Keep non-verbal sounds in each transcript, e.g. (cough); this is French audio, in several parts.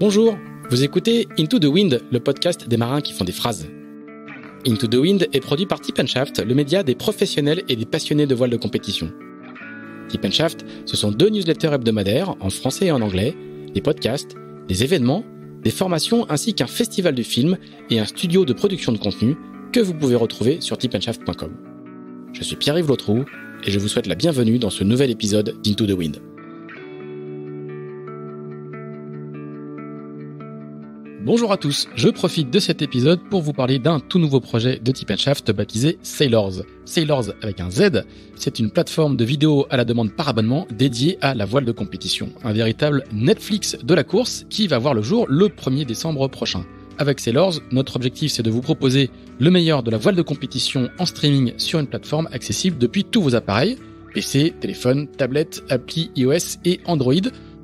Bonjour, vous écoutez Into the Wind, le podcast des marins qui font des phrases. Into the Wind est produit par Tip Shaft, le média des professionnels et des passionnés de voile de compétition. Tip Shaft, ce sont deux newsletters hebdomadaires en français et en anglais, des podcasts, des événements, des formations ainsi qu'un festival de films et un studio de production de contenu que vous pouvez retrouver sur tipandshaft.com. Je suis Pierre-Yves Lautroux et je vous souhaite la bienvenue dans ce nouvel épisode d'Into the Wind. Bonjour à tous, je profite de cet épisode pour vous parler d'un tout nouveau projet de Tip Shaft baptisé Sailors. Sailors avec un Z, c'est une plateforme de vidéos à la demande par abonnement dédiée à la voile de compétition, un véritable Netflix de la course qui va voir le jour le 1er décembre prochain. Avec Sailors, notre objectif c'est de vous proposer le meilleur de la voile de compétition en streaming sur une plateforme accessible depuis tous vos appareils, PC, téléphone, tablette, appli iOS et Android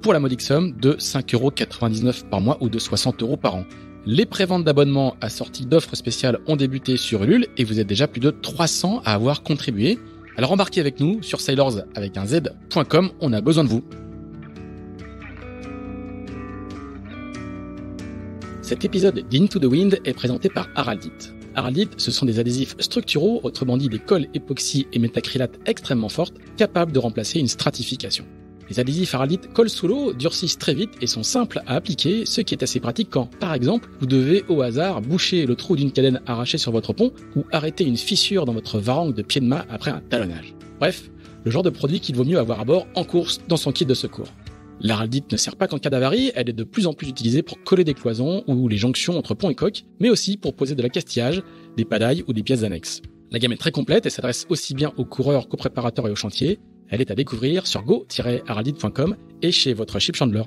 pour la modique somme de 5,99€ par mois ou de 60€ par an. Les préventes d'abonnements assorties d'offres spéciales ont débuté sur Ulule et vous êtes déjà plus de 300 à avoir contribué. Alors embarquez avec nous sur sailors avec un z.com, on a besoin de vous. Cet épisode d'Into the Wind est présenté par Haraldit. Haraldit, ce sont des adhésifs structuraux, autrement dit des colles époxy et métacrylate extrêmement fortes, capables de remplacer une stratification. Les adhésifs araldites collent sous l'eau, durcissent très vite et sont simples à appliquer, ce qui est assez pratique quand, par exemple, vous devez au hasard boucher le trou d'une cadenne arrachée sur votre pont ou arrêter une fissure dans votre varangue de pied de mât après un talonnage. Bref, le genre de produit qu'il vaut mieux avoir à bord en course dans son kit de secours. L'araldite ne sert pas qu'en cas elle est de plus en plus utilisée pour coller des cloisons ou les jonctions entre pont et coque, mais aussi pour poser de la castillage, des padailles ou des pièces annexes. La gamme est très complète et s'adresse aussi bien aux coureurs qu'aux préparateurs et aux chantiers, elle est à découvrir sur go-araldit.com et chez votre chip chandler.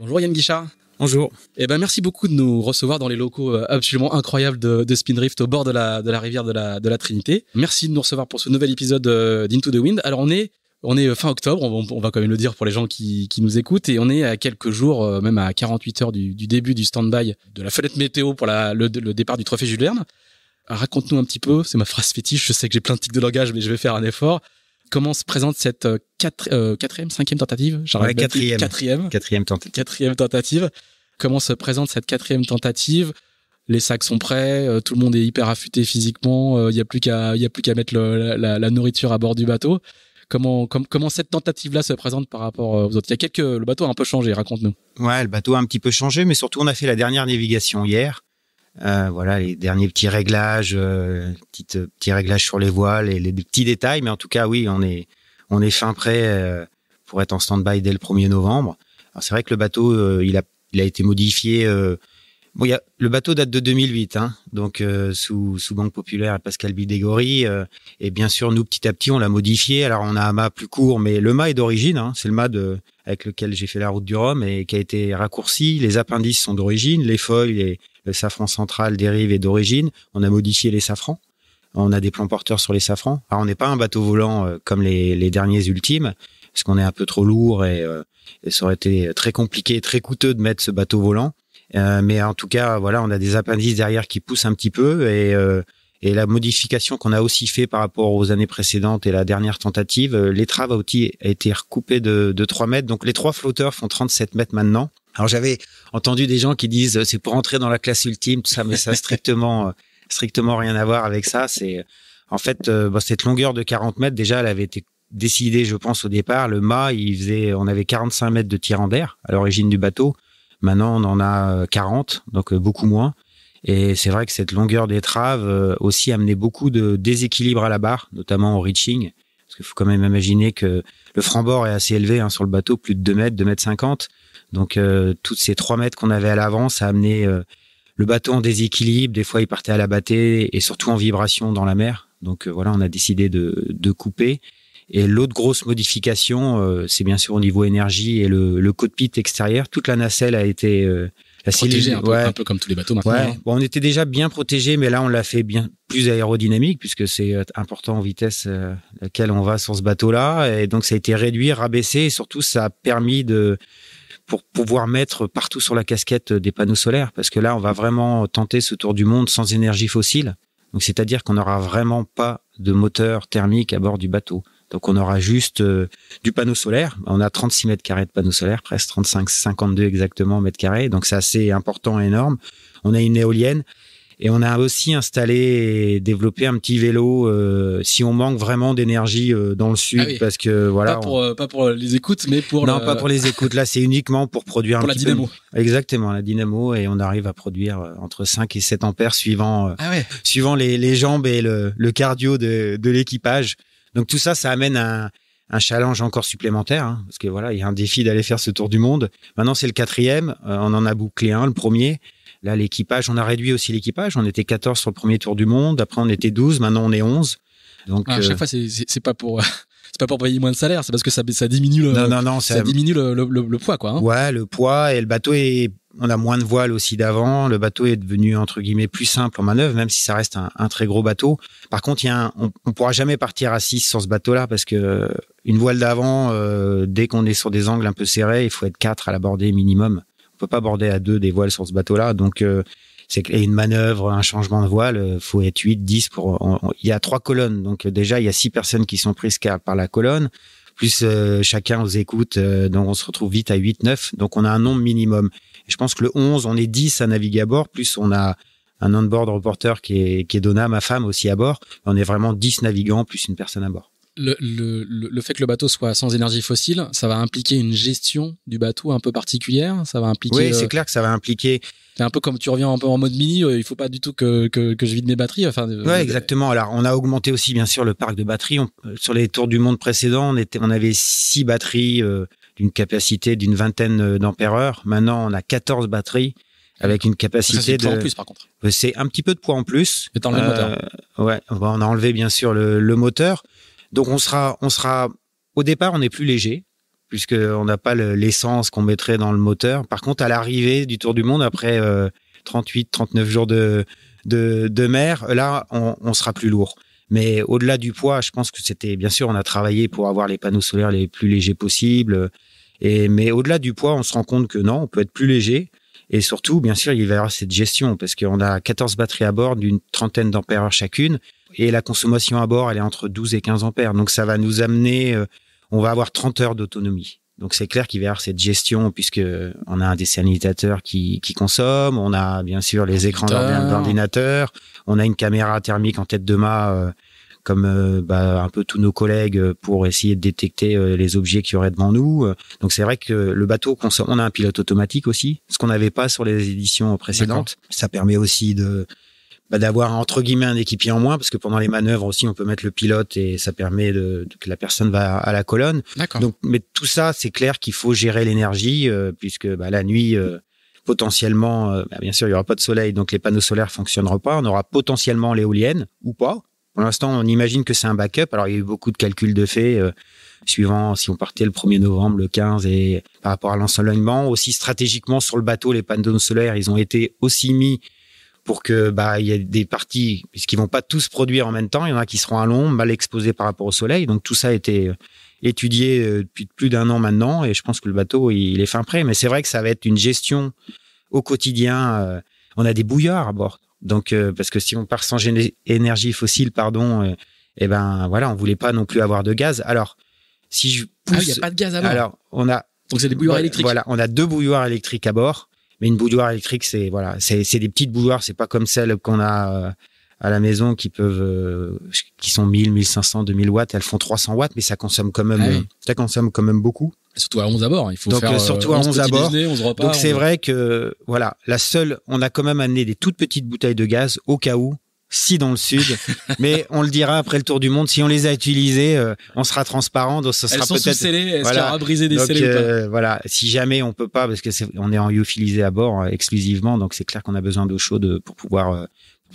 Bonjour Yann Guichard. Bonjour. Eh ben merci beaucoup de nous recevoir dans les locaux euh, absolument incroyables de, de Spindrift au bord de la, rivière de la, de la Trinité. Merci de nous recevoir pour ce nouvel épisode euh, d'Into the Wind. Alors on est on est euh, fin octobre, on, va quand même le dire pour les gens qui, nous écoutent, et on est à quelques jours, euh, même à 48 heures du, début du stand-by de la fenêtre météo pour le, départ du trophée Jules Verne. Ah, raconte-nous un petit peu, c'est ma phrase fétiche, je sais que j'ai plein de tics de langage, mais je vais faire un effort. Comment se présente cette euh, quatrième, cinquième tentative quatrième, quatrième, quatrième, tentative. tentative. Comment se présente cette quatrième tentative les sacs sont prêts, tout le monde est hyper affûté physiquement, il n'y a plus qu'à y a plus qu'à mettre la, nourriture à bord du bateau comment, cette tentative-là se présente par rapport euh, aux autres. Il y a quelques, le bateau a un peu changé, raconte-nous. Ouais, le bateau a un petit peu changé, mais surtout on a fait la dernière navigation hier. Euh, voilà les derniers petits réglages, euh, petits réglages sur les voiles et les, petits détails. Mais en tout cas, oui, on est, on est fin prêt pour être en stand-by dès le 1er novembre. c'est vrai que le bateau, il, a, il a été modifié le bateau date de 2008, hein, donc euh, sous, sous Banque Populaire et Pascal Bidégory. Euh, et bien sûr, nous, petit à petit, on l'a modifié. Alors, on a un mât plus court, mais le mât est d'origine. Hein. c'est le mât de, avec lequel j'ai fait la route du Rhum et qui a été raccourci. Les appendices sont d'origine, les feuilles, et le safran central dérive est d'origine. On a modifié les safrans. On a des plans porteurs sur les safrans. Alors, on n'est pas un bateau volant euh, comme les, derniers ultimes, parce qu'on est un peu trop lourd et, et ça aurait été très compliqué, très coûteux de mettre ce bateau volant. Euh, mais en tout cas, voilà, on a des appendices derrière qui poussent un petit peu et euh, la modification qu'on a aussi fait par rapport aux années précédentes et la dernière tentative, euh, l'étrave a, été recoupée de, de 3 mètres. Donc les trois flotteurs font 37 mètres maintenant. Alors j'avais entendu des gens qui disent c'est pour entrer dans la classe ultime, ça, mais ça strictement, strictement rien à voir avec ça. C'est en fait bah, cette longueur de 40 mètres déjà, elle avait été décidée, je pense, au départ. Le mât, il faisait, on avait 45 mètres de tirant d'air à l'origine du bateau. Maintenant, on en a 40, euh, donc euh, beaucoup moins. Et c'est vrai que cette longueur d'étrave euh, aussi amené beaucoup de déséquilibre à la barre, notamment au reaching. Parce qu'il faut quand même imaginer que le franc bord est assez élevé hein, sur le bateau, plus de 2 mètres, 2 mètres 50. Donc, toutes ces 3 mètres qu'on avait à l'avant, ça amenait le bateau en déséquilibre. Des fois, il partait à la battée et surtout en vibration dans la mer. Donc, voilà, on a décidé de, de couper. Et l'autre grosse modification, euh, c'est bien sûr au niveau énergie et le, cockpit extérieur. Toute la nacelle a été euh, la un peu, un peu, comme tous les bateaux maintenant. Hein. on était déjà bien protégé, mais là on l'a fait bien plus aérodynamique puisque c'est euh, important en vitesse à laquelle on va sur ce bateau-là. Et donc ça a été réduit, rabaissé et surtout ça a permis de pour pouvoir mettre partout sur la casquette des panneaux solaires parce que là on va vraiment tenter ce tour du monde sans énergie fossile. Donc c'est-à-dire qu'on n'aura vraiment pas de moteur thermique à bord du bateau. Donc on aura juste euh, du panneau solaire. On a 36 mètres carrés de panneau solaire, presque 35, 52 exactement mètres carrés. Donc c'est assez important, énorme. On a une éolienne. Et on a aussi installé et développé un petit vélo euh, si on manque vraiment d'énergie euh, dans le sud ah parce que voilà. Pas pour, les écoutes, mais pour. Non, pas pour les écoutes. Là, c'est uniquement pour produire. un la dynamo. Exactement, la dynamo, et on arrive à produire entre 5 et 7 ampères suivant ah suivant les, les, jambes et le, le cardio de, de l'équipage. Donc tout ça, ça amène un, un challenge encore supplémentaire, hein, parce que voilà, il y a un défi d'aller faire ce tour du monde. Maintenant, c'est le quatrième, euh, on en a bouclé un, le premier. Là, l'équipage, on a réduit aussi l'équipage, on était 14 sur le premier tour du monde, après on était 12, maintenant on est 11. Donc, ah, à chaque euh, fois, c'est pas pour... (laughs) c'est pas pour payer moins de salaire, c'est parce que ça, ça diminue le, non, ça, diminue le, le, poids, quoi. Hein. Ouais, le poids et le bateau est on a moins de voiles aussi d'avant. Le bateau est devenu entre guillemets plus simple en manœuvre, même si ça reste un, très gros bateau. Par contre, on, ne pourra jamais partir à 6 sur ce bateau-là parce que euh, une voile d'avant, euh, dès qu'on est sur des angles un peu serrés, il faut être 4 à la bordée minimum. On peut pas border à deux des voiles sur ce bateau-là, donc euh, c'est une manœuvre, un changement de voile, il faut être 8, 10 pour. Il y a trois colonnes, donc déjà il y a six personnes qui sont prises par la colonne plus chacun aux écoutes, donc on se retrouve vite à 8-9, donc on a un nombre minimum. Je pense que le 11, on est 10 à naviguer à bord, plus on a un on-board reporter qui est, qui est Donna, ma femme aussi à bord. On est vraiment 10 navigants plus une personne à bord. Le, fait que le bateau soit sans énergie fossile, ça va impliquer une gestion du bateau un peu particulière. Ça va impliquer. Oui, euh, c'est clair que ça va impliquer. C'est un peu comme tu reviens un peu en mode mini. il euh, il faut pas du tout que, je vide mes batteries. Enfin. Euh, exactement. Alors, on a augmenté aussi bien sûr le parc de batteries. sur les tours du monde précédents, on était, on avait six batteries d'une capacité d'une vingtaine euh, d'ampères-heure. Maintenant, on a 14 batteries avec une capacité de. plus, par contre. C'est un petit peu de poids en plus. Mais le moteur. Euh, ouais, on a enlevé bien sûr le, moteur. Donc on sera, on sera, au départ, on est plus léger puisque on n'a pas l'essence qu'on mettrait dans le moteur. Par contre, à l'arrivée du Tour du Monde, après 38, euh, 39 jours de de, mer, là, on, on sera plus lourd. Mais au-delà du poids, je pense que c'était bien sûr, on a travaillé pour avoir les panneaux solaires les plus légers possibles, mais au-delà du poids, on se rend compte que non, on peut être plus léger. Et surtout, bien sûr, il va y avoir cette gestion parce qu'on a 14 batteries à bord d'une trentaine d'ampères chacune et la consommation à bord, elle est entre 12 et 15 ampères. Donc ça va nous amener, euh, on va avoir 30 heures d'autonomie. Donc c'est clair qu'il va y avoir cette gestion puisque euh, on a un dessalinisateur qui, qui consomme, on a bien sûr les écrans d'ordinateur, on a une caméra thermique en tête de mât euh, comme euh, bah, un peu tous nos collègues euh, pour essayer de détecter euh, les objets qui auraient devant nous. Donc c'est vrai que le bateau on a un pilote automatique aussi, ce qu'on n'avait pas sur les éditions précédentes. Ça permet aussi de bah, d'avoir entre guillemets un équipier en moins parce que pendant les manœuvres aussi on peut mettre le pilote et ça permet de, que la personne va à la colonne. Donc mais tout ça c'est clair qu'il faut gérer l'énergie puisque bah, la nuit potentiellement, bah, bien sûr, il n'y aura pas de soleil, donc les panneaux solaires fonctionneront pas. On aura potentiellement l'éolienne ou pas. Pour l'instant, on imagine que c'est un backup. Alors, il y a eu beaucoup de calculs de faits euh, suivant si on partait le 1er novembre, le 15, et par rapport à l'ensoleillement. Aussi, stratégiquement, sur le bateau, les panneaux solaires, ils ont été aussi mis pour que bah il y ait des parties puisqu'ils vont pas tous produire en même temps, il y en a qui seront à l'ombre, mal exposés par rapport au soleil. Donc tout ça a été euh, étudié euh, depuis plus d'un an maintenant et je pense que le bateau il, est fin prêt mais c'est vrai que ça va être une gestion au quotidien euh, on a des bouillards à bord. Donc, euh, parce que si on part sans énergie fossile, pardon, ne euh, eh ben voilà, on voulait pas non plus avoir de gaz. Alors, si je ah il a pas de gaz à bord. Alors, on a donc c'est des bouilloires électriques. on a deux bouilloires électriques à bord, mais une bouilloire électrique, c'est voilà, c'est des petites bouilloires, c'est pas comme celles qu'on a euh, à la maison qui peuvent qui sont 1000, 1500, 2000 watts, elles font 300 watts, mais ça consomme quand même, ah ça consomme quand même beaucoup. Surtout à 11 à bord, il faut donc, faire euh, surtout euh, à 11, donc c'est vrai que voilà, la seule, on a quand même amené des toutes petites bouteilles de gaz au cas où, si dans le sud, (laughs) mais on le dira après le tour du monde. Si on les a utilisées, euh, on sera transparent. Donc ce sera peut-être. Est-ce voilà. qu'il y aura brisé des donc, Voilà. Si jamais on peut pas, parce que c'est on est en lyophilisé à bord exclusivement, donc c'est clair qu'on a besoin d'eau chaude pour pouvoir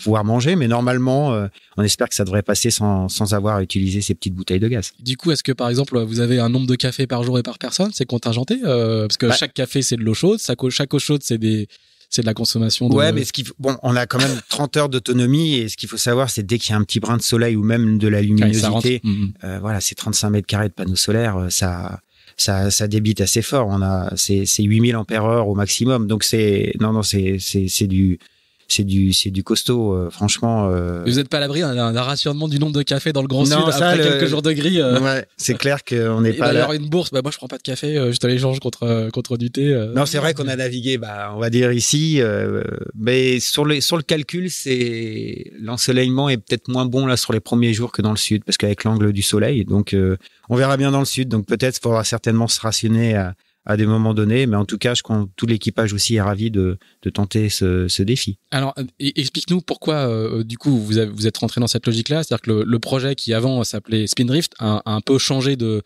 pouvoir manger, mais normalement, euh, on espère que ça devrait passer sans, sans avoir utilisé ces petites bouteilles de gaz. Du coup, est-ce que par exemple, vous avez un nombre de cafés par jour et par personne C'est contingenté euh, Parce que bah chaque café, c'est de l'eau chaude, chaque eau chaude, c'est des... C'est de la consommation. De... Ouais, mais ce qui bon, on a quand même 30 heures d'autonomie et ce qu'il faut savoir, c'est dès qu'il y a un petit brin de soleil ou même de la luminosité, mmh, mmh. Euh, voilà, c'est 35 mètres carrés de panneaux solaires, ça, ça, ça débite assez fort. On a, c'est 8000 ampères heure au maximum. Donc c'est, non, non, c'est, c'est, c'est du, c'est du c'est du costaud euh, franchement euh. vous n'êtes pas à l'abri d'un rationnement du nombre de cafés dans le grand sud après quelques jours de gris euh. c'est (laughs) clair qu'on n'est pas d'ailleurs une bourse bah moi je prends pas de café je te l'échange contre contre du thé non c'est vrai qu'on a navigué bah on va dire ici mais sur le sur le calcul c'est l'ensoleillement est peut-être moins bon là sur les premiers jours que dans le sud parce qu'avec l'angle du soleil donc on verra bien dans le sud donc peut-être faudra certainement se rationner à à des moments donnés. Mais en tout cas, je compte, tout l'équipage aussi est ravi de, de tenter ce, ce, défi. Alors, e-, explique-nous pourquoi, euh, euh, du coup, vous, vous, êtes rentré dans cette logique-là. C'est-à-dire que le, projet qui avant s'appelait Spindrift a, a un peu changé de,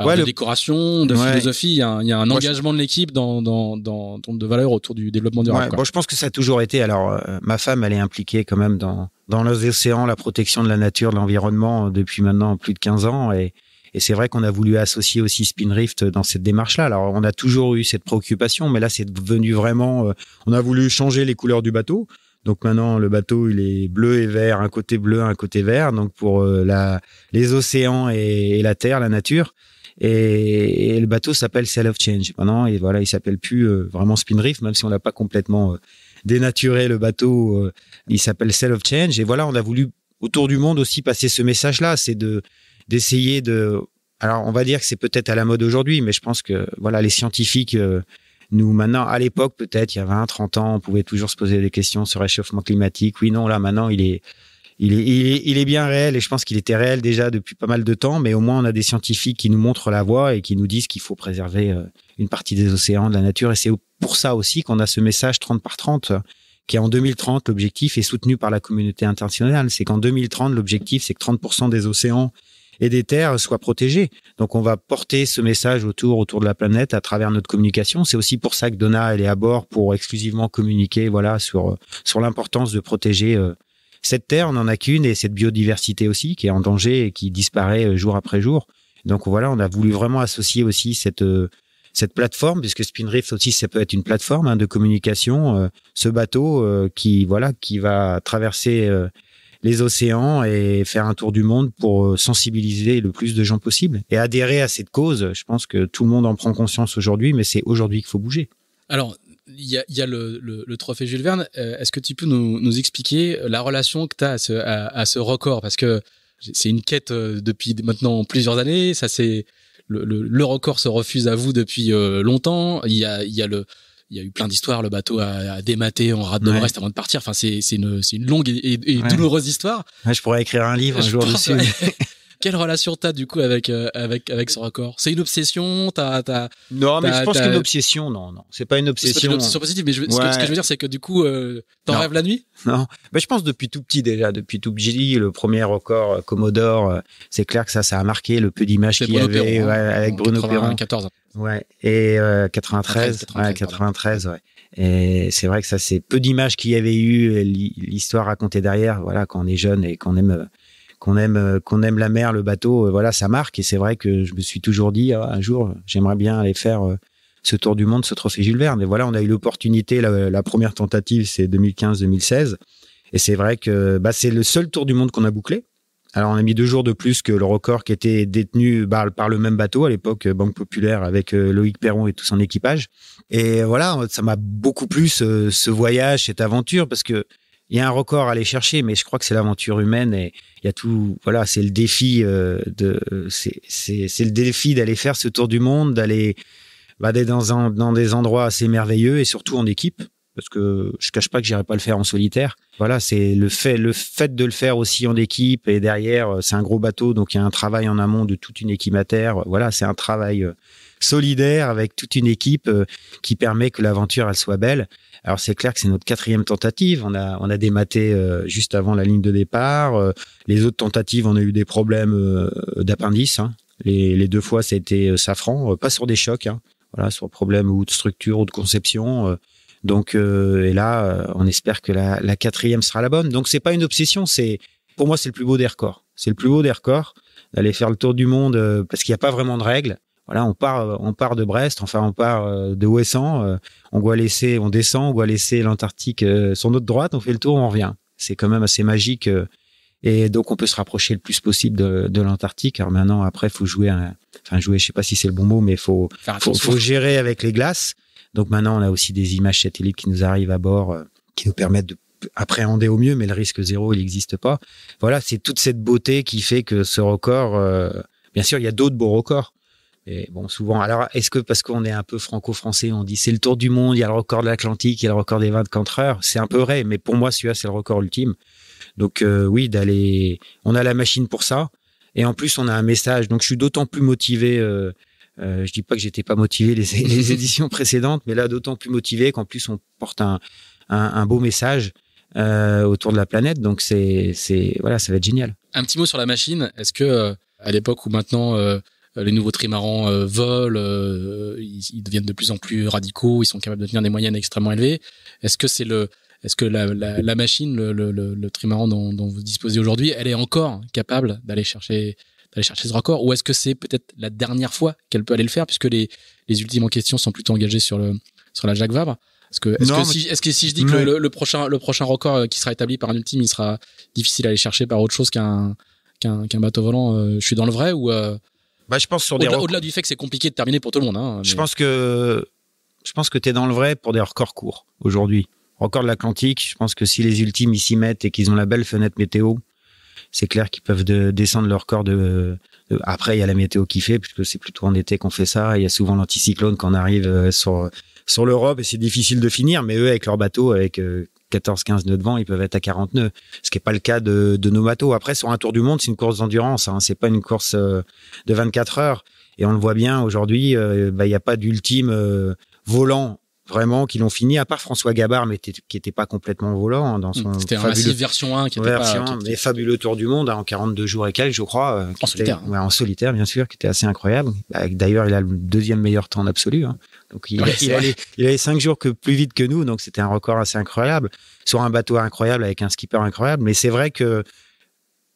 euh, décoration, de philosophie, il y a un, engagement de l'équipe dans, dans, dans, de valeurs autour du développement durable. bon, je pense que ça a toujours été. Alors, ma femme, elle est impliquée quand même dans, dans les océans, la protection de la nature, de l'environnement depuis maintenant plus de 15 ans. Et, et c'est vrai qu'on a voulu associer aussi Spinrift dans cette démarche-là. Alors, on a toujours eu cette préoccupation, mais là, c'est devenu vraiment. Euh, on a voulu changer les couleurs du bateau. Donc maintenant, le bateau, il est bleu et vert, un côté bleu, un côté vert. Donc pour euh, la, les océans et, la terre, la nature. Et, le bateau s'appelle Cell of Change maintenant. Et voilà, il s'appelle plus euh, vraiment Spinrift, même si on l'a pas complètement dénaturé le bateau. il s'appelle Cell of Change. Et voilà, on a voulu autour du monde aussi passer ce message-là, c'est de d'essayer de. Alors, on va dire que c'est peut-être à la mode aujourd'hui, mais je pense que voilà, les scientifiques euh, nous maintenant, à l'époque peut-être, il y a 20, 30 ans, on pouvait toujours se poser des questions sur réchauffement climatique. Oui, non, là maintenant, il est, il est, il est bien réel et je pense qu'il était réel déjà depuis pas mal de temps, mais au moins on a des scientifiques qui nous montrent la voie et qui nous disent qu'il faut préserver euh, une partie des océans, de la nature. Et c'est pour ça aussi qu'on a ce message 30 par 30 qu'en 2030, l'objectif est soutenu par la communauté internationale. C'est qu'en 2030, l'objectif, c'est que 30% des océans et des terres soient protégés. Donc on va porter ce message autour autour de la planète à travers notre communication. C'est aussi pour ça que Donna elle est à bord pour exclusivement communiquer voilà sur sur l'importance de protéger euh, cette terre, on n'en a qu'une et cette biodiversité aussi qui est en danger et qui disparaît euh, jour après jour. Donc voilà, on a voulu vraiment associer aussi cette euh, cette plateforme, puisque Spinrift aussi, ça peut être une plateforme hein, de communication, euh, ce bateau euh, qui voilà, qui va traverser euh, les océans et faire un tour du monde pour sensibiliser le plus de gens possible et adhérer à cette cause. Je pense que tout le monde en prend conscience aujourd'hui, mais c'est aujourd'hui qu'il faut bouger. Alors, il y a, y a le, le, trophée Jules Verne. Est-ce que tu peux nous, nous, expliquer la relation que tu as à ce, à ce record Parce que c'est une quête depuis maintenant plusieurs années. Ça c'est le, le, record se refuse à vous depuis euh, longtemps. Il y a, il y a le, il y a eu plein d'histoires. Le bateau a, dématé en rade de avant de partir. Enfin, c'est, c'est une, longue et, douloureuse histoire. je pourrais écrire un livre un jour dessus. (laughs) quelle relation t'as du coup avec euh, avec avec ce record C'est une obsession Non, mais je pense qu'une obsession, non, non, c'est pas une obsession. C'est une obsession positive, mais ce, que, je veux dire, c'est que du coup, euh, t'en rêves la nuit (laughs) Non, mais je pense depuis tout petit déjà, depuis tout petit, le premier record euh, Commodore, c'est clair que ça, ça a marqué le peu d'images qu'il y avait avec Bruno Perron. 14. Ouais, et 93, 93, ouais, 93, ouais. Et c'est vrai que ça, c'est peu d'images qu'il y avait eu, l'histoire racontée derrière. Voilà, quand on est jeune et qu'on aime qu'on aime euh, qu'on aime la mer, le bateau, euh, voilà, ça marque. Et c'est vrai que je me suis toujours dit euh, un jour, j'aimerais bien aller faire ce tour du monde, ce trophée Jules Verne. Et voilà, on a eu l'opportunité. La, première tentative, c'est 2015-2016. Et c'est vrai que bah, c'est le seul tour du monde qu'on a bouclé. Alors, on a mis deux jours de plus que le record qui était détenu par, le même bateau, à l'époque Banque Populaire, avec Loïc Perron et tout son équipage. Et voilà, ça m'a beaucoup plu ce, voyage, cette aventure, parce que il y a un record à aller chercher, mais je crois que c'est l'aventure humaine et il y a tout. Voilà, c'est le défi euh, de, euh, c'est, c'est, le défi d'aller faire ce tour du monde, d'aller bah, dans, dans des endroits assez merveilleux et surtout en équipe, parce que je cache pas que j'irai pas le faire en solitaire. Voilà, c'est le fait, le fait de le faire aussi en équipe et derrière, euh, c'est un gros bateau, donc il y a un travail en amont de toute une équipe Voilà, c'est un travail. solidaire avec toute une équipe qui permet que l'aventure elle soit belle alors c'est clair que c'est notre quatrième tentative. On a dématé euh, juste avant la ligne de départ. Euh, les autres tentatives, on a eu des problèmes euh, d'appendice. Hein. Les, deux fois, ça a été Safran, pas sur des chocs. Hein. Voilà, sur problème ou de structure ou de conception. donc et là, on espère que la, quatrième sera la bonne. Donc c'est pas une obsession. C'est pour moi c'est le plus beau des records. C'est le plus beau des records d'aller faire le tour du monde parce qu'il n'y a pas vraiment de règles. Voilà, on part, euh, on part de Brest, enfin on part euh, de Ouessant, euh, on doit laisser, on descend, on doit laisser l'Antarctique sur notre droite, on fait le tour, on revient. C'est quand même assez magique. Et donc, on peut se rapprocher le plus possible de, l'Antarctique. Alors maintenant, après, faut jouer, un, enfin jouer, je sais pas si c'est le bon mot, mais faut, faut, gérer avec les glaces. Donc maintenant, on a aussi des images satellites qui nous arrivent à bord, qui nous permettent de appréhender au mieux, mais le risque zéro, il n'existe pas. Voilà, c'est toute cette beauté qui fait que ce record, bien sûr, il y a d'autres beaux records. Et bon, souvent, alors, est-ce que parce qu'on est un peu franco-français, on dit c'est le tour du monde, il y a le record de l'Atlantique, il y a le record des 24 heures. C'est un peu vrai, mais pour moi, celui-là, c'est le record ultime. Donc, euh, oui, d'aller, on a la machine pour ça. Et en plus, on a un message. Donc, je suis d'autant plus motivé. Euh, euh je dis pas que j'étais pas motivé (laughs) les, éditions précédentes, mais là, d'autant plus motivé qu'en plus, on porte un, un, beau message euh, autour de la planète. Donc, c'est, c'est, voilà, ça va être génial. Un petit mot sur la machine. Est-ce que à l'époque où maintenant euh, euh, les nouveaux trimarans euh, volent, euh, ils, deviennent de plus en plus radicaux, ils sont capables de tenir des moyennes extrêmement élevées. Est-ce que c'est le, est-ce que la, machine, le, le, trimaran dont, vous disposez aujourd'hui, elle est encore capable d'aller chercher d'aller chercher ce record, ou est-ce que c'est peut-être la dernière fois qu'elle peut aller le faire, puisque les, ultimes en question sont plutôt engagés sur le sur la Jacques Vabre. ce que est-ce que, si, est que si je dis que le, prochain le prochain record qui sera établi par un ultime, il sera difficile à aller chercher par autre chose qu'un qu'un bateau volant, je suis dans le vrai ou bah, je pense sur des Au-delà du fait que c'est compliqué de terminer pour tout le monde. Hein, je pense que je pense que tu es dans le vrai pour des records courts aujourd'hui. Record de l'Atlantique, je pense que si les ultimes s'y mettent et qu'ils ont la belle fenêtre météo, c'est clair qu'ils peuvent descendre leur record. de, après il y a la météo qui fait puisque c'est plutôt en été qu'on fait ça, il y a souvent l'anticyclone quand on arrive euh, sur sur l'Europe et c'est difficile de finir mais eux avec leur bateau avec euh, 14-15 nœuds de vent, ils peuvent être à 40 nœuds, ce qui n'est pas le cas de, nos matos. Après, sur un tour du monde, c'est une course d'endurance, hein, c'est pas une course euh, de 24 heures. Et on le voit bien aujourd'hui, euh, bah, il n'y a pas d'ultime euh, volant vraiment qui l'ont fini, à part François Gabard, mais qui n'était pas complètement volant hein, dans mmh, son C'était un version 1 qui fabuleux Tour du Monde hein, en 42 jours et quelques, je crois. en solitaire. en solitaire, bien sûr, qui était assez incroyable. Bah, d'ailleurs, il a le deuxième meilleur temps en absolu. Hein. Donc il, avait cinq jours que plus vite que nous, donc c'était un record assez incroyable sur un bateau incroyable avec un skipper incroyable. Mais c'est vrai que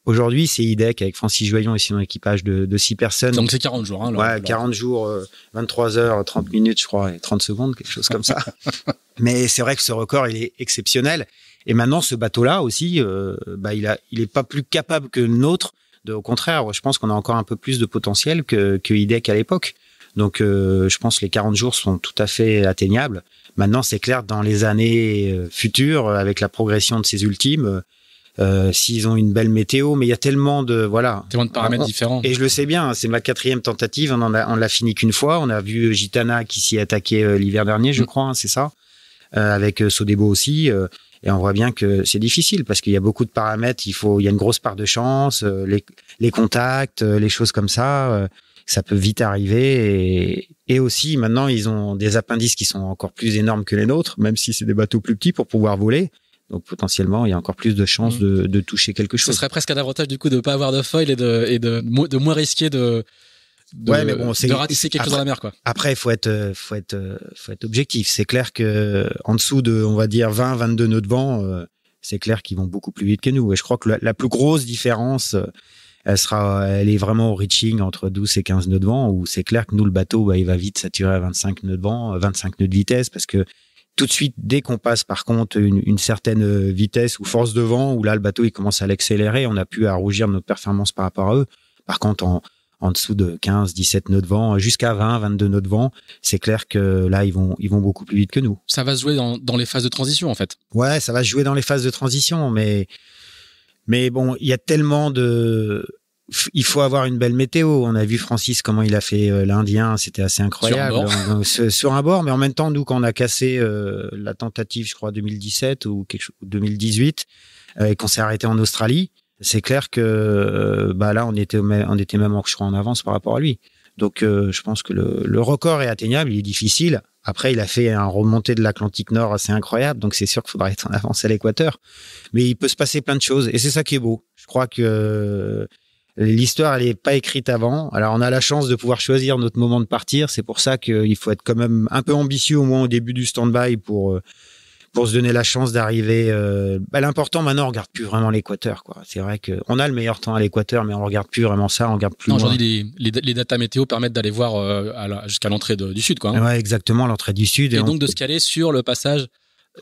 aujourd'hui c'est IDEC avec Francis Joyon et son équipage de, de six personnes. Donc c'est 40 jours. Hein, ouais, 40 jours, 23 euh, heures, 30 minutes, je crois, et 30 secondes, quelque chose comme ça. (laughs) Mais c'est vrai que ce record il est exceptionnel. Et maintenant ce bateau-là aussi, euh, bah, il n'est il est pas plus capable que le nôtre. De, au contraire, je pense qu'on a encore un peu plus de potentiel que, que IDEC à l'époque. Donc, euh, je pense que les 40 jours sont tout à fait atteignables. Maintenant, c'est clair, dans les années euh, futures, euh, avec la progression de ces ultimes, s'ils ont une belle météo, mais il y a tellement de voilà, tellement de paramètres différents. Et je le sais bien, hein, c'est ma quatrième tentative. On en l'a fini qu'une fois. On a vu Gitana qui s'y attaquait l'hiver dernier, je mm. crois, hein, c'est ça, avec Sodebo aussi. et on voit bien que c'est difficile parce qu'il y a beaucoup de paramètres. Il faut, y a une grosse part de chance, les contacts, les choses comme ça ça peut vite arriver. Et, et aussi, maintenant, ils ont des appendices qui sont encore plus énormes que les nôtres, même si c'est des bateaux plus petits pour pouvoir voler. Donc potentiellement, il y a encore plus de chances mm. de, de, toucher quelque chose. Ce serait presque un avantage du coup de ne pas avoir de foil et de, et de, de moins risquer de, de, mais bon, de quelque chose dans la mer quoi. Après, faut être, faut être, faut être objectif. C'est clair que en dessous de, on va dire 20, 22 nœuds de vent, euh, c'est clair qu'ils vont beaucoup plus vite que nous. Et je crois que la plus grosse différence euh, elle sera, elle est vraiment au reaching entre 12 et 15 nœuds de vent, où c'est clair que nous, le bateau, bah, il va vite saturer à 25 nœuds de vent, 25 euh, nœuds de vitesse, parce que tout de suite, dès qu'on passe par contre une, certaine euh, vitesse ou force de vent, où là, le bateau, il commence à l'accélérer, on a pu à rougir notre performance par rapport à eux. Par contre, en, en dessous de 15, 17 nœuds de vent, jusqu'à 20, 22 nœuds de vent, c'est clair que là, ils vont, ils vont beaucoup plus vite que nous. Ça va se jouer dans, dans les phases de transition, en fait. Ouais, ça va se jouer dans les phases de transition, mais mais bon, il y a tellement de il faut avoir une belle météo. On a vu Francis comment il a fait euh, l'Indien, c'était assez incroyable. Sur un, bord. (laughs) Sur un bord, mais en même temps, nous, quand on a cassé euh, la tentative, je crois, 2017 ou quelque chose, 2018, euh, et qu'on s'est arrêté en Australie, c'est clair que bah là, on était, on était même, je en avance par rapport à lui. Donc, je pense que le record est atteignable, il est difficile. Après, il a fait un remontée de l'Atlantique Nord assez incroyable, donc c'est sûr qu'il faudra être en avance à l'équateur. Mais il peut se passer plein de choses, et c'est ça qui est beau. Je crois que euh, l'histoire, elle n'est pas écrite avant. Alors, on a la chance de pouvoir choisir notre moment de partir. C'est pour ça qu'il faut être quand même un peu ambitieux, au moins au début du stand-by, pour euh, pour se donner la chance d'arriver. Euh, bah, l'important maintenant, on regarde plus vraiment l'équateur. quoi. C'est vrai que on a le meilleur temps à l'équateur, mais on regarde plus vraiment ça, on regarde plus. aujourd'hui, les, les, data météo permettent d'aller voir euh, jusqu'à l'entrée du sud. Quoi, hein. exactement, l'entrée du sud. Et, donc de se caler sur le passage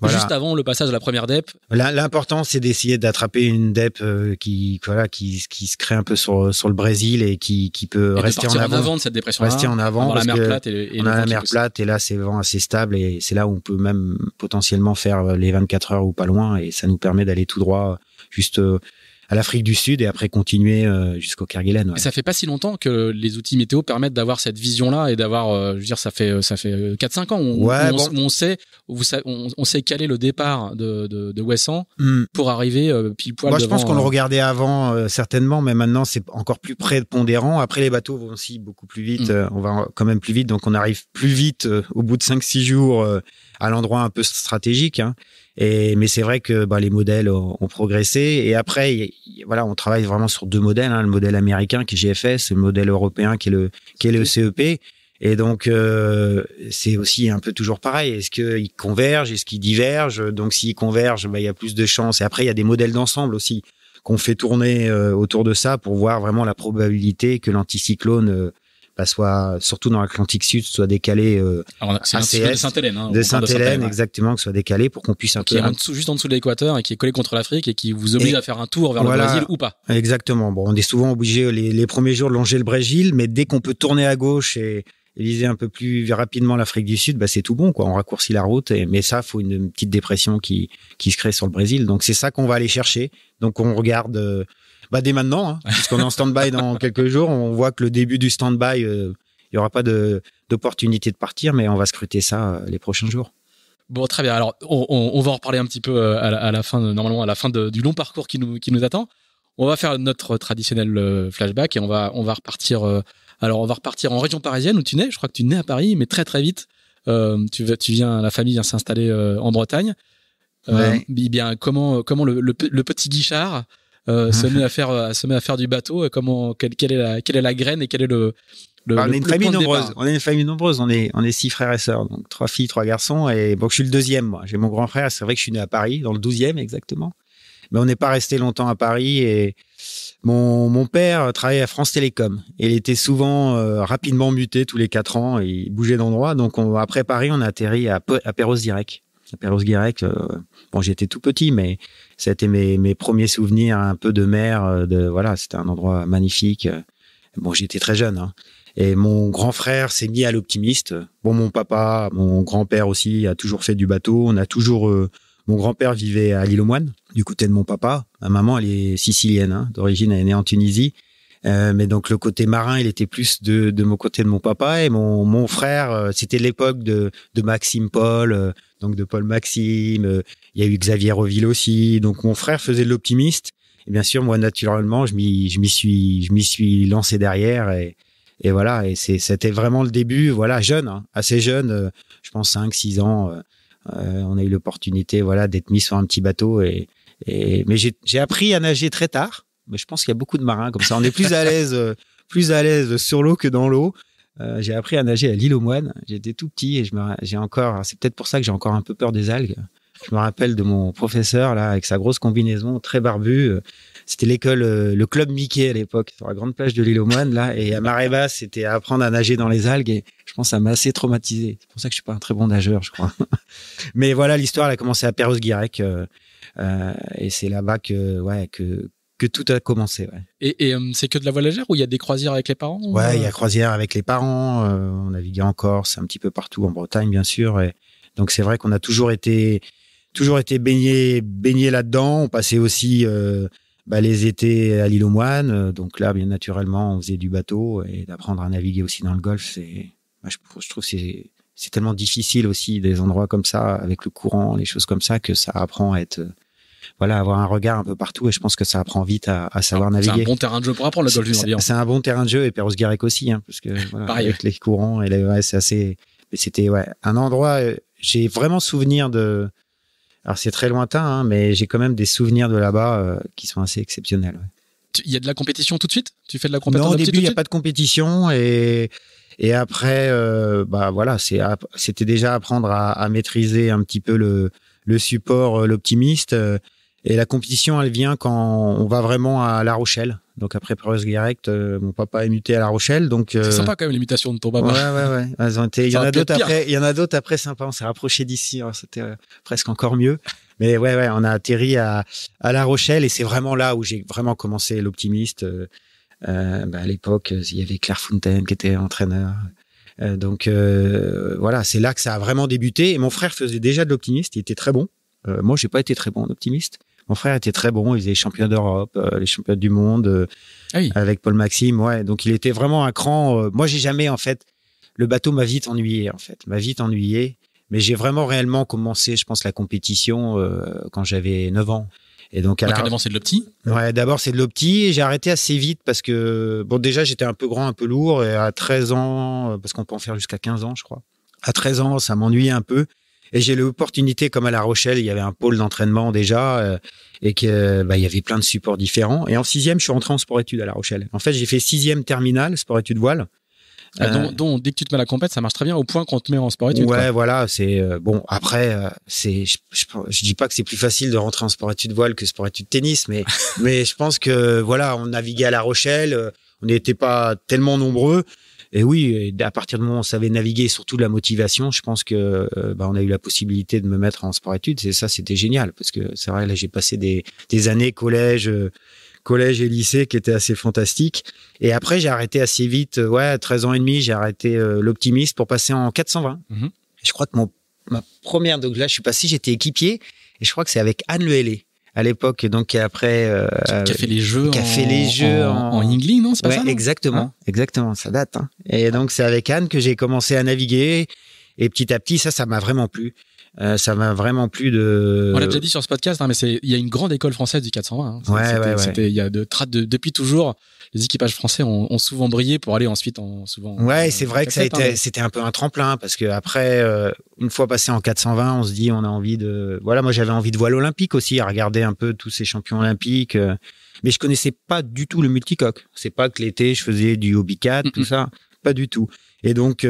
juste avant le passage de la première DEP. L'important, c'est d'essayer d'attraper une DEP euh, qui, voilà, qui, se crée un peu sur, le Brésil et qui, peut rester en avant, de cette dépression. rester en avant. Parce la plate on a la mer plate et là, c'est vent assez stable et c'est là où on peut même potentiellement faire euh, les 24 heures ou pas loin et ça nous permet d'aller tout droit juste euh, à l'Afrique du Sud et après continuer euh, jusqu'au Kerguelen. ça fait pas si longtemps que les outils météo permettent d'avoir cette vision-là et d'avoir, euh, je veux dire, ça fait euh, ça fait 4-5 ans. On, sait, vous, on, sait quel est le départ de de, de Wesson hmm. pour arriver pile poil. Moi, je pense qu'on le regardait avant certainement, mais maintenant c'est encore plus prépondérant. Après, les bateaux vont aussi beaucoup plus vite. Hmm. on va quand même plus vite, donc on arrive plus vite au bout de 5-6 jours à l'endroit un peu stratégique. Hein. Et, mais c'est vrai que bah, les modèles ont, progressé. Et après, voilà, on travaille vraiment sur deux modèles, hein, le modèle américain qui est GFS, le modèle européen qui est le, qui est le CEP. Et donc, euh, c'est aussi un peu toujours pareil. Est-ce qu'ils convergent Est-ce qu'ils divergent Donc, s'ils convergent, bah, il y a plus de chances. Et après, il y a des modèles d'ensemble aussi qu'on fait tourner euh, autour de ça pour voir vraiment la probabilité que l'anticyclone euh, soit surtout dans l'Atlantique Sud, soit décalé euh, Alors, de Sainte-Hélène, hein, de hélène exactement, que soit décalé pour qu'on puisse un peu. est juste en dessous de l'équateur et hein, qui est collé contre l'Afrique et qui vous oblige à faire un tour vers le Brésil ou pas. Exactement. Bon, on est souvent obligé les, premiers jours de longer le Brésil, mais dès qu'on peut tourner à gauche et, viser un peu plus rapidement l'Afrique du Sud, bah c'est tout bon quoi. On raccourcit la route, et, mais ça faut une petite dépression qui qui se crée sur le Brésil. Donc c'est ça qu'on va aller chercher. Donc on regarde euh, bah dès maintenant, hein, puisqu'on est en stand-by dans (laughs) quelques jours, on voit que le début du stand-by, il euh, n'y aura pas d'opportunité de, partir, mais on va scruter ça euh, les prochains jours. Bon, très bien. Alors, on, va en reparler un petit peu euh, à la, fin, normalement, à la fin du long parcours qui nous, qui nous attend. On va faire notre traditionnel flashback et on va, on va repartir. alors, on va repartir en région parisienne où tu nais. Je crois que tu nais à Paris, mais très très vite, tu, tu viens, la famille vient s'installer en Bretagne. Eh bien, comment, comment le petit Guichard euh, (laughs) euh, se met à faire à faire du bateau euh, comment quelle, est la quelle est la graine et quel est le, on, est une famille nombreuse. On est une famille nombreuse. On est on est six frères et sœurs, donc trois filles, trois garçons. Et bon, je suis le deuxième. Moi, j'ai mon grand frère. C'est vrai que je suis né à Paris, dans le 12e exactement. Mais on n'est pas resté longtemps à Paris. Et mon mon père travaillait à France Télécom. il était souvent rapidement muté tous les quatre ans. il bougeait d'endroit. Donc on, après Paris, on a atterri à, à Perros-Direct Perros Guirec, euh, bon, j'étais tout petit, mais ça a été mes, premiers souvenirs un peu de mer. Euh, de, voilà, c'était un endroit magnifique. Bon, j'étais très jeune. Hein. Et mon grand frère s'est mis à l'optimiste. Bon, mon papa, mon grand-père aussi a toujours fait du bateau. On a toujours. Euh, mon grand-père vivait à l'île aux Moines, du côté de mon papa. Ma maman, elle est sicilienne, hein, d'origine, elle est née en Tunisie. mais donc le côté marin, il était plus de, de mon côté de mon papa et mon, mon frère, c'était l'époque de, de Maxime Paul, donc de Paul Maxime. Euh, il y a eu Xavier Reville aussi. Donc mon frère faisait de l'optimiste. Et bien sûr, moi, naturellement, je m'y, suis, je m'y suis lancé derrière et, et voilà. Et c'est, c'était vraiment le début, voilà, jeune, hein, assez jeune, euh, je pense 5, six ans. Euh, on a eu l'opportunité, voilà, d'être mis sur un petit bateau et, mais j'ai, appris à nager très tard. Mais je pense qu'il y a beaucoup de marins comme ça. On est plus à l'aise, plus à l'aise sur l'eau que dans l'eau. Euh, j'ai appris à nager à l'île aux moines. J'étais tout petit et je j'ai encore, c'est peut-être pour ça que j'ai encore un peu peur des algues. Je me rappelle de mon professeur là avec sa grosse combinaison, très barbu. C'était l'école, euh, le club Mickey à l'époque, sur la grande plage de l'île aux moines là. Et à marée basse, c'était apprendre à nager dans les algues. Et je pense que ça m'a assez traumatisé. C'est pour ça que je suis pas un très bon nageur, je crois. (laughs) Mais voilà, l'histoire elle a commencé à Perros-Guirec. Euh, et c'est là-bas que ouais que que tout a commencé. Ouais. Et, euh, c'est que de la voyagère ou il y a des croisières avec les parents Ouais, il y a euh? croisières avec les parents. Euh, on naviguait en Corse, un petit peu partout en Bretagne, bien sûr. Et donc c'est vrai qu'on a toujours été toujours été baigné baigné là-dedans. On passait aussi bah, les étés à l'île aux Moines. Donc là, bien naturellement, on faisait du bateau et d'apprendre à naviguer aussi dans le Golfe. C'est, je, trouve, c'est c'est tellement difficile aussi des endroits comme ça avec le courant, les choses comme ça que ça apprend à être voilà, avoir un regard un peu partout. Et je pense que ça apprend vite à, savoir naviguer. Ah, c'est un bon terrain de jeu pour apprendre, la Dolphin. C'est un bon terrain de jeu et Perros Garek aussi, hein, parce que (laughs) avec les courants et les, c'est assez. C'était ouais, un endroit. Euh, j'ai vraiment souvenir de. Alors c'est très lointain, hein, mais j'ai quand même des souvenirs de là-bas euh, qui sont assez exceptionnels. Il y a de la compétition tout de suite Tu fais de la compétition Non, au début, il n'y a pas de compétition. Et, et après, euh, bah, voilà, c'était déjà apprendre à, maîtriser un petit peu le, le support, euh, l'optimiste. Euh, et la compétition, elle vient quand on va vraiment à La Rochelle. Donc après Paris Direct, euh, mon papa est muté à La Rochelle. Donc euh... c'est sympa quand même l'imitation de ton papa. Ouais ouais ouais. Ah, été... Il y en a d'autres après. Il y en a d'autres après sympa. On s'est rapproché d'ici. Hein, c'était presque encore mieux. Mais ouais on a atterri à, La Rochelle et c'est vraiment là où j'ai vraiment commencé l'optimiste. Bah, à l'époque, il y avait Claire Fontaine qui était entraîneur, euh, donc euh, voilà, c'est là que ça a vraiment débuté. Et mon frère faisait déjà de l'optimiste, il était très bon. Euh, moi, j'ai pas été très bon en optimiste. Mon frère était très bon, il faisait champion d'Europe, les championnats du monde avec Paul Maxime, ouais. Donc il était vraiment un cran. moi, j'ai jamais en fait le bateau m'a vite ennuyé en fait, m'a vite ennuyé. Mais j'ai vraiment réellement commencé, je pense, la compétition quand j'avais 9 ans. Et donc, d'abord, c'est de l'opti Ouais, d'abord, c'est de l'opti. j'ai arrêté assez vite parce que, bon, déjà, j'étais un peu grand, un peu lourd. Et à 13 ans, euh, parce qu'on peut en faire jusqu'à 15 ans, je crois. À 13 ans, ça m'ennuyait un peu. Et j'ai l'opportunité, comme à La Rochelle, il y avait un pôle d'entraînement déjà, euh, et que bah, il y avait plein de supports différents. Et en sixième, je suis rentré en sport études à La Rochelle. En fait, j'ai fait sixième terminale, sport études voile. Euh, donc, dès que tu te mets à la compète, ça marche très bien au point qu'on te met en sport études. Ouais, voilà, c'est euh, bon. Après, euh, c'est je, je, dis pas que c'est plus facile de rentrer en sport études voile que sport études tennis, mais (laughs) mais je pense que voilà, on naviguait à La Rochelle, on n'était pas tellement nombreux. Et oui, à partir du moment où on savait naviguer, surtout de la motivation, je pense que bah, on a eu la possibilité de me mettre en sport études. C'est ça, c'était génial parce que c'est vrai, là, j'ai passé des, des années collège, collège et lycée qui était assez fantastique. Et après, j'ai arrêté assez vite. Euh, ouais, à 13 ans et demi, j'ai arrêté euh, l'optimiste pour passer en 420. Mhm. Je crois que mon, ma première, donc là, je suis si j'étais équipier. Et je crois que c'est avec Anne Lehelé à l'époque, donc après, euh, qui a fait les jeux, qui fait les jeux en, non, c'est pas ça Exactement, hein exactement, ça date. Hein. Et donc c'est avec Anne que j'ai commencé à naviguer, et petit à petit, ça, ça m'a vraiment plu. Euh, ça m'a vraiment plu de. On l'a déjà dit sur ce podcast, hein, mais c'est il y a une grande école française du 420. Hein. Ouais, ouais, Il y a de, depuis toujours, les équipages français ont, souvent brillé pour aller ensuite en souvent. Ouais, c'est vrai que ça hein, c'était un peu un tremplin parce que après, euh, une fois passé en 420, on se dit on a envie de. Voilà, moi j'avais envie de voir l'Olympique aussi, à regarder un peu tous ces champions olympiques. Euh. mais je connaissais pas du tout le multicoque. C'est pas que l'été je faisais du hobby 4, tout ça, pas du tout. Et donc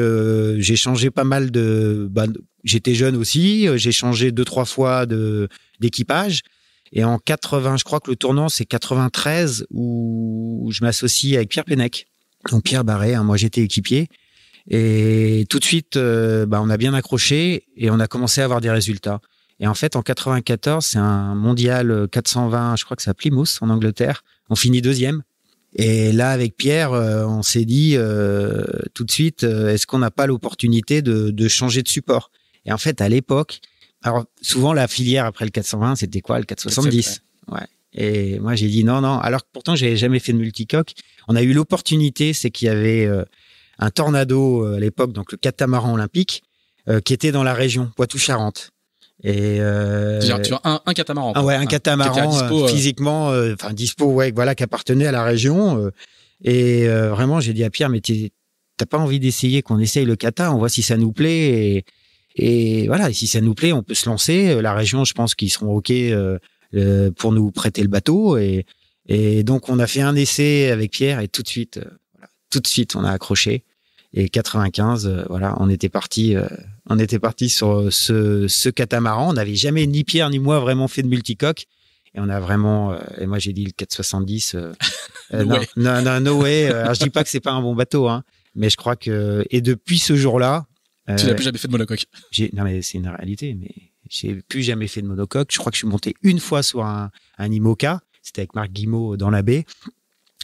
j'ai changé pas mal de, bah, J'étais jeune aussi, euh, j'ai changé deux trois fois de d'équipage. Et en 80, je crois que le tournant c'est 93 où je m'associe avec Pierre Pennec. Donc Pierre Barret, hein, moi j'étais équipier. Et tout de suite, euh, bah, on a bien accroché et on a commencé à avoir des résultats. Et en fait, en 94, c'est un mondial 420, je crois que c'est à Plymouth en Angleterre. On finit deuxième. Et là, avec Pierre, euh, on s'est dit tout de suite, est-ce qu'on n'a pas l'opportunité de, de changer de support et en fait, à l'époque, alors souvent la filière après le 420, c'était quoi le 470 Ouais. Et moi j'ai dit non non. Alors que pourtant j'avais jamais fait de multicoque. On a eu l'opportunité, c'est qu'il y avait euh, un tornado euh, à l'époque, donc le catamaran olympique, euh, qui était dans la région Poitou-Charentes. Et euh, tu as un, un catamaran. Ah ouais, un, hein. catamaran dispo, physiquement, enfin dispo, ouais, voilà, qui appartenait à la région. et vraiment, j'ai dit à Pierre, mais t'as pas envie d'essayer qu'on essaye le cata on voit si ça nous plaît. Et, et voilà, si ça nous plaît, on peut se lancer. Euh, la région, je pense qu'ils seront OK euh, euh, pour nous prêter le bateau. Et, et donc, on a fait un essai avec Pierre et tout de suite, tout de suite, on a accroché. Et 95, voilà, on était parti, on était parti sur ce, ce catamaran. On n'avait jamais ni Pierre ni moi vraiment fait de multicoque. Et on a vraiment, et moi j'ai dit le 470. Euh, (laughs) non, non, no way. Alors, je dis pas que c'est pas un bon bateau, hein, mais je crois que et depuis ce jour-là, tu n'as euh, plus jamais fait de monocoque. Non, mais c'est une réalité. Mais j'ai plus jamais fait de monocoque. Je crois que je suis monté une fois sur un, un Imoca. C'était avec Marc Guimau dans la baie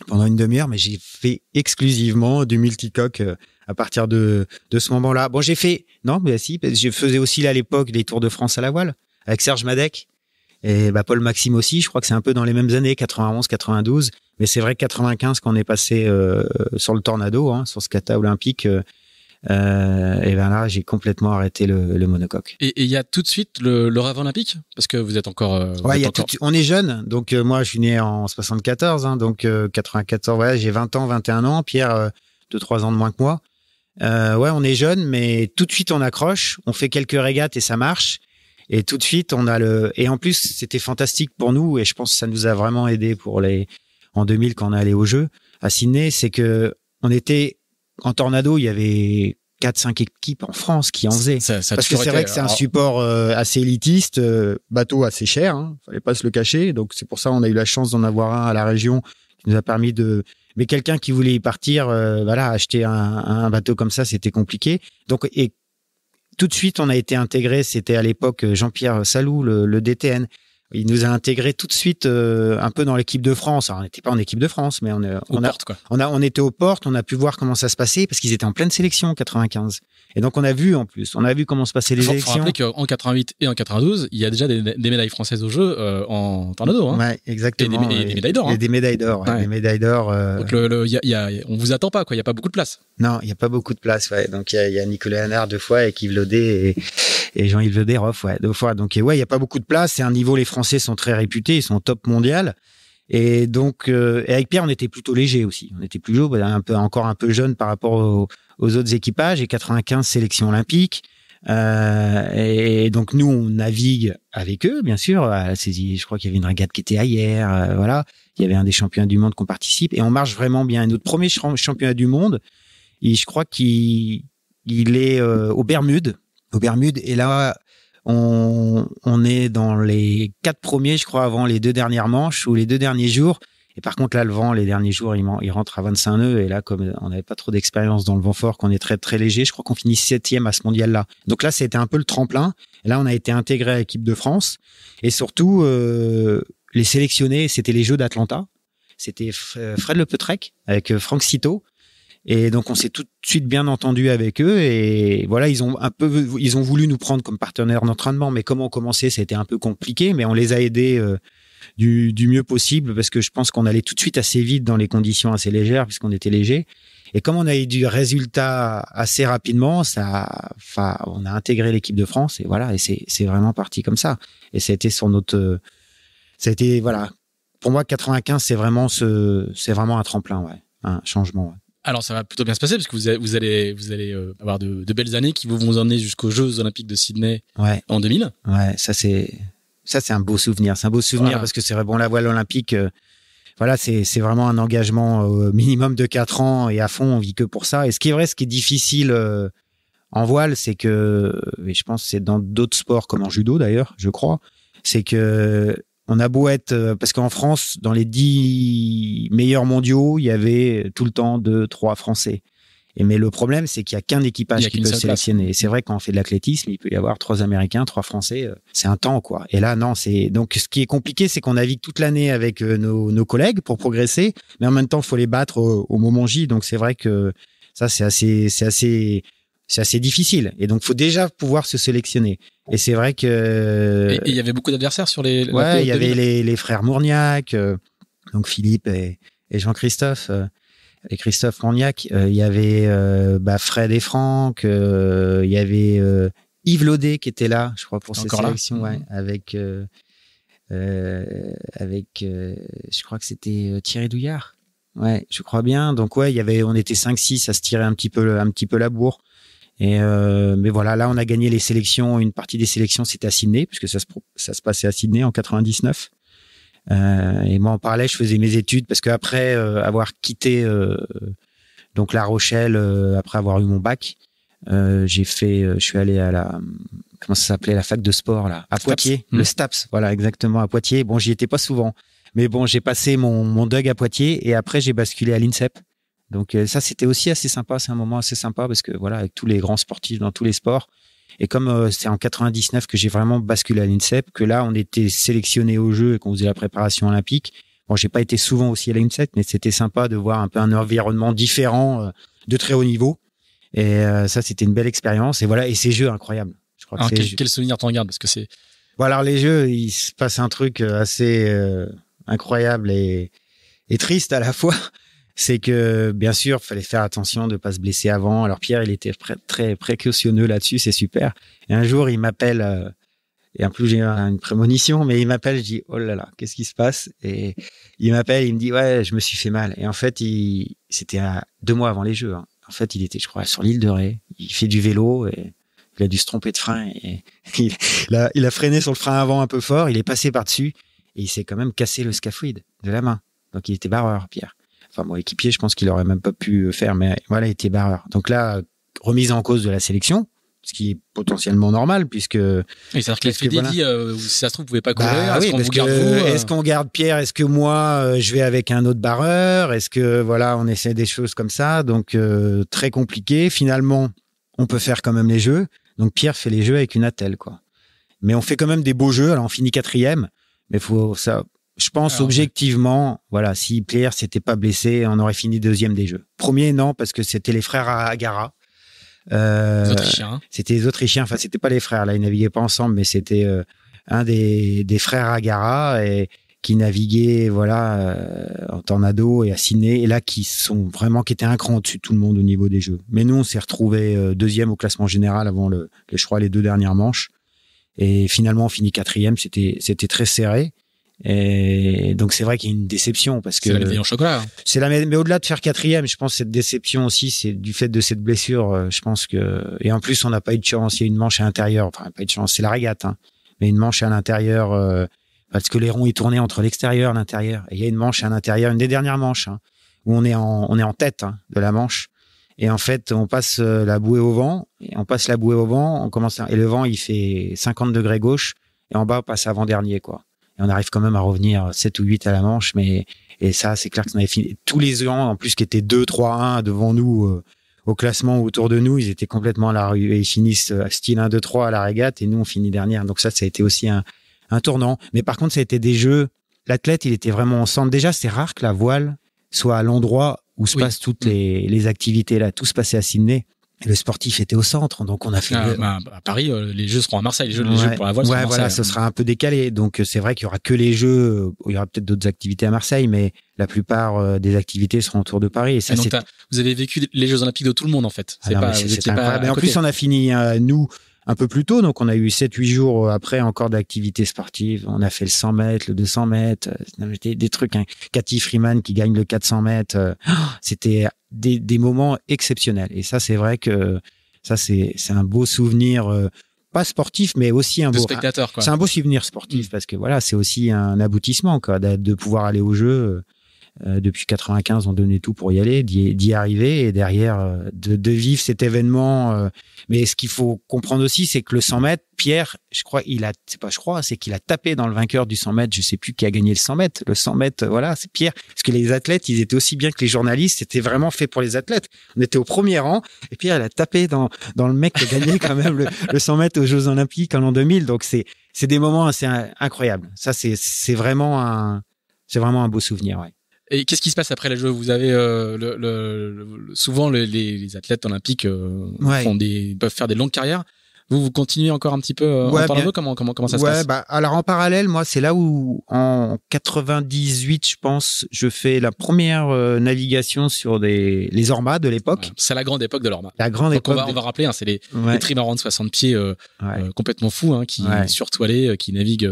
pendant une demi-heure, mais j'ai fait exclusivement du multicoque euh, à partir de, de ce moment-là. Bon, j'ai fait, non, mais si, je faisais aussi à l'époque des Tours de France à la voile avec Serge Madec et bah, Paul Maxime aussi. Je crois que c'est un peu dans les mêmes années, 91, 92. Mais c'est vrai que 95, quand on est passé euh, sur le Tornado, hein, sur ce kata olympique, euh, et ben là j'ai complètement arrêté le, monocoque. Et il y a tout de suite le, le olympique parce que vous êtes encore. ouais, on est jeune, donc euh, moi je suis né en 74, hein, donc 94, euh, ouais, j'ai 20 ans, 21 ans, Pierre 2 euh, trois ans de moins que moi. ouais, on est jeune, mais tout de suite on accroche, on fait quelques régates et ça marche. Et tout de suite, on a le. Et en plus, c'était fantastique pour nous, et je pense que ça nous a vraiment aidé pour les. En 2000, quand on est allé au jeu à Sydney, c'est que on était en tornado, il y avait 4-5 équipes en France qui en faisaient. Parce que c'est vrai que c'est un support euh, assez élitiste, euh, bateau assez cher, ne hein, fallait pas se le cacher. Donc c'est pour ça qu'on a eu la chance d'en avoir un à la région qui nous a permis de. Mais quelqu'un qui voulait y partir, euh, voilà, acheter un, bateau comme ça, c'était compliqué. Donc et tout de suite on a été intégré. C'était à l'époque Jean-Pierre Salou, le, DTN, il nous a intégré tout de suite euh, un peu dans l'équipe de France. Alors, on n'était pas en équipe de France, mais on, on, on, était aux portes, on a pu voir comment ça se passait parce qu'ils étaient en pleine sélection 95. Et donc on a vu en plus, on a vu comment se passaient les élections. élections. Faut rappeler qu'en 88 et en 92, il y a déjà des, médailles françaises au jeu euh, en tornado. Hein. Ouais, exactement. Et des, médailles d'or. Et des médailles d'or. Des Donc on vous attend pas quoi. Il y a pas beaucoup de place. Non, il y a pas beaucoup de place. Donc il y, a, Nicolas Hanard deux fois et Yves et et Jean-Yves ouais, deux fois. Donc, ouais, il n'y a pas beaucoup de place. C'est un niveau, les Français sont très réputés, ils sont top mondial. Et donc, avec euh, Pierre, on était plutôt léger aussi. On était plus jeune, un peu, encore un peu jeune par rapport aux, autres équipages et 95 sélections olympiques. Euh, et donc nous, on navigue avec eux, bien sûr. je crois qu'il y avait une regate qui était ailleurs. voilà, il y avait un des champions du monde qu'on participe et on marche vraiment bien. Et notre premier championnat du monde, et je crois qu'il est euh, aux Bermudes aux Bermudes. Et là, on, est dans les quatre premiers, je crois, avant les deux dernières manches ou les deux derniers jours. Et par contre, là, le vent, les derniers jours, il, il rentre à 25 nœuds. Et là, comme on n'avait pas trop d'expérience dans le vent fort, qu'on est très, très léger, je crois qu'on finit septième à ce mondial-là. Donc là, c'était un peu le tremplin. Là, on a été intégré à l'équipe de France. Et surtout, euh, les sélectionnés, c'était les Jeux d'Atlanta. C'était euh, Fred Le Petrec avec euh, Franck Citeau. Et donc on s'est tout de suite bien entendu avec eux et voilà ils ont un peu ils ont voulu nous prendre comme partenaire d'entraînement mais comment commencer c'était un peu compliqué mais on les a aidés euh, du, du, mieux possible parce que je pense qu'on allait tout de suite assez vite dans les conditions assez légères puisqu'on était léger et comme on a eu du résultat assez rapidement ça enfin on a intégré l'équipe de France et voilà et c'est c'est vraiment parti comme ça et été sur notre ça a été voilà pour moi 95 c'est vraiment ce c'est vraiment un tremplin ouais un changement ouais. Alors ça va plutôt bien se passer parce que vous, vous allez vous allez euh, avoir de, belles années qui vous vont emmener jusqu'aux Jeux olympiques de Sydney en 2000. Ouais, ça c'est ça c'est un beau souvenir, c'est un beau souvenir parce que c'est vrai bon la voile olympique euh, voilà, c'est vraiment un engagement euh, minimum de quatre ans et à fond on vit que pour ça et ce qui est vrai ce qui est difficile en voile, c'est que je pense c'est dans d'autres sports comme en judo d'ailleurs, je crois, c'est que on a beau être, euh, parce qu'en France, dans les dix meilleurs mondiaux, il y avait tout le temps deux, trois Français. Et mais le problème, c'est qu'il n'y a qu'un équipage qui peut sélectionner. c'est vrai quand on fait de l'athlétisme, il peut y avoir trois Américains, trois Français. Euh, c'est un temps, quoi. Et là, non, c'est donc ce qui est compliqué, c'est qu'on navigue toute l'année avec euh, nos, collègues pour progresser, mais en même temps, il faut les battre au, au moment J. Donc c'est vrai que ça, c'est assez, c'est assez, c'est assez difficile. Et donc, faut déjà pouvoir se sélectionner. Et c'est vrai que. il y avait beaucoup d'adversaires sur les. Ouais, il y avait les, les, frères Mourniac, euh, donc Philippe et, et Jean-Christophe. Euh, et Christophe Mourniac, euh, il y avait bah, Fred et Franck, il y avait Yves Laudet qui était là, je crois, pour cette sélection, mm-hmm. avec. avec je crois que c'était Thierry Douillard. Ouais, je crois bien. Donc ouais, il y avait on était 5 6 à se tirer un petit peu un petit peu la bourre. Et euh, mais voilà, là, on a gagné les sélections. Une partie des sélections, c'était à Sydney, puisque ça se, ça se passait à Sydney en 99. Euh, et moi, en parallèle, je faisais mes études parce qu'après euh, avoir quitté euh, donc La Rochelle, après avoir eu mon bac, j'ai fait, je suis allé à la comment ça s'appelait la fac de sport là à Poitiers, mmh. le Staps, voilà exactement à Poitiers. Bon, j'y étais pas souvent, mais bon, j'ai passé mon mon à Poitiers et après j'ai basculé à l'INSEP. Donc euh, ça, c'était aussi assez sympa. C'est un moment assez sympa parce que voilà, avec tous les grands sportifs dans tous les sports. Et comme euh, c'est en 99 que j'ai vraiment basculé à l'INSEP, que là, on était sélectionné au jeu et qu'on faisait la préparation olympique. Bon, j'ai pas été souvent aussi à l'INSEP, mais c'était sympa de voir un peu un environnement différent euh, de très haut niveau. Et ça, c'était une belle expérience. Et voilà, et ces jeux incroyables. Je crois quel, quel, souvenir t'en gardes Parce que c'est. Voilà, bah, les jeux, il se passe un truc assez incroyable et, et triste à la fois c'est que bien sûr, il fallait faire attention de pas se blesser avant. Alors Pierre, il était très précautionneux là-dessus, c'est super. Et un jour, il m'appelle. Euh, et en plus, j'ai une prémonition, mais il m'appelle, je dis, oh là là, qu'est-ce qui se passe? Et il m'appelle, il me dit, ouais, je me suis fait mal. Et en fait, il, c'était deux mois avant les Jeux. Hein. En fait, il était, je crois, sur l'île de Ré. Il fait du vélo et il a dû se tromper de frein. Et (laughs) il, a, il freiné sur le frein avant un peu fort. Il est passé par-dessus et il s'est quand même cassé le scaphoïde de la main. Donc, il était barreur, Pierre. Enfin bon, équipier, je pense qu'il aurait même pas pu faire, mais voilà, il était barreur. Donc là, remise en cause de la sélection, ce qui est potentiellement normal puisque c'est-à-dire que dit euh, si ça se trouve vous pouvez pas courir est-ce qu'on garde est Pierre est-ce que moi euh, je vais avec un autre barreur est-ce que voilà on essaie des choses comme ça donc euh, très compliqué finalement on peut faire quand même les jeux donc Pierre fait les jeux avec une attelle quoi mais on fait quand même des beaux jeux alors on finit quatrième mais faut ça je pense ah, objectivement, voilà, si Player s'était pas blessé, on aurait fini deuxième des Jeux. Premier, non, parce que c'était les frères Agara. Euh, hein. C'était les Autrichiens. Enfin, c'était pas les frères. Là, ils naviguaient pas ensemble, mais c'était euh, un des, des frères Agara et qui naviguait, voilà, euh, en tornado et à Ciné, et là qui sont vraiment qui étaient un cran au-dessus de tout le monde au niveau des jeux. Mais nous, on s'est retrouvé euh, deuxième au classement général avant le, je crois, les deux dernières manches. Et finalement, on finit quatrième. C'était, c'était très serré. Et donc c'est vrai qu'il y a une déception parce que c'est la en chocolat. Hein. C'est la mais au-delà de faire quatrième, je pense cette déception aussi c'est du fait de cette blessure. Euh, je pense que et en plus on n'a pas eu de chance. Il y a une manche à l'intérieur, enfin pas eu de chance, c'est la régate, hein. mais une manche à l'intérieur euh, parce que les ronds ils tournaient entre l'extérieur, et l'intérieur. Et il y a une manche à l'intérieur, une des dernières manches hein, où on est en on est en tête hein, de la manche. Et en fait, on passe euh, la bouée au vent, et on passe la bouée au vent, on commence et le vent il fait 50 degrés gauche et en bas on passe avant dernier quoi. Et on arrive quand même à revenir 7 ou 8 à la manche. Mais, et ça, c'est clair que ça avait fini. Tous les ans, en plus, qui étaient 2, 3, 1 devant nous euh, au classement autour de nous, ils étaient complètement à la rue. Et ils finissent euh, style 1, 2, 3 à la régate. Et nous, on finit dernière. Donc ça, ça a été aussi un, tournant. Mais par contre, ça a été des jeux. L'athlète, il était vraiment en centre. Déjà, c'est rare que la voile soit à l'endroit où se passent toutes les, les activités là. Tout se passait à Sydney le sportif était au centre, donc on a fait. Ah, le... Bah, à Paris, euh, les jeux seront à Marseille, les jeux, pour la voile. Ouais, voilà, ce hein. sera un peu décalé. Donc euh, c'est vrai qu'il y aura que les jeux. Euh, il y aura peut-être d'autres activités à Marseille, mais la plupart des activités seront autour de Paris. Et ça, vous avez vécu les Jeux Olympiques de tout le monde en fait. Ah c'est pas. en plus, on a fini nous un peu plus tôt. Donc, on a eu 7-8 jours après encore d'activité sportive On a fait le 100 mètres, le 200 mètres. C'était euh, des trucs. Hein. Cathy Freeman qui gagne le 400 mètres. Euh, oh, c'était des, moments exceptionnels. Et ça, c'est vrai que ça, c'est un beau souvenir euh, pas sportif, mais aussi un beau spectateur. C'est un beau souvenir sportif mm. parce que voilà, c'est aussi un aboutissement quoi, de, de pouvoir aller au jeu euh, depuis 95 ont donné tout pour y aller, d'y arriver et derrière euh, de, de vivre cet événement. Euh, mais ce qu'il faut comprendre aussi, c'est que le 100 mètres, Pierre, je crois, il a, c'est pas je crois, c'est qu'il a tapé dans le vainqueur du 100 mètres. Je sais plus qui a gagné le 100 mètres. Le 100 mètres, voilà, c'est Pierre. Parce que les athlètes, ils étaient aussi bien que les journalistes. C'était vraiment fait pour les athlètes. On était au premier rang et Pierre, il a tapé dans dans le mec qui a gagné quand même le, le 100 mètres aux Jeux Olympiques en l'an 2000. Donc c'est c'est des moments assez incroyables. Ça, c'est c'est vraiment un c'est vraiment un beau souvenir. Ouais. Et qu'est-ce qui se passe après les Jeux Vous avez euh, le, souvent les, athlètes olympiques euh, des, peuvent faire des longues carrières. Vous, continuez encore un petit peu euh, en comment, comment, ça se passe bah, Alors en parallèle, moi, c'est là où en 98, je pense, je fais la première euh, navigation sur les Ormas de l'époque. c'est la grande époque de l'Orma. La grande époque. On va, rappeler, hein, c'est les, trimarans de 60 pieds euh, complètement fous, hein, qui surtoilés, qui naviguent.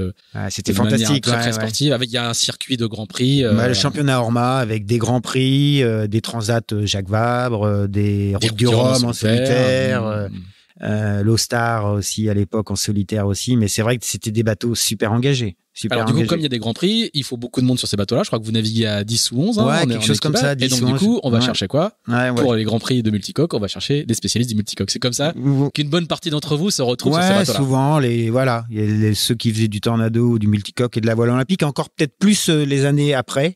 C'était fantastique. Très, très sportive. Avec il y a un circuit de Grand Prix. Bah, le championnat Orma avec des grands prix, des transats Jacques Vabre, des, des routes du Rhum en solitaire. Mm euh, l'Ostar aussi à l'époque en solitaire aussi. Mais c'est vrai que c'était des bateaux super engagés. Super Alors, du coup, comme il y a des grands prix, il faut beaucoup de monde sur ces bateaux-là. Je crois que vous naviguez à 10 ou 11. Hein, ouais, quelque chose comme ça. 10 et donc, du coup, on va chercher quoi Pour les grands prix de multicoque, on va chercher des spécialistes du multicoque. C'est comme ça qu'une bonne partie d'entre vous se retrouve sur ces bateaux-là. souvent, les, voilà, y a ceux qui faisaient du tornado ou du multicoque et de la voile olympique, encore peut-être plus euh, les années après.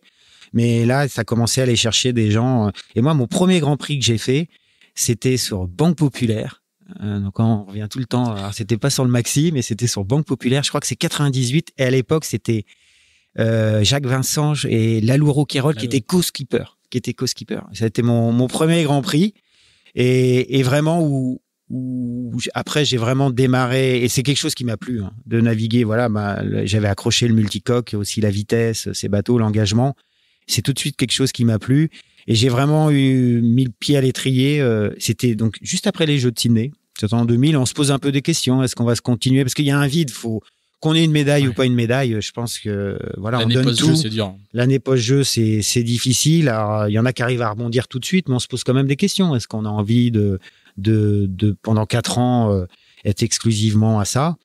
Mais là, ça commençait à aller chercher des gens. Euh. Et moi, mon premier Grand Prix que j'ai fait, c'était sur Banque Populaire. Euh, donc on revient tout le temps. Euh, c'était pas sur le Maxi, mais c'était sur Banque Populaire. Je crois que c'est 98. Et à l'époque, c'était euh, Jacques Vincent et Lalou Quirol qui étaient co-skipper, qui étaient co-skipper. Ça a été mon, mon premier Grand Prix. Et, vraiment où, où après j'ai vraiment démarré et c'est quelque chose qui m'a plu hein, de naviguer. Voilà, j'avais accroché le multicoque, aussi la vitesse, ces bateaux, l'engagement. C'est tout de suite quelque chose qui m'a plu. Et j'ai vraiment eu mille pieds à l'étrier. Euh, c'était donc juste après les Jeux de Sydney. C'était en 2000. On se pose un peu des questions. Est-ce qu'on va se continuer Parce qu'il y a un vide. Faut qu'on ait une médaille ou pas une médaille. Je pense que voilà, on donne tout. L'année post-jeu, c'est c'est difficile. Euh, il y en a qui arrivent à rebondir tout de suite, mais on se pose quand même des questions. Est-ce qu'on a envie de de, de pendant quatre ans euh, être exclusivement à ça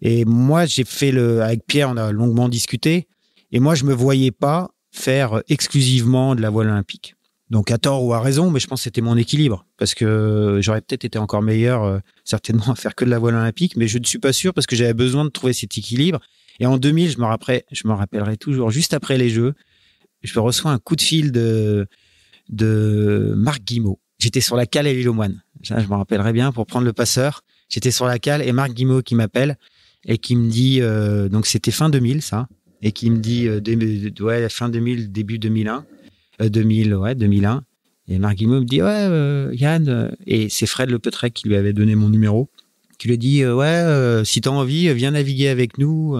Et moi, j'ai fait le avec Pierre, on a longuement discuté. Et moi, je me voyais pas faire exclusivement de la voile olympique. Donc à tort ou à raison, mais je pense que c'était mon équilibre parce que euh, j'aurais peut-être été encore meilleur euh, (laughs) certainement à faire que de la voile olympique, mais je ne suis pas sûr parce que j'avais besoin de trouver cet équilibre. Et en 2000, je me rappellerai, rappellerai toujours, juste après les Jeux, je reçois un coup de fil de de Marc Guimau. J'étais sur la cale à l'île aux je me rappellerai bien pour prendre le passeur. J'étais sur la cale et Marc Guimau qui m'appelle et qui me dit euh, donc c'était fin 2000 ça et qui me dit euh, ouais fin 2000 début 2001 2000, euh, ouais, 2001. Et Marc me dit Ouais, euh, Yann, euh, et c'est Fred Le qui lui avait donné mon numéro, qui lui dit Ouais, si t'as envie, viens naviguer avec nous.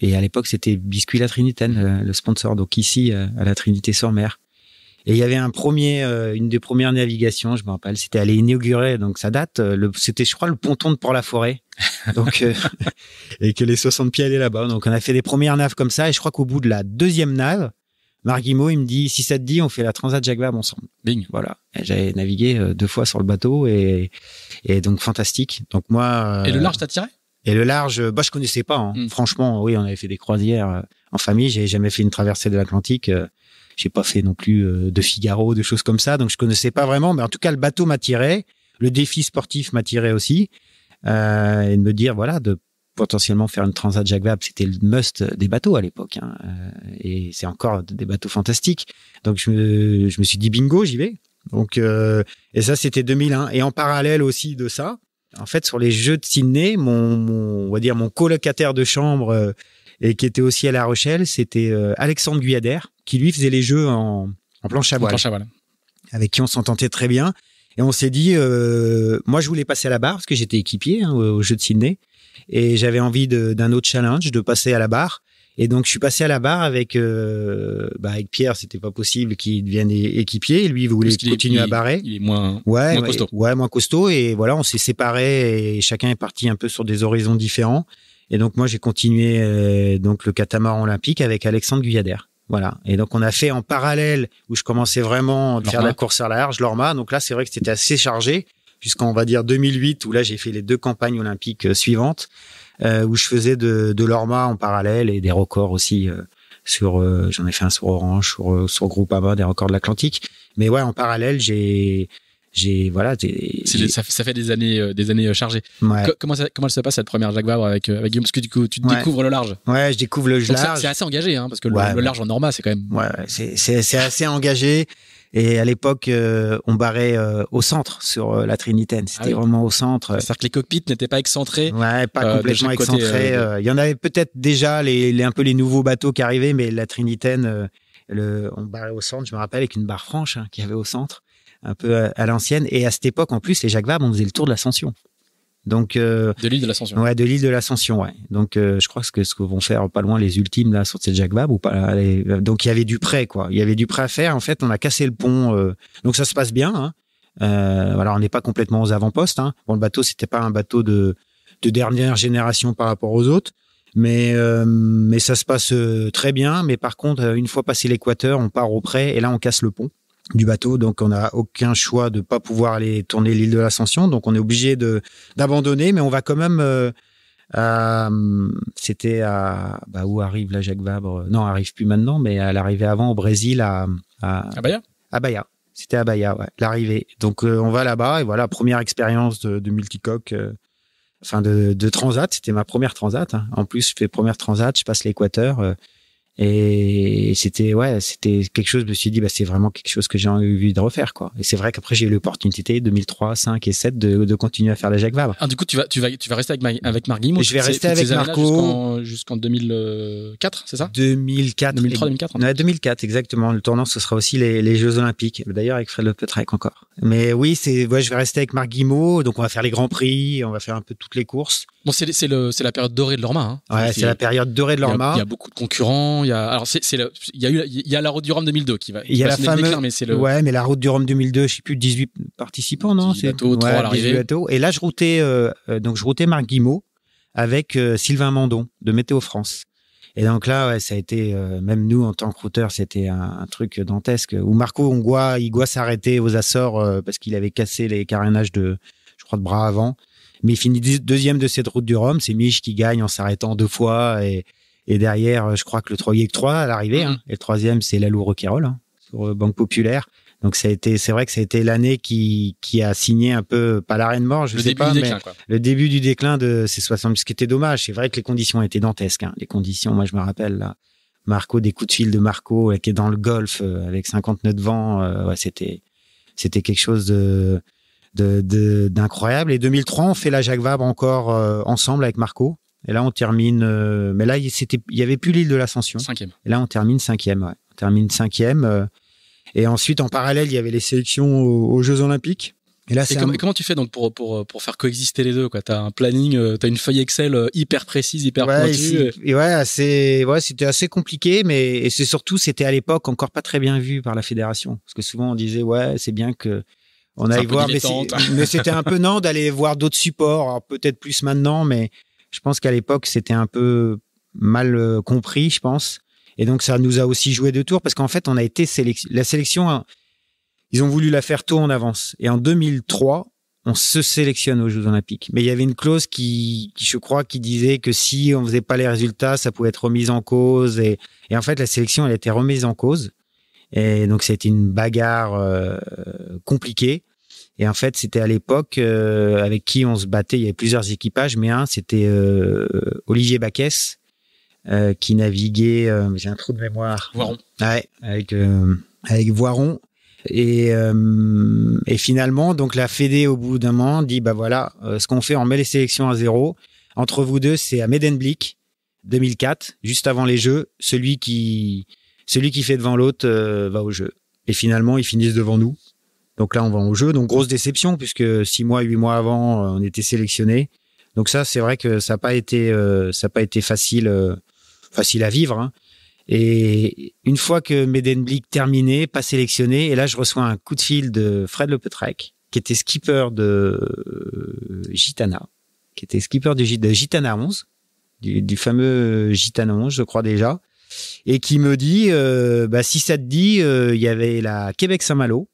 Et à l'époque, c'était Biscuit La Trinitaine, le sponsor, donc ici, à la Trinité-sur-Mer. Et il y avait un premier, une des premières navigations, je me rappelle, c'était aller inaugurer, donc ça date. c'était, je crois, le ponton de Port-la-Forêt, (laughs) donc (laughs) et que les 60 pieds allaient là-bas. Donc on a fait des premières naves comme ça, et je crois qu'au bout de la deuxième nave, Marc il me dit si ça te dit, on fait la Transat Jacques ensemble. Bing, voilà. J'avais navigué euh, deux fois sur le bateau et, et donc fantastique. Donc moi. Et le euh, large t'a tiré Et le large, euh, bah je connaissais pas. Hein. Hmm. Franchement, oui, on avait fait des croisières en famille. J'ai jamais fait une traversée de l'Atlantique. J'ai pas fait non plus de Figaro, de choses comme ça. Donc je connaissais pas vraiment. Mais en tout cas, le bateau m'a tiré. Le défi sportif m'a tiré aussi. et de me dire voilà de potentiellement faire une transat Jacques Vabre, c'était le must des bateaux à l'époque. Hein. Euh, et c'est encore des bateaux fantastiques. Donc je me, suis dit bingo, j'y vais. Donc euh, et ça c'était 2001. Et en parallèle aussi de ça, en fait sur les Jeux de Sydney, mon, mon on va dire mon colocataire de chambre euh, et qui était aussi à La Rochelle, c'était Alexandre Guyader qui lui faisait les Jeux en, en planche à voile. Avec qui on s'entendait très bien. Et on s'est dit, moi je voulais passer à la barre parce que j'étais équipier hein, aux Jeux de Sydney et j'avais envie d'un autre challenge, de passer à la barre. Et donc je suis passé à la barre avec euh, bah avec Pierre, c'était pas possible qu'il devienne équipier. Lui, il voulait continuer à barrer. Il est moins, costaud. Ouais, moins costaud. Et voilà, on s'est séparés et chacun est parti un peu sur des horizons différents. Et donc moi, j'ai continué euh, donc le catamaran olympique avec Alexandre Guyader. Voilà. Et donc on a fait en parallèle où je commençais vraiment à faire la course à large, l'Orma. Donc là, c'est vrai que c'était assez chargé jusqu'en, on va dire, 2008, où là, j'ai fait les deux campagnes olympiques euh, suivantes, euh, où je faisais de, de l'orma en parallèle et des records aussi euh, sur, j'en ai fait un sur Orange, sur, sur Groupama, des records de l'Atlantique. Mais ouais, en parallèle, j'ai, j'ai voilà Ça, fait des années des années chargées comment ça, comment elle se passe cette première Jacques Vabre avec, avec Guillaume parce que du coup tu découvres le large ouais je découvre le large c'est, assez engagé hein, parce que le, le, large en norma c'est quand même ouais, c'est, c'est, c'est assez engagé et à l'époque, euh, on barrait euh, au centre sur euh, la Trinitaine. Ah C'était vraiment au centre. C'est-à-dire que les cockpits n'étaient pas excentrés. Ouais, pas complètement excentrés. il y en avait peut-être déjà les, un peu les nouveaux bateaux qui arrivaient, mais la Trinitaine, le, on barrait au centre. Je me rappelle avec une barre franche hein, qui avait au centre, un peu à, l'ancienne. Et à cette époque, en plus, les Jacques Vabre, on faisait le tour de l'ascension. Donc euh, de l'île de l'Ascension. Ouais, de l'île de l'Ascension, ouais. Donc euh, je crois que ce que vont faire pas loin les ultimes là sur cette Jacques ou pas. Euh, donc il y avait du prêt quoi. Il y avait du prêt à faire. En fait, on a cassé le pont. Donc ça se passe bien. Hein. alors on n'est pas complètement aux avant-postes. Hein. Bon, le bateau c'était pas un bateau de de dernière génération par rapport aux autres, mais mais ça se passe très bien. Mais par contre, une fois passé l'équateur, on part au prêt et là on casse le pont du bateau, donc on n'a aucun choix de pas pouvoir aller tourner l'île de l'Ascension, donc on est obligé de d'abandonner, mais on va quand même. Euh, c'était à bah, où arrive la Jacques Vabre Non, arrive plus maintenant, mais à l'arrivée avant au Brésil à à, Bahia. À Bahia. C'était à Bahia, l'arrivée. Donc euh, on va là-bas et voilà première expérience de, de multicoque. Euh, enfin, de, de transat, c'était ma première transat. Hein. En plus, je fais première transat, je passe l'équateur et c'était ouais, c'était quelque chose. Je me suis dit, bah c'est vraiment quelque chose que j'ai envie de refaire quoi. Et c'est vrai qu'après j'ai eu l'opportunité 2003, 5 et 7 de, de continuer à faire la Jacques Vabre. du coup tu vas tu vas tu vas rester avec avec Marc Je vais rester avec Marco jusqu'en 2004, c'est ça 2004, 2003, 2004. En 2004 exactement. Le tournant ce sera aussi les, les Jeux Olympiques. D'ailleurs avec Fred Lepetrec encore. Mais oui c'est ouais, je vais rester avec Marc Donc on va faire les grands prix, on va faire un peu toutes les courses. Bon c'est c'est la période dorée de l'Orma. Hein. Ouais c'est la période dorée de l'Orma. Il y a beaucoup de concurrents il y a alors c'est il y a eu il y a la route du Rhum 2002 qui va il y a la fameuse mais c'est le ouais mais la route du Rhum 2002 je sais plus 18 participants non c'est 3 à et là je routais euh, euh, donc je routais Marc Guimau avec euh, Sylvain Mandon de Météo France et donc là ça a été même nous en tant que routeurs c'était un, truc dantesque où Marco il s'arrêtait s'arrêter aux Açores parce qu'il avait cassé les carénages de je crois de bras avant mais il finit deuxième de cette route du Rhum c'est Mich qui gagne en s'arrêtant deux fois et et derrière, euh, je crois que le troisième y à l'arrivée. Mhm. Hein. Et le troisième, c'est la Roquayrol hein, sur euh, Banque Populaire. Donc ça a été, c'est vrai que ça a été l'année qui, qui a signé un peu pas l'arrêt de mort, je ne sais pas, mais le début du déclin de ces 60. Ce qui était dommage, c'est vrai que les conditions étaient dantesques. Hein. Les conditions, moi je me rappelle là, Marco des coups de fil de Marco euh, qui est dans le golf avec 50 nœuds de vent, ouais, c'était c'était quelque chose de d'incroyable. De, et 2003, on fait la Jacques Vabre encore ensemble avec Marco. Et là, on termine. Euh, mais là, il y avait plus l'île de l'Ascension. Cinquième. Et là, on termine cinquième. On termine cinquième. Euh, et ensuite, en parallèle, il y avait les sélections aux, Jeux Olympiques. Et là, et comment tu fais donc pour, pour, pour faire coexister les deux quoi T'as un planning, euh, t'as une feuille Excel hyper précise, hyper ouais, pointue. Et ouais, ouais, c'était assez compliqué, mais c'est surtout c'était à l'époque encore pas très bien vu par la fédération, parce que souvent on disait ouais, c'est bien que on aille voir, mais, c'était un peu non d'aller voir d'autres supports, peut-être plus maintenant, mais je pense qu'à l'époque, c'était un peu mal euh, compris, je pense. Et donc, ça nous a aussi joué de tours parce qu'en fait, on a été sélection. La sélection, hein, ils ont voulu la faire tôt en avance. Et en 2003, on se sélectionne aux Jeux Olympiques. Mais il y avait une clause qui, je crois, qui disait que si on faisait pas les résultats, ça pouvait être remis en cause. Et, en fait, la sélection, elle a été remise en cause. Et donc, c'était une bagarre euh, compliquée. Et en fait, c'était à l'époque euh, avec qui on se battait. Il y avait plusieurs équipages, mais un, c'était euh, Olivier Baquès euh, qui naviguait. J'ai un trou de mémoire. Voiron. Ouais, avec avec Voiron. Et, et finalement, donc la Fédé au bout d'un moment dit bah voilà, ce qu'on fait, on met les sélections à zéro. Entre vous deux, c'est à Medenblick 2004, juste avant les Jeux. Celui qui celui qui fait devant l'autre va au jeu. Et finalement, ils finissent devant nous. Donc là, on va au jeu. Donc grosse déception puisque six mois, huit mois avant, euh, on était sélectionné. Donc ça, c'est vrai que ça n'a pas été, euh, ça pas été facile, euh, facile à vivre. Hein. Et une fois que Medenblick terminé, pas sélectionné, et là, je reçois un coup de fil de Fred Lepetrec, qui était skipper de Gitana, qui était skipper du, de Gitana 11, du, fameux Gitana 11, je crois déjà, et qui me dit, bah, si ça te dit, il y avait la Québec-Saint-Malo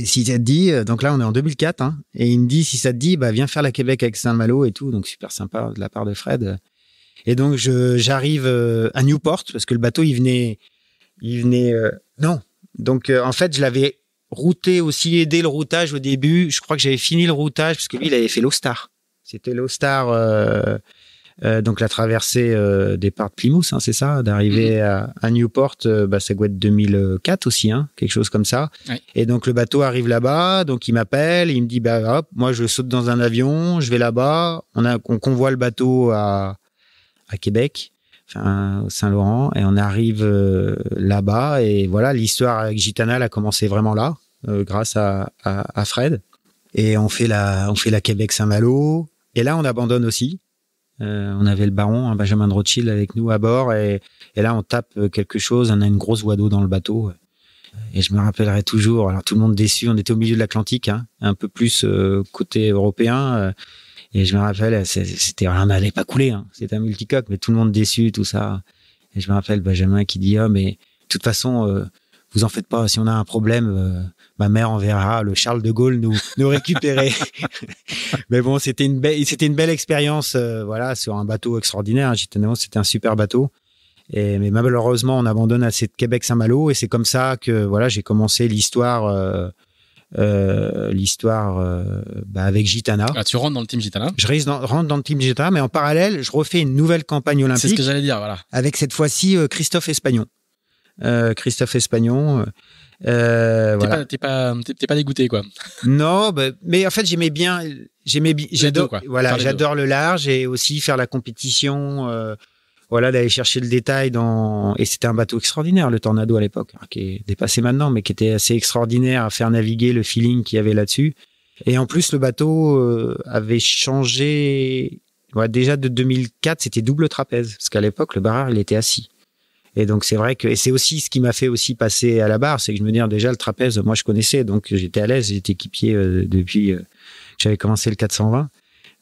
et si ça te dit, euh, donc là, on est en 2004, hein, et il me dit, si ça te dit, bah, viens faire la Québec avec Saint-Malo et tout. Donc, super sympa de la part de Fred. Et donc, j'arrive euh, à Newport parce que le bateau, il venait, il venait, euh, non. Donc, en fait, je l'avais routé aussi, aidé le routage au début. Je crois que j'avais fini le routage parce que lui, il avait fait l'Ostar. C'était l'Ostar, euh, donc la traversée euh, des parts de Plymouth, hein, c'est ça, d'arriver mhm. à, Newport, euh, bah, ça doit être 2004 aussi, hein, quelque chose comme ça. Et donc le bateau arrive là-bas, donc il m'appelle, il me dit bah hop, moi je saute dans un avion, je vais là-bas, on convoie le bateau à, Québec. au Saint-Laurent, et on arrive là-bas, et voilà, l'histoire avec Gitanal a commencé vraiment là, grâce à, Fred. Et on fait la Québec-Saint-Malo, et là on abandonne aussi, euh, on avait le baron, hein, Benjamin de Rothschild avec nous à bord, et, et là on tape euh, quelque chose, on a une grosse oie d'eau dans le bateau. Et je me rappellerai toujours, alors tout le monde déçu, on était au milieu de l'Atlantique, hein, un peu plus euh, côté européen. et je me rappelle, c'était, on n'allait pas couler, hein, c'était un multicoque, mais tout le monde déçu, tout ça. Et je me rappelle Benjamin qui dit, oh, mais de toute façon, vous en faites pas, si on a un problème, ma mère enverra le Charles de Gaulle nous, nous récupérer. (laughs) Mais bon, c'était une belle, expérience, euh, voilà, sur un bateau extraordinaire. Gitano, hein. c'était un super bateau. mais malheureusement, on abandonne à cette Québec-Saint-Malo et c'est comme ça que voilà, j'ai commencé l'histoire, euh, euh, l'histoire bah, avec Gitana. Ah, tu rentres dans le team Gitana Je rentre dans le team Gitana, mais en parallèle, je refais une nouvelle campagne olympique. C'est ce que j'allais dire, voilà. Avec cette fois-ci Christophe Espagnon. Christophe Espagnon, euh, t'es, pas, dégoûté quoi. (laughs) Non, bah, mais en fait j'aimais bien, j'aimais, j'adore, voilà, j'adore le large et aussi faire la compétition, euh, voilà, d'aller chercher le détail dans. Et c'était un bateau extraordinaire, le Tornado à l'époque, hein, qui est dépassé maintenant, mais qui était assez extraordinaire à faire naviguer le feeling qu'il y avait là-dessus. Et en plus le bateau euh, avait changé. déjà de 2004, c'était double trapèze parce qu'à l'époque le barreur il était assis. Et donc c'est vrai que et c'est aussi ce qui m'a fait aussi passer à la barre, c'est que je me disais ah, déjà le trapèze, moi je connaissais, donc j'étais à l'aise, j'étais équipier euh, depuis euh, que j'avais commencé le 420.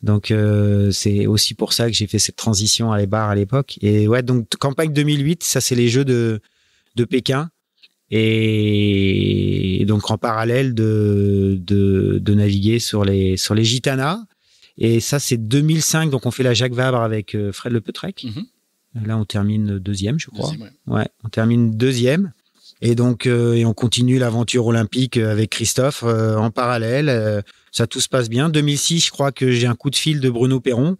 Donc euh, c'est aussi pour ça que j'ai fait cette transition à les barres à l'époque. Et ouais, donc campagne 2008, ça c'est les Jeux de de Pékin. Et, donc en parallèle de, de, de naviguer sur les sur les Gitanas. Et ça c'est 2005, donc on fait la Jacques Vabre avec Fred Le Petrec. Mm-hmm. Là, on termine deuxième, je crois. ouais. on termine deuxième. Et donc, euh, et on continue l'aventure olympique euh, avec Christophe euh, en parallèle. ça tout se passe bien. 2006, je crois que j'ai un coup de fil de Bruno Perron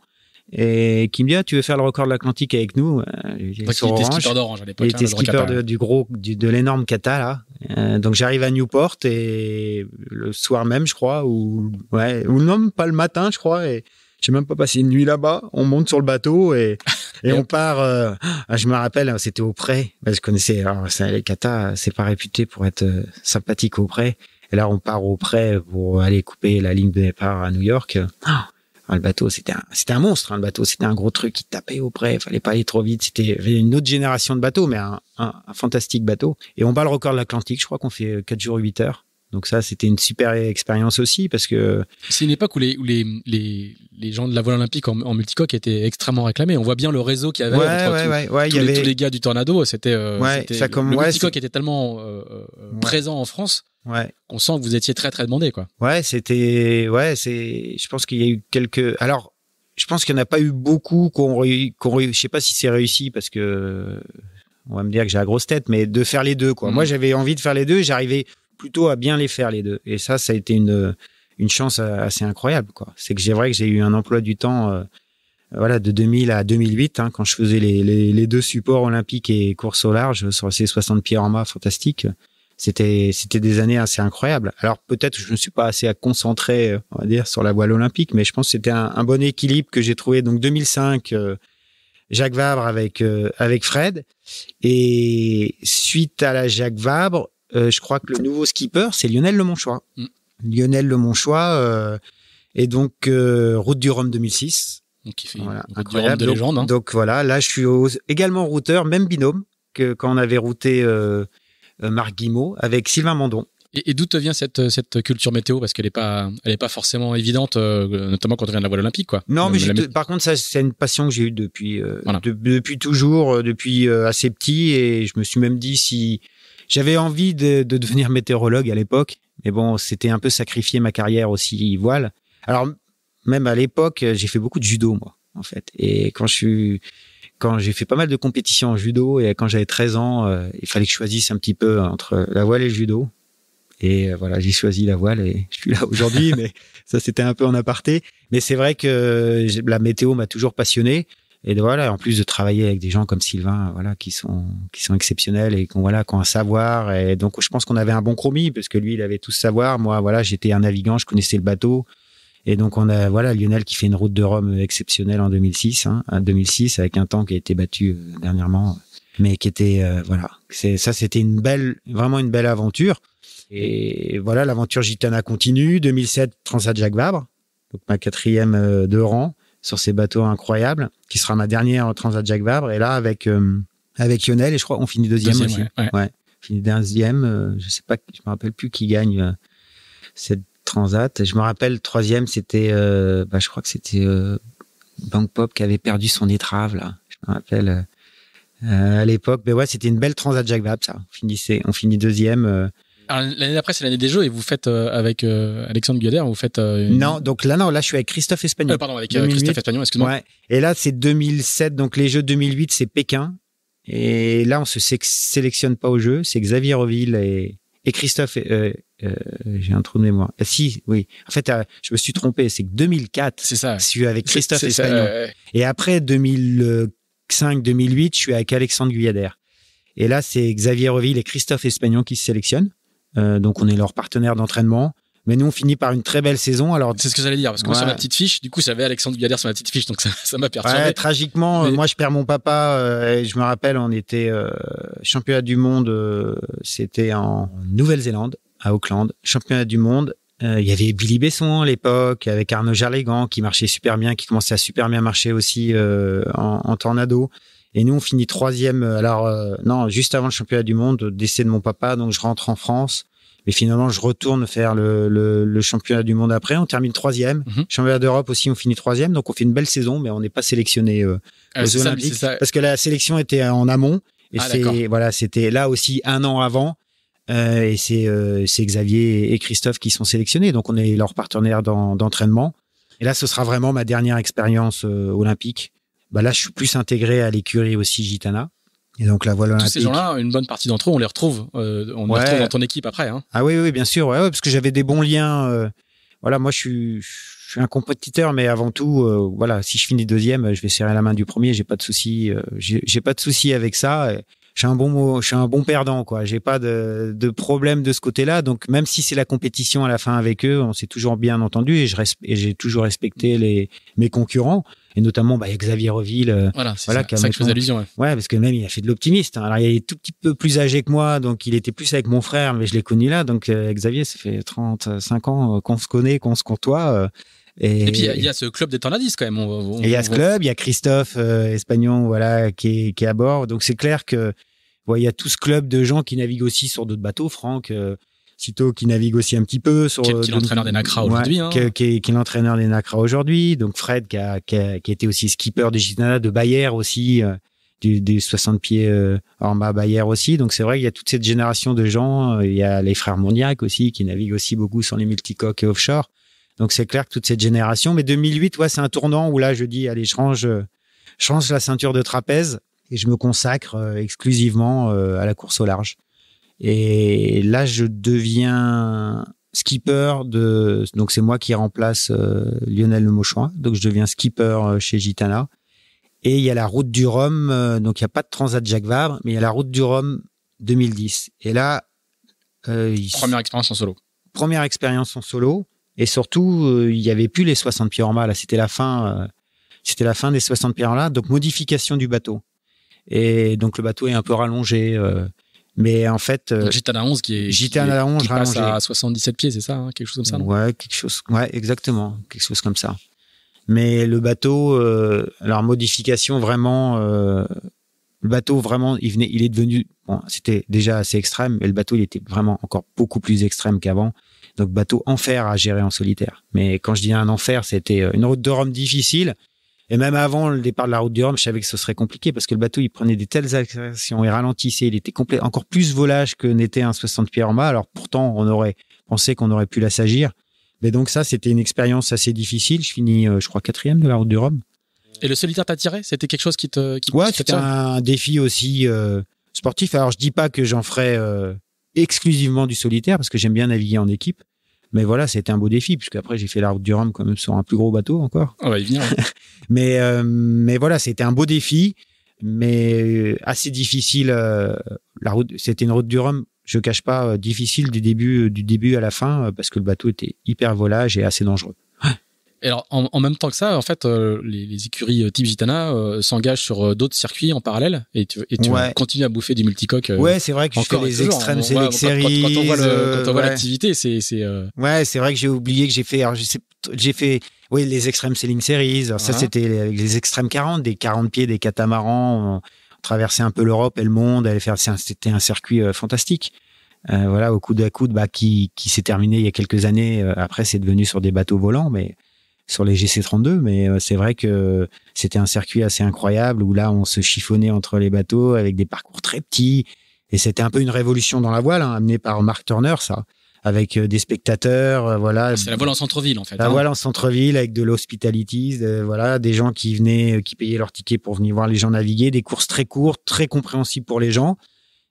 et qui me dit tu veux faire le record de l'Atlantique avec nous Il était skipper d'Orange à l'époque. Hein, de, du gros, de l'énorme cata là. donc j'arrive à Newport et le soir même, je crois, ou ou non, pas le matin, je crois. Et, j'ai même pas passé une nuit là-bas. On monte sur le bateau et, (laughs) et on part. Euh, ah, je me rappelle, hein, c'était au pré. Je connaissais. Hein, Alors, les Cata, c'est pas réputé pour être euh, sympathique au pré. Et là, on part au pré pour aller couper la ligne de départ à New York. Ah, ah, le bateau, c'était un, c'était un monstre. Hein, le bateau, c'était un gros truc qui tapait au près. Fallait pas aller trop vite. C'était une autre génération de bateaux, mais un, un, fantastique bateau. Et on bat le record de l'Atlantique. Je crois qu'on fait 4 euh, jours 8 heures. Donc ça, c'était une super expérience aussi parce que c'est une époque où les, gens de la voile olympique en, multicoque étaient extrêmement réclamés. On voit bien le réseau qu'il y avait entre y les, avait... tous, les, gars du Tornado. C'était euh, comme le multicoque était tellement euh, euh, présent en France. qu'on sent que vous étiez très très demandé quoi. Ouais, c'était ouais, c'est je pense qu'il y a eu quelques alors je pense qu'il n'y en a pas eu beaucoup qu'on je sais pas si c'est réussi parce que on va me dire que j'ai la grosse tête mais de faire les deux quoi. Moi, mm. j'avais envie de faire les deux, j'arrivais plutôt à bien les faire les deux. Et ça, ça a été une, une chance assez incroyable. Quoi. C'est que j'ai vrai que j'ai eu un emploi du temps euh, voilà, de 2000 à 2008, hein, quand je faisais les, les, deux supports olympiques et course au large sur ces 60 pieds en bas, fantastique. C'était, c'était des années assez incroyables. Alors peut-être je ne suis pas assez à concentrer, euh, on va dire, sur la voile olympique, mais je pense que c'était un, bon équilibre que j'ai trouvé. Donc 2005, euh, Jacques Vabre avec avec Fred. Et suite à la Jacques Vabre, euh, je crois que le nouveau skipper, c'est Lionel Lemonchois. Mm. Lionel Lemonchois, et euh, donc euh, Route du Rhum 2006. Donc, il fait voilà, incroyable. de légende. Hein. Donc, voilà, là je suis également routeur, même binôme que quand on avait routé Marc Guimau avec Sylvain Mandon. Et, d'où te vient cette, culture météo Parce qu'elle n'est pas, elle pas forcément évidente, notamment quand on vient de la voile olympique. Quoi. Non, mais par contre, c'est une passion que j'ai eue depuis, depuis toujours, depuis assez petit. Et je me suis même dit, si j'avais envie de, devenir météorologue à l'époque, mais bon, c'était un peu sacrifier ma carrière aussi voile. Alors, même à l'époque, j'ai fait beaucoup de judo, moi, en fait. Et quand je suis, quand j'ai fait pas mal de compétitions en judo et quand j'avais 13 ans, euh, il fallait que je choisisse un petit peu entre la voile et le judo. Et euh, voilà, j'ai choisi la voile et je suis là aujourd'hui, (laughs) mais ça c'était un peu en aparté. Mais c'est vrai que la météo m'a toujours passionné. Et voilà, en plus de travailler avec des gens comme Sylvain, voilà, qui sont qui sont exceptionnels et qu'on ont, voilà, qui ont un savoir. Et donc, je pense qu'on avait un bon compromis parce que lui, il avait tout ce savoir. Moi, voilà, j'étais un navigant, je connaissais le bateau. Et donc, on a voilà Lionel qui fait une route de Rome exceptionnelle en 2006, hein, 2006 avec un temps qui a été battu euh, dernièrement, mais qui était euh, voilà, c'est ça, c'était une belle, vraiment une belle aventure. Et voilà, l'aventure gitana continue. 2007, Transat Jacques Vabre, donc ma quatrième euh, de rang sur ces bateaux incroyables, qui sera ma dernière Transat Jacques Vabre. Et là, avec, euh, avec Lionel, et je crois on finit deuxième, aussi. Ouais, Finit deuxième. Euh, je sais pas, je me rappelle plus qui gagne euh, cette Transat. Je me rappelle troisième, c'était, bah, je crois que c'était Bank Pop qui avait perdu son étrave là. Je me rappelle. à l'époque, mais ouais, c'était une belle transat Jacques Vabre, ça. On finissait, on finit deuxième L'année d'après, c'est l'année des Jeux et vous faites euh, avec euh, Alexandre Guedère, vous faites. Euh, non, donc là, non, là, je suis avec Christophe Espagnol. pardon, avec Christophe Espagnol, excuse-moi. Et là, c'est 2007, donc les Jeux 2008, c'est Pékin. Et là, on se sélectionne pas aux Jeux, c'est Xavier Reville et, Christophe. J'ai un trou de mémoire. Ah, si, oui. En fait, je me suis trompé, c'est que 2004. C'est ça. Je suis avec Christophe Espagnol. Et après 2005-2008, je suis avec Alexandre Guyader. Et là, c'est Xavier Reville et Christophe Espagnon qui se sélectionnent. Euh, donc on est leur partenaire d'entraînement. Mais nous, on finit par une très belle saison. Alors, c'est ce que j'allais dire parce qu'on sur ma petite fiche, du coup, j'avais Alexandre Galère sur ma petite fiche, donc ça m'a perturbé. tragiquement, moi, je perds mon papa. Euh, et je me rappelle, on était euh, championnat du monde. C'était en Nouvelle-Zélande, à Auckland, championnat du monde. Il y avait Billy Besson à l'époque, avec Arnaud Jarlégan qui marchait super bien, qui commençait à super bien marcher aussi en, en tornado. Et nous, on finit troisième. Euh, alors, euh, non, juste avant le championnat du monde, euh, décès de mon papa, donc je rentre en France. Mais finalement, je retourne faire le, le, le championnat du monde après. On termine troisième. Mhm. Championnat d'Europe aussi, on finit troisième. Donc, on fait une belle saison, mais on n'est pas sélectionné euh, ah, aux Olympiques parce que la sélection était en amont. Et ah, c'est voilà, c'était là aussi un an avant. et c'est euh, Xavier et Christophe qui sont sélectionnés. Donc on est leur partenaire d'entraînement. Et là, ce sera vraiment ma dernière expérience olympique. Bah là, je suis plus intégré à l'écurie aussi gitana. Et donc la voile Tous ces gens-là, une bonne partie d'entre eux, on les retrouve, euh, on les dans ton équipe après. Hein. Ah oui, oui, bien sûr, ouais, parce que j'avais des bons liens. Euh, voilà, moi je suis, je suis un compétiteur, mais avant tout, euh, voilà, si je finis deuxième, je vais serrer la main du premier, j'ai pas de souci, j'ai pas de souci avec ça. Je un bon, je suis un bon perdant, quoi. J'ai pas de, de, problème de ce côté-là. Donc même si c'est la compétition à la fin avec eux, on s'est toujours bien entendu et j'ai toujours respecté mmh. les mes concurrents et notamment bah, Xavier Reville. Euh, voilà, c'est ça, que je faisais allusion. Ouais. parce que même il a fait de l'optimiste. Hein. Alors il est tout petit peu plus âgé que moi, donc il était plus avec mon frère, mais je l'ai connu là. Donc euh, Xavier, ça fait 35 ans euh, qu'on se connaît, qu'on se côtoie. Et, puis il y, a ce club des tornadistes quand même. et il y a ce club, il y a Christophe espagnol Espagnon, voilà, qui est, qui est à bord. Donc c'est clair que il y a tout ce club de gens qui naviguent aussi sur d'autres bateaux. Franck, Cito qui navigue aussi un petit peu sur. Qui est, l'entraîneur des Nacra aujourd'hui. Hein. Qui, est l'entraîneur des Nacra aujourd'hui. Donc Fred qui a, qui était aussi skipper de Gitana, de Bayer aussi, euh, du, 60 pieds euh, en bas Bayer aussi. Donc c'est vrai qu'il y a toute cette génération de gens. Euh, il y a les frères Mondiac aussi qui naviguent aussi beaucoup sur les multicoques et offshore. Donc c'est clair que toute cette génération. Mais 2008, ouais, c'est un tournant où là je dis allez, je range, je range la ceinture de trapèze et je me consacre exclusivement à la course au large. Et là, je deviens skipper de. Donc, c'est moi qui remplace euh, Lionel Lemochon. Donc, je deviens skipper euh, chez Gitana. Et il y a la route du Rhum. Euh, donc, il n'y a pas de Transat Jacques Vabre, mais il y a la route du Rhum 2010. Et là. première expérience en solo. Première expérience en solo. Et surtout, il n'y avait plus les 60 pieds en bas. c'était la fin. c'était la fin des 60 pieds en bas. Donc, modification du bateau. Et donc, le bateau est un peu rallongé. Mais en fait. à la 11 qui est. qui passe à 77 pieds, c'est ça hein, Quelque chose comme ça, non Ouais, quelque chose. Ouais, exactement. Quelque chose comme ça. Mais le bateau, euh, alors modification vraiment. Euh, le bateau vraiment, il venait, il est devenu. Bon, c'était déjà assez extrême, mais le bateau, il était vraiment encore beaucoup plus extrême qu'avant. Donc bateau enfer à gérer en solitaire. Mais quand je dis un enfer, c'était euh, une route de Rome difficile. Et même avant le départ de la route du Rhum, je savais que ce serait compliqué parce que le bateau, il prenait des telles accélérations, et ralentissait. Il était complet, encore plus volage que n'était un 60 pieds en bas. Alors pourtant, on aurait pensé qu'on aurait pu la s'agir. Mais donc ça, c'était une expérience assez difficile. Je finis, euh, je crois, quatrième de la route du Rhum. Et le solitaire t'a tiré C'était quelque chose qui te... Qui, ouais, c'était un défi aussi euh, sportif. Alors je dis pas que j'en ferais euh, exclusivement du solitaire parce que j'aime bien naviguer en équipe. Mais voilà, c'était un beau défi, puisque après, j'ai fait la route du Rhum quand même sur un plus gros bateau encore. On va y venir. (laughs) mais, euh, mais voilà, c'était un beau défi, mais assez difficile. Euh, la route, c'était une route du Rhum, je cache pas, euh, difficile du début, du début à la fin, parce que le bateau était hyper volage et assez dangereux alors, en, même temps que ça, en fait, euh, les, écuries euh, type Gitana euh, s'engagent sur d'autres circuits en parallèle et tu, et tu continues à bouffer du multicoque. ouais, c'est vrai que je fais les extrêmes c'est Quand, on voit l'activité, c'est. Ouais, c'est vrai que j'ai oublié que j'ai fait. J'ai fait. Oui, les extrêmes Sailing series. Ça, ah. c'était les extrêmes 40, des 40 pieds, des catamarans. On traversait un peu l'Europe et le monde. faire. C'était un circuit fantastique. voilà, au coup à coude, bah, qui, qui s'est terminé il y a quelques années. après, c'est devenu sur des bateaux volants, mais sur les GC32, mais euh, c'est vrai que c'était un circuit assez incroyable où là, on se chiffonnait entre les bateaux avec des parcours très petits. Et c'était un peu une révolution dans la voile, hein, amenée par Mark Turner, ça, avec euh, des spectateurs, euh, voilà. Ah, c'est la voile en centre-ville, en fait. La hein. voile en centre-ville avec de l'hospitality, voilà, des gens qui venaient, qui payaient leur ticket pour venir voir les gens naviguer, des courses très courtes, très compréhensibles pour les gens.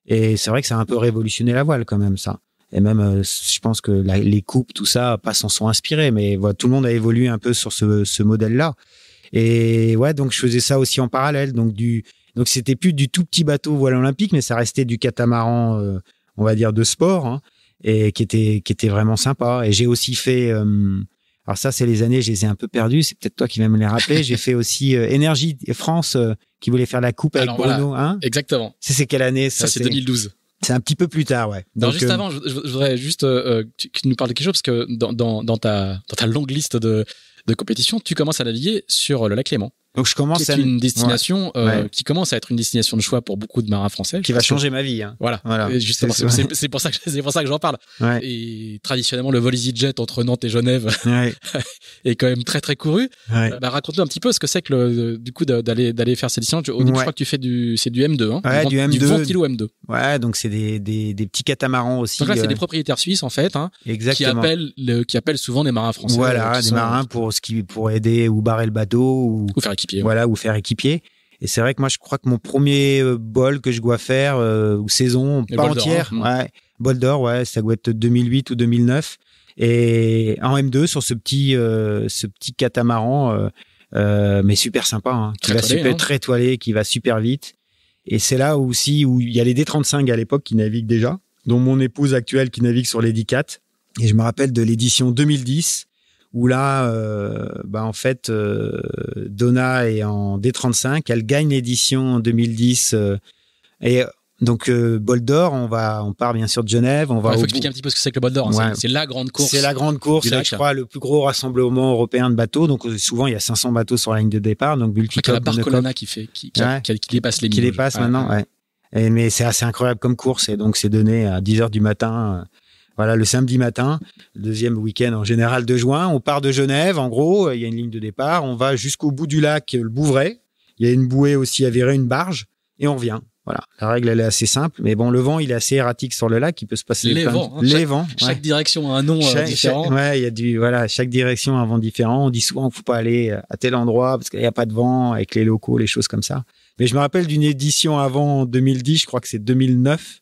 Et c'est vrai que ça a un peu révolutionné la voile, quand même, ça et même euh, je pense que les coupes, tout ça, pas s'en sont inspirés, mais voilà, tout le monde a évolué un peu sur ce, modèle-là. Et ouais, donc je faisais ça aussi en parallèle, donc du, donc c'était plus du tout petit bateau voile olympique, mais ça restait du catamaran, euh, on va dire de sport, hein, et qui était qui était vraiment sympa. Et j'ai aussi fait, euh, alors ça c'est les années, je les ai un peu perdues. C'est peut-être toi qui vas me les rappeler. j'ai fait aussi Énergie France qui voulait faire la coupe avec Bruno. hein exactement. C'est quelle année ça c'est 2012. C'est un petit peu plus tard, ouais. juste euh, avant, je, voudrais juste euh, euh, que tu nous parles de quelque chose, parce que dans, ta, longue liste de, de compétitions, tu commences à naviguer sur le lac Léman. Donc je commence qui est à une destination euh, qui commence à être une destination de choix pour beaucoup de marins français. Qui va changer ma vie. Hein. Voilà. Justement, c'est pour ça que (laughs) c'est pour ça que j'en parle. Et traditionnellement, le vol EasyJet entre Nantes et Genève (laughs) est quand même très très couru. Bah, raconte-nous un petit peu ce que c'est que le, du coup d'aller d'aller faire cette licence. je crois que tu fais du c'est du M2. Hein. du, M2. M2. Ouais, donc c'est des, des, petits catamarans aussi. Donc là, c'est des euh, propriétaires suisses en fait, hein, qui appellent le, qui appellent souvent des marins français. Voilà, euh, des marins pour ce qui pour aider ou barrer le bateau ou, voilà, ou faire équipier. Et c'est vrai que moi, je crois que mon premier euh, bol que je dois faire, euh, ou saison, pas entière, hein. ouais, bol d'or, ouais, ça doit être 2008 ou 2009. Et en M2 sur ce petit, euh, ce petit catamaran, mais super sympa, hein, qui va super hein. très toilé, qui va super vite. Et c'est là aussi où il y a les D35 à l'époque qui naviguent déjà, dont mon épouse actuelle qui navigue sur les D4. Et je me rappelle de l'édition 2010 où là, euh, bah, en fait, euh, Donna est en D35, elle gagne l'édition en 2010. Euh, et donc, Boldor, on, va, on part bien sûr de Genève. On va Il faut expliquer un petit peu ce que c'est que le Boldor. Hein. c'est la grande course. C'est la grande course, je crois, le plus gros rassemblement européen de bateaux. Donc, souvent, il y a 500 bateaux sur la ligne de départ. Donc, multi la Barcelona qui, fait, qui, qui, qui, dépasse les Qui dépasse maintenant, ouais. Et, mais c'est assez incroyable comme course. Et donc, c'est donné à 10 h du matin voilà, le samedi matin, deuxième week-end en général de juin, on part de Genève. En gros, il y a une ligne de départ. On va jusqu'au bout du lac, euh, le Bouvray. Il y a une bouée aussi virer une barge, et on revient. Voilà, la règle elle est assez simple, mais bon, le vent il est assez erratique sur le lac, il peut se passer les vents. Hein, les chaque, vents. Chaque direction a un nom euh, différent. ouais, il y a du voilà, chaque direction a un vent différent. On dit souvent qu'il faut pas aller euh, à tel endroit parce qu'il n'y a pas de vent avec les locaux, les choses comme ça. Mais je me rappelle d'une édition avant 2010, je crois que c'est 2009,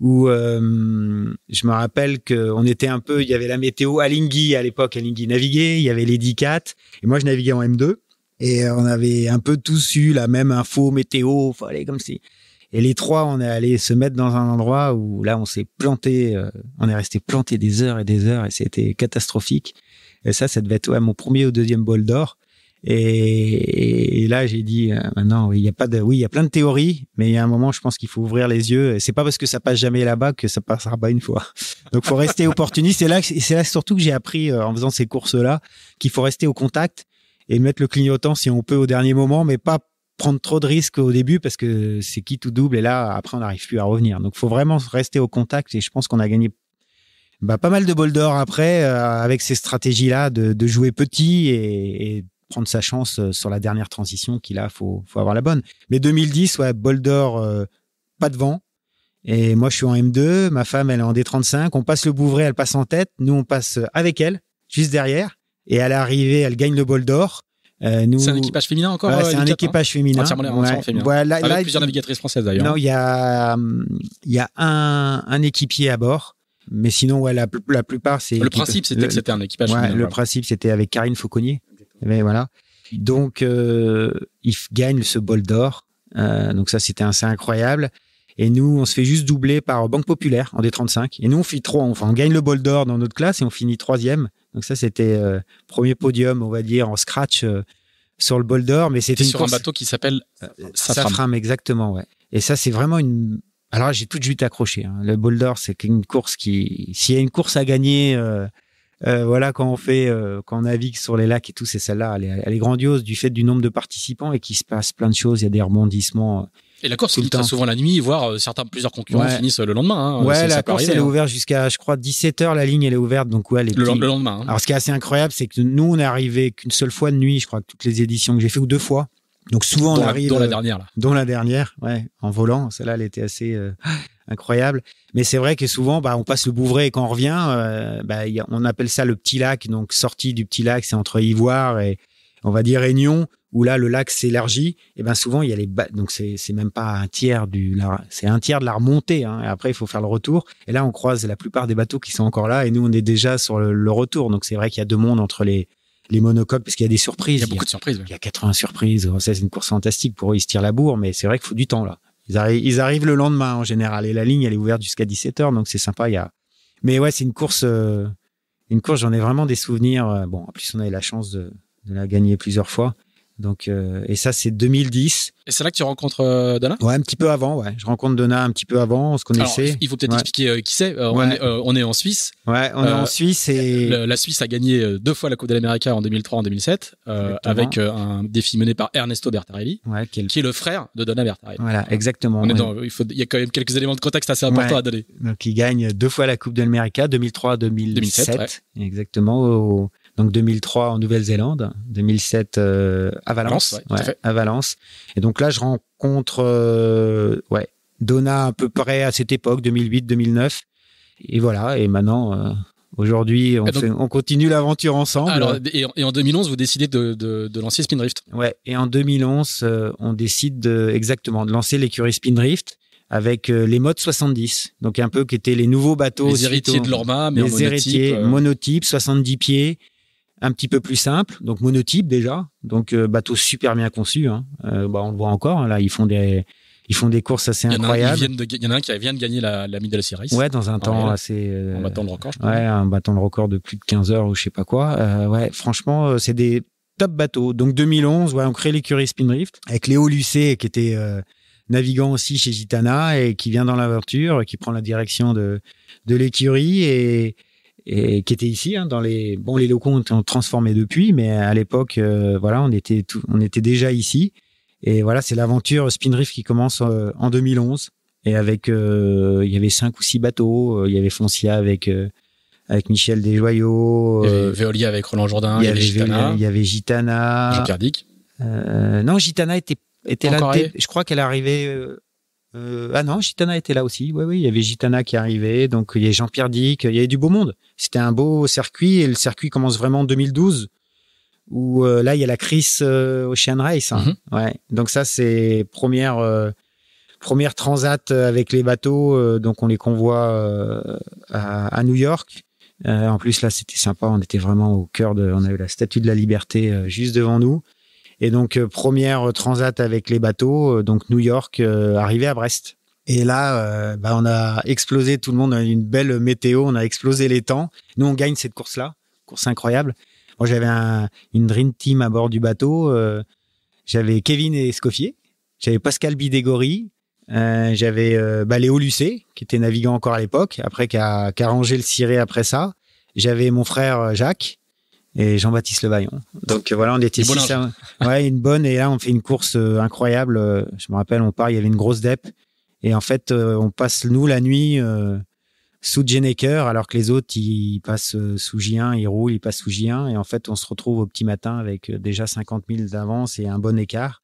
où euh, je me rappelle qu'on était un peu, il y avait la météo à Lingui à l'époque, à Lingui naviguait, il y avait les 4 et moi je naviguais en M2, et on avait un peu tous eu la même info météo, fallait comme si. Et les trois, on est allé se mettre dans un endroit où là, on s'est planté, euh, on est resté planté des heures et des heures, et c'était catastrophique. Et ça, ça devait être mon premier ou deuxième bol d'or. Et, là, j'ai dit, euh, maintenant, il y a pas de, oui, il y a plein de théories, mais il y a un moment, je pense qu'il faut ouvrir les yeux. C'est pas parce que ça passe jamais là-bas que ça passera pas une fois. (laughs) Donc, faut rester opportuniste. Et là, c'est là surtout que j'ai appris euh, en faisant ces courses-là qu'il faut rester au contact et mettre le clignotant si on peut au dernier moment, mais pas prendre trop de risques au début parce que c'est qui tout double et là après on n'arrive plus à revenir. Donc faut vraiment rester au contact et je pense qu'on a gagné bah, pas mal de bol d'or après euh, avec ces stratégies là de, de jouer petit et, et prendre sa chance euh, sur la dernière transition qu'il a, faut, faut avoir la bonne. Mais 2010, ouais, Boldor, euh, pas de vent. Et moi, je suis en M2, ma femme, elle est en D35. On passe le Bouvray, elle passe en tête. Nous, on passe euh, avec elle, juste derrière. Et est arrivée elle gagne le bol d'or. nous... C'est un équipage féminin encore C'est un hein équipage féminin. Entièrement, féminin. Avec plusieurs navigatrices françaises d'ailleurs. Non, il y a, hum, y a un, un équipier à bord. Mais sinon, ouais, la, plupart, c'est. Le principe, c'était que c'était un équipage. Ouais, féminin, le principe, c'était avec Karine Fauconnier, mais voilà. Donc, euh, il gagne ce bol d'or. Euh, donc ça, c'était assez incroyable. Et nous, on se fait juste doubler par Banque Populaire en D35. Et nous, on finit trois. Enfin, on gagne le bol d'or dans notre classe et on finit troisième. Donc ça, c'était euh, premier podium, on va dire, en scratch euh, sur le bol d'or. Mais c'était sur un bateau qui s'appelle Safram. exactement, ouais. Et ça, c'est vraiment une. Alors, j'ai tout de suite accroché. Hein. Le bol d'or, c'est une course qui, s'il y a une course à gagner euh, voilà, quand on fait, euh, quand on navigue sur les lacs et tout, c'est celle-là, elle, est grandiose du fait du nombre de participants et qu'il se passe plein de choses. Il y a des rebondissements. Euh, et la course très souvent la nuit, voire certains plusieurs concurrents finissent le lendemain. Hein. Ouais, la elle est hein. ouverte jusqu'à, je crois, 17 h La ligne elle est ouverte, donc ouais, les le, le, lendemain. Hein. Alors ce qui est assez incroyable, c'est que nous on est arrivé qu'une seule fois de nuit, je crois, que toutes les éditions que j'ai fait ou deux fois. Donc souvent on arrive dans la euh, dernière là. Dans la dernière, ouais, en volant, celle-là elle était assez euh, incroyable. Mais c'est vrai que souvent bah on passe le Bouvray et quand on revient euh, bah, on appelle ça le petit lac donc sortie du petit lac, c'est entre Ivoire et on va dire Réunion où là le lac s'élargit et ben souvent il y a les donc c'est même pas un tiers du c'est un tiers de la remontée hein. et après il faut faire le retour et là on croise la plupart des bateaux qui sont encore là et nous on est déjà sur le, le retour donc c'est vrai qu'il y a deux mondes entre les les monocoques, parce qu'il y a des surprises. Il y a beaucoup de surprises. Il y a 80 surprises. C'est une course fantastique pour eux. Ils se tirent la bourre, mais c'est vrai qu'il faut du temps, là. Ils, arrivent, ils arrivent le lendemain, en général. Et la ligne, elle est ouverte jusqu'à 17 h donc c'est sympa. Il y a... Mais ouais, c'est une course, euh, une course, j'en ai vraiment des souvenirs. Euh, bon, en plus, on a eu la chance de la gagner plusieurs fois. Donc, euh, et ça, c'est 2010. Et c'est là que tu rencontres euh, Donna Ouais, un petit peu avant, Je rencontre Donna un petit peu avant, on se connaissait. il faut peut-être expliquer euh, qui c'est. on, est, en Suisse. Ouais, on est en Suisse et... La, Suisse a gagné deux fois la Coupe de l'Amérique en 2003 en 2007 avec un défi mené par Ernesto Bertarelli, qui est le frère de Donna Bertarelli. Voilà, exactement. il, faut, y a quand même quelques éléments de contexte assez importants à donner. Donc, il gagne deux fois la Coupe de l'Amérique, 2003-2007. 2007, exactement, donc 2003 en Nouvelle-Zélande, 2007 euh, à Valence, à, Et donc là, je rencontre euh, ouais Donna à peu près à cette époque, 2008-2009. Et voilà. Et maintenant. Euh, aujourd'hui, on, continue l'aventure ensemble. et, en 2011, vous décidez de, lancer Spindrift. Ouais, et en 2011, on décide de, exactement de lancer l'écurie Spindrift avec les modes 70. Donc un peu qui étaient les nouveaux bateaux. Les héritiers de l'Orma, mais les héritiers monotype 70 pieds un petit peu plus simple, donc monotype déjà, donc euh, bateau super bien conçu. Hein. Euh, bah, on le voit encore, hein, là ils font des ils font des courses assez incroyables. Il y en a un qui vient de gagner la, la Middle Sea Ouais, dans un temps assez. Euh, en battant le record. Je ouais, en battant le record de plus de 15 heures ou je sais pas quoi. ouais, franchement, c'est des top bateaux. Donc 2011, ouais, on crée l'écurie SpinRift avec Léo Lucet qui était navigant aussi chez Gitana et qui vient dans l'aventure, qui prend la direction de de l'écurie et et qui était ici hein, dans les bon les locaux ont transformé depuis mais à l'époque euh, voilà on était tout, on était déjà ici et voilà c'est l'aventure Spinriff qui commence euh, en 2011 et avec euh, il y avait cinq ou six bateaux il y avait Foncia avec avec Michel Desjoyaux Veolia avec Roland Jourdain il y, avait Gitana il y avait Gitana jean non Gitana était était là je crois qu'elle est arrivée euh, ah non, Gitana était là aussi. Oui, oui, il y avait Gitana qui arrivait. Donc, il y avait Jean-Pierre Dick. Il y avait du beau monde. C'était un beau circuit. Et le circuit commence vraiment en 2012. Où euh, là, il y a la crise au euh, Ocean Race. Hein. Mhm. Donc, ça, c'est première, première transat avec les bateaux. donc, on les convoie à, à, New York. en plus, là, c'était sympa. On était vraiment au cœur de. On a eu la statue de la liberté juste devant nous. Et donc, euh, première euh, transat avec les bateaux, euh, donc New York, arrivé à Brest. Et là, bah, on a explosé tout le monde, une belle météo, on a explosé les temps. Nous, on gagne cette course-là, course incroyable. Moi, j'avais une Dream Team à bord du bateau. j'avais Kevin et Escoffier, j'avais Pascal Bidégory, j'avais bah, Léo Lucet, qui était navigant encore à l'époque, après qui a, qui rangé le ciré après ça. J'avais mon frère Jacques, et Jean-Baptiste Levaillon. Donc voilà, on était six. (laughs) Ouais, une bonne. Et là, on fait une course euh, incroyable. Euh, je me rappelle, on part, il y avait une grosse DEP. Et en fait, euh, on passe, nous, la nuit sous Jenneker, alors que les autres, ils passent sous J1, ils roulent, ils passent sous J1. Et en fait, on se retrouve au petit matin avec déjà 50 000 d'avance et un bon écart.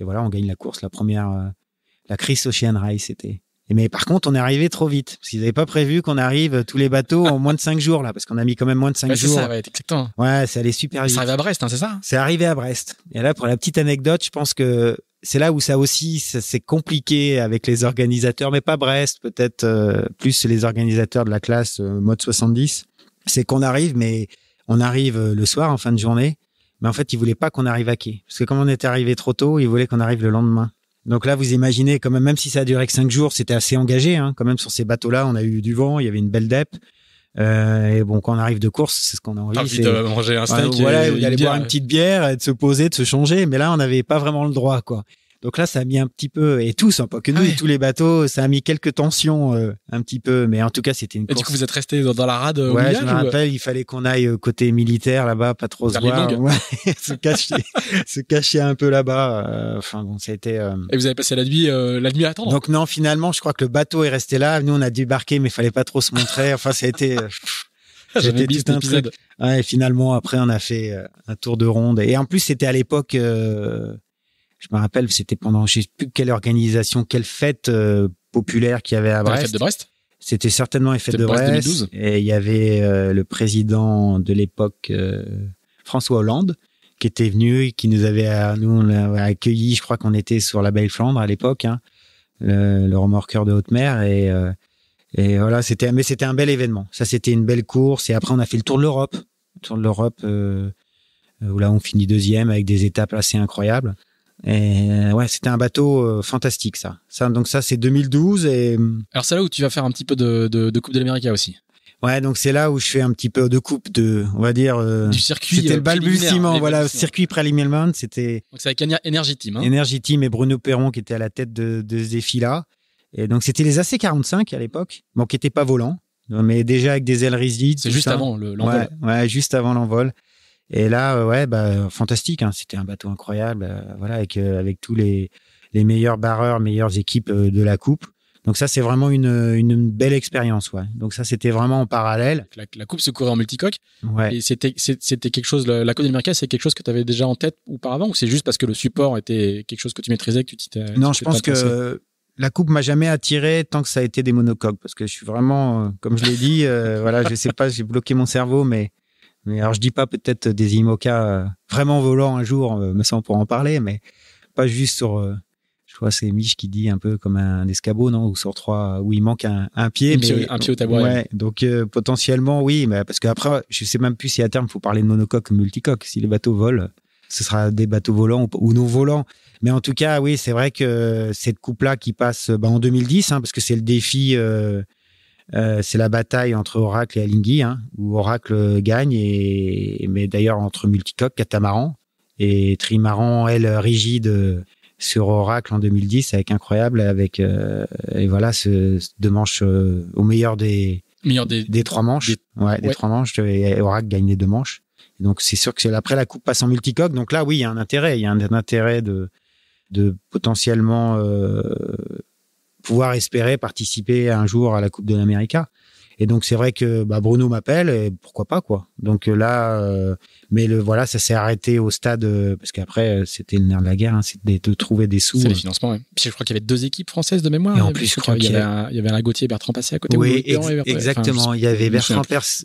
Et voilà, on gagne la course. La première, la Chris Ocean Race, c'était mais par contre, on est arrivé trop vite. Parce qu'ils n'avaient pas prévu qu'on arrive tous les bateaux en moins de cinq jours, là, parce qu'on a mis quand même moins de cinq jours. C'est ça, ouais, Ouais, c'est allé super vite. C'est arrivé à Brest, hein, c'est ça hein C'est arrivé à Brest. Et là, pour la petite anecdote, je pense que c'est là où ça aussi, c'est compliqué avec les organisateurs, mais pas Brest, peut-être euh, plus les organisateurs de la classe euh, mode 70. C'est qu'on arrive, mais on arrive euh, le soir en fin de journée. Mais en fait, ils voulaient pas qu'on arrive à quai. Parce que comme on était arrivé trop tôt, ils voulaient qu'on arrive le lendemain. Donc là, vous imaginez quand même, même si ça a duré que cinq jours, c'était assez engagé. Hein. Quand même sur ces bateaux-là, on a eu du vent, il y avait une belle dep. Euh, et bon, quand on arrive de course, c'est ce qu'on a envie. de manger un steak. voilà, euh, d'aller boire une petite bière, euh, de se poser, de se changer. Mais là, on n'avait pas vraiment le droit, quoi. Donc là, ça a mis un petit peu, et tous, hein, pas que ah nous, tous les bateaux, ça a mis quelques tensions euh, un petit peu, mais en tout cas, c'était une. Et du coup, vous êtes resté dans, la rade euh, Ouais, je me euh rappelle, il fallait qu'on aille côté militaire là-bas, pas trop se voir, ouais, (laughs) se cacher, se cacher un peu là-bas. Enfin bon, ça a été. Et vous avez passé la nuit, la nuit à attendre. Donc non, finalement, je crois que le bateau est resté là. Nous, on a débarqué, mais il fallait pas trop se montrer. Enfin, ça a été. (laughs) J'étais tout un épisode. Ouais, et finalement, après, on a fait un tour de ronde. Et en plus, c'était à l'époque, je me rappelle, c'était pendant, je sais plus quelle organisation, quelle fête euh, populaire qu'il y avait à Brest. La fête de Brest C'était certainement la fête de Brest. 2012. Et il y avait euh, le président de l'époque, euh, François Hollande, qui était venu et qui nous avait, à, nous, on accueilli. Je crois qu'on était sur la Belle-Flandre à l'époque, hein, le, remorqueur de haute mer et et voilà, c'était, mais c'était un bel événement. Ça, c'était une belle course. Et après, on a fait le tour de l'Europe, le tour de l'Europe, où là, on finit deuxième avec des étapes assez incroyables. Et ouais, c'était un bateau euh, fantastique, ça. Donc ça, c'est 2012. Et... Euh, Alors c'est là où tu vas faire un petit peu de, Coupe de l'Amérique aussi. Ouais, donc c'est là où je fais un petit peu de coupe de, on va dire, euh, du circuit. C'était le balbutiement, voilà, circuit Préliminaire, c'était. Donc c'est avec Energy Team. Hein. Energy Team et Bruno Perron qui était à la tête de, de ce défi-là. Et donc c'était les AC45 à l'époque, bon qui n'étaient pas volants, mais déjà avec des ailes rigides. C'est juste, avant l'envol. ouais, juste avant l'envol. Et là, euh, ouais, bah, fantastique. Hein. C'était un bateau incroyable, euh, voilà, avec, euh, avec tous les, les meilleurs barreurs, meilleures équipes de la coupe. Donc ça, c'est vraiment une, belle expérience, ouais. Donc ça, c'était vraiment en parallèle. La, coupe se courait en multicoque. Ouais. c'était c'était quelque chose. La, Côte d'Amérique, c'est quelque chose que tu avais déjà en tête auparavant, ou c'est juste parce que le support était quelque chose que tu maîtrisais que tu t'étais. Non, je pense que la coupe m'a jamais attiré tant que ça a été des monocoques, parce que je suis vraiment, comme je l'ai dit, voilà, je sais pas, j'ai bloqué mon cerveau, mais mais alors, je dis pas peut-être des IMOCA euh, vraiment volants un jour, me semble pour en parler, mais pas juste sur. Euh, je crois c'est Mich qui dit un peu comme un, escabeau, non Ou sur trois, où il manque un, pied. Un, pied, au tabouret. Ouais, donc euh, potentiellement, oui, mais parce qu'après, je sais même plus si à terme, il faut parler de monocoque ou multicoque. Si les bateaux volent, ce sera des bateaux volants ou non volants. Mais en tout cas, oui, c'est vrai que cette coupe-là qui passe bah, en 2010, hein, parce que c'est le défi. Euh, c'est la bataille entre Oracle et Alinghi, hein, où Oracle euh, gagne, et, mais d'ailleurs entre Multicoque, Catamaran, et Trimaran, elle, rigide euh, sur Oracle en 2010, avec Incroyable, avec, et voilà, ce, deux manches au meilleur des, des, trois manches. ouais, des trois manches, et Oracle gagne les deux manches. donc c'est sûr que c'est après la coupe passe en multicoque, donc là oui, il y a un intérêt, il y a un, intérêt de, de potentiellement pouvoir espérer participer un jour à la Coupe de l'Amérique. Et donc c'est vrai que bah, Bruno m'appelle et pourquoi pas quoi. Donc euh, là, euh, mais le voilà, ça s'est arrêté au stade euh, parce qu'après c'était le nerf de la guerre, hein, c'était de, trouver des sous. C'est le financement. Puis je crois qu'il y avait deux équipes françaises de mémoire. Et en plus, je crois qu'il y, avait Alain Gauthier et Bertrand Passé à côté. Oui, exactement. il y avait Bertrand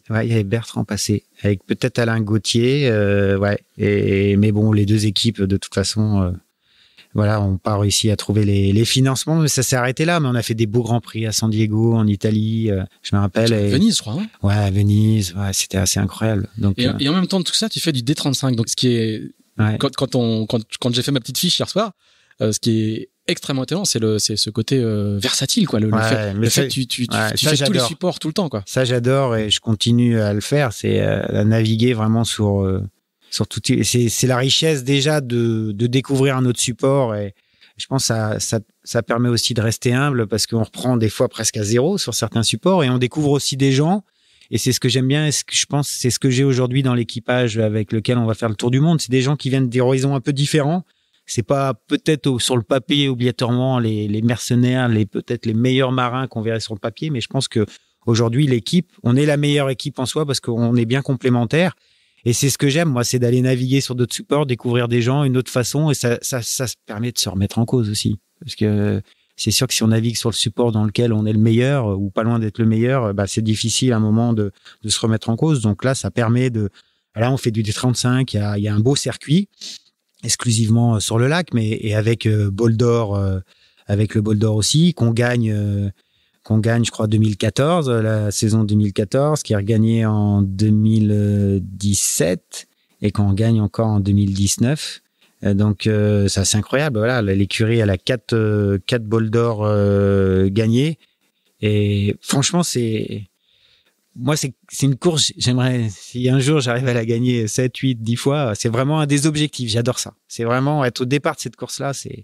avait Bertrand Passé avec peut-être Alain Gauthier. ouais. Et, mais bon, les deux équipes de toute façon voilà, on pas réussi à trouver les, financements. Mais ça s'est arrêté là. Mais on a fait des beaux grands prix à San Diego, en Italie. Euh, je me rappelle. Et... Venise, je crois. ouais, à Venise. c'était assez incroyable. Donc, et, en euh, même temps, tout ça, tu fais du D35. Donc, ce qui est. Quand, j'ai fait ma petite fiche hier soir, euh, ce qui est extrêmement intéressant, c'est le ce côté versatile quoi le, fait, que tu fais tous les supports tout le temps quoi. Ça j'adore et je continue à le faire, c'est à naviguer vraiment sur Surtout, c'est la richesse déjà de, découvrir un autre support et je pense que ça, permet aussi de rester humble parce qu'on reprend des fois presque à zéro sur certains supports et on découvre aussi des gens. Et c'est ce que j'aime bien et ce que je pense c'est ce que j'ai aujourd'hui dans l'équipage avec lequel on va faire le tour du monde. C'est des gens qui viennent d'horizons un peu différents. C'est pas peut-être sur le papier obligatoirement les, mercenaires, les peut-être les meilleurs marins qu'on verrait sur le papier, mais je pense que aujourd'hui l'équipe, on est la meilleure équipe en soi parce qu'on est bien complémentaire, et c'est ce que j'aime, moi, c'est d'aller naviguer sur d'autres supports, découvrir des gens, une autre façon, et ça, ça, ça se permet de se remettre en cause aussi. Parce que c'est sûr que si on navigue sur le support dans lequel on est le meilleur euh, ou pas loin d'être le meilleur, euh, bah, c'est difficile à un moment de, de, se remettre en cause. Donc là, ça permet de. Là, on fait du D35, il y a, y a, un beau circuit exclusivement euh, sur le lac, mais et avec euh, Boldor, avec le Boldor aussi, qu'on gagne qu'on gagne, je crois, 2014, euh, la saison 2014, qui est regagnée en 2017 et qu'on gagne encore en 2019. Euh, donc euh, ça c'est incroyable. Voilà, l'écurie elle a quatre quatre bols d'or gagnés et franchement c'est moi c'est une course, j'aimerais si un jour j'arrive à la gagner 7 8 10 fois, c'est vraiment un des objectifs, j'adore ça. C'est vraiment être au départ de cette course là, c'est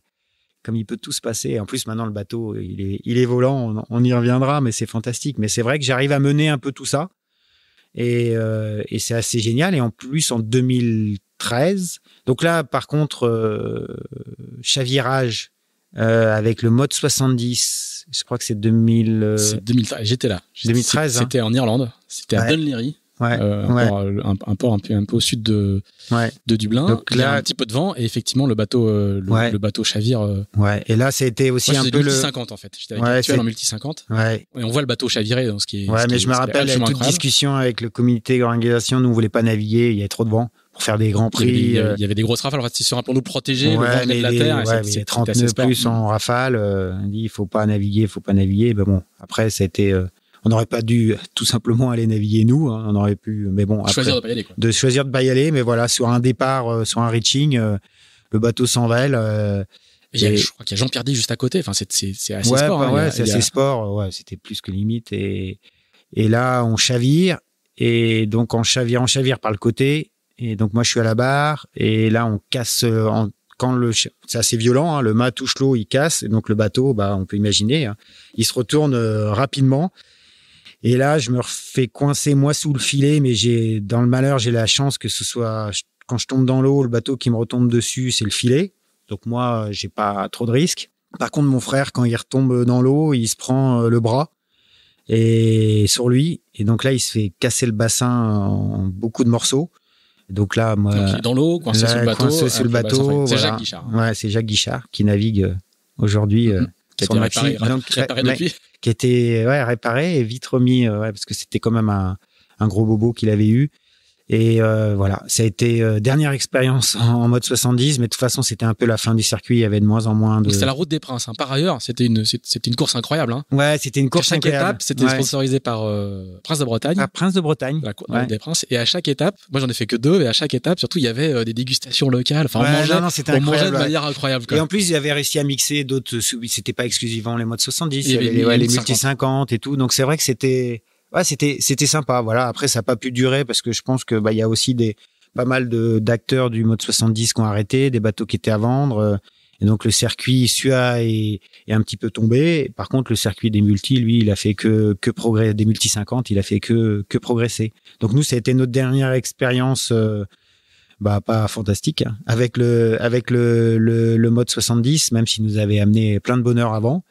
comme il peut tout se passer. En plus, maintenant, le bateau, il est, volant, on, y reviendra, mais c'est fantastique. Mais c'est vrai que j'arrive à mener un peu tout ça. Et, euh, c'est assez génial. Et en plus, en 2013, donc là, par contre, euh, chavirage euh, avec le mode 70, je crois que c'est 2000. 2013, j'étais là. 2013. Hein. C'était en Irlande, c'était à ouais. Euh, euh, un, port, un, peu, un peu au sud de, de Dublin. Donc là, un petit peu de vent et effectivement le bateau, euh, le, bateau chavire. Ouais. Et là, c'était aussi un peu multi 50 en fait. J'étais avec en multi 50. Et on voit le bateau chavirer, dans ce qui est. mais je me rappelle toute discussion avec le comité d'organisation, nous on voulait pas naviguer, il y avait trop de vent pour faire des grands prix. Il y avait des, grosses rafales. c'est sur un pour nous protéger, ouais, le de la terre. Ouais, c'est 30 plus en rafale. on dit, il faut pas naviguer, il faut pas naviguer. Ben bon, après, c'était été on n'aurait pas dû euh, tout simplement aller naviguer nous. Hein, on aurait pu, mais bon, choisir de pas y aller. De choisir de pas y aller, mais voilà, sur un départ, soit euh, sur un reaching, euh, le bateau s'envole. Euh, Je crois qu'il y a Jean-Pierre Dix juste à côté. Enfin, c'est assez sport. ouais, c'est assez sport. Ouais, c'était plus que limite. Et, et là, on chavire. Et donc, on chavire, on chavire par le côté. Et donc, moi, je suis à la barre. Et là, on casse. quand le c'est assez violent, hein, le mât touche l'eau, il casse. Et donc, le bateau, bah, on peut imaginer, hein, il se retourne rapidement. Et là, je me refais coincer moi sous le filet, mais j'ai dans le malheur, j'ai la chance que ce soit quand je tombe dans l'eau, le bateau qui me retombe dessus, c'est le filet. Donc moi, j'ai pas trop de risques. Par contre, mon frère, quand il retombe dans l'eau, il se prend euh, le bras et sur lui, et donc là, il se fait casser le bassin en beaucoup de morceaux. Donc là, moi, dans l'eau, coincé sous le bateau, C'est Jacques Guichard. Ouais, c'est Jacques Guichard qui navigue euh, aujourd'hui mm-hmm. euh, qui qui était réparé et vite remis, euh, parce que c'était quand même un gros bobo qu'il avait eu. Et euh, voilà, ça a été euh, dernière expérience en, mode 70, mais de toute façon, c'était un peu la fin du circuit. Il y avait de moins en moins de. C'était la route des princes. Hein. Par ailleurs, c'était une c'était une course incroyable. Hein. Ouais, c'était une course Cinq chaque étape, c'était sponsorisé par euh, Prince de Bretagne. Ah, Prince de Bretagne. La, route des princes. Et à chaque étape, moi j'en ai fait que deux, et à chaque étape, surtout, il y avait euh, des dégustations locales. Enfin, on, mangeait, de manière incroyable. Quoi. Et en plus, ils avaient réussi à mixer d'autres. C'était pas exclusivement les modes 70. Il y avait les, les multi 50 et tout. Donc c'est vrai que c'était ouais, c'était c'était sympa. Voilà. Après, ça n'a pas pu durer parce que je pense que bah il y a aussi des pas mal de d'acteurs du mode 70 qui ont arrêté, des bateaux qui étaient à vendre. Euh, et donc le circuit SUA est, est un petit peu tombé. Par contre, le circuit des multis, lui, il a fait que que progresser. Des multi 50, il a fait que que progresser. Donc nous, ça a été notre dernière expérience. Euh, bah, pas fantastique hein, avec le avec le, le, mode 70 même s'il nous avait amené plein de bonheur avant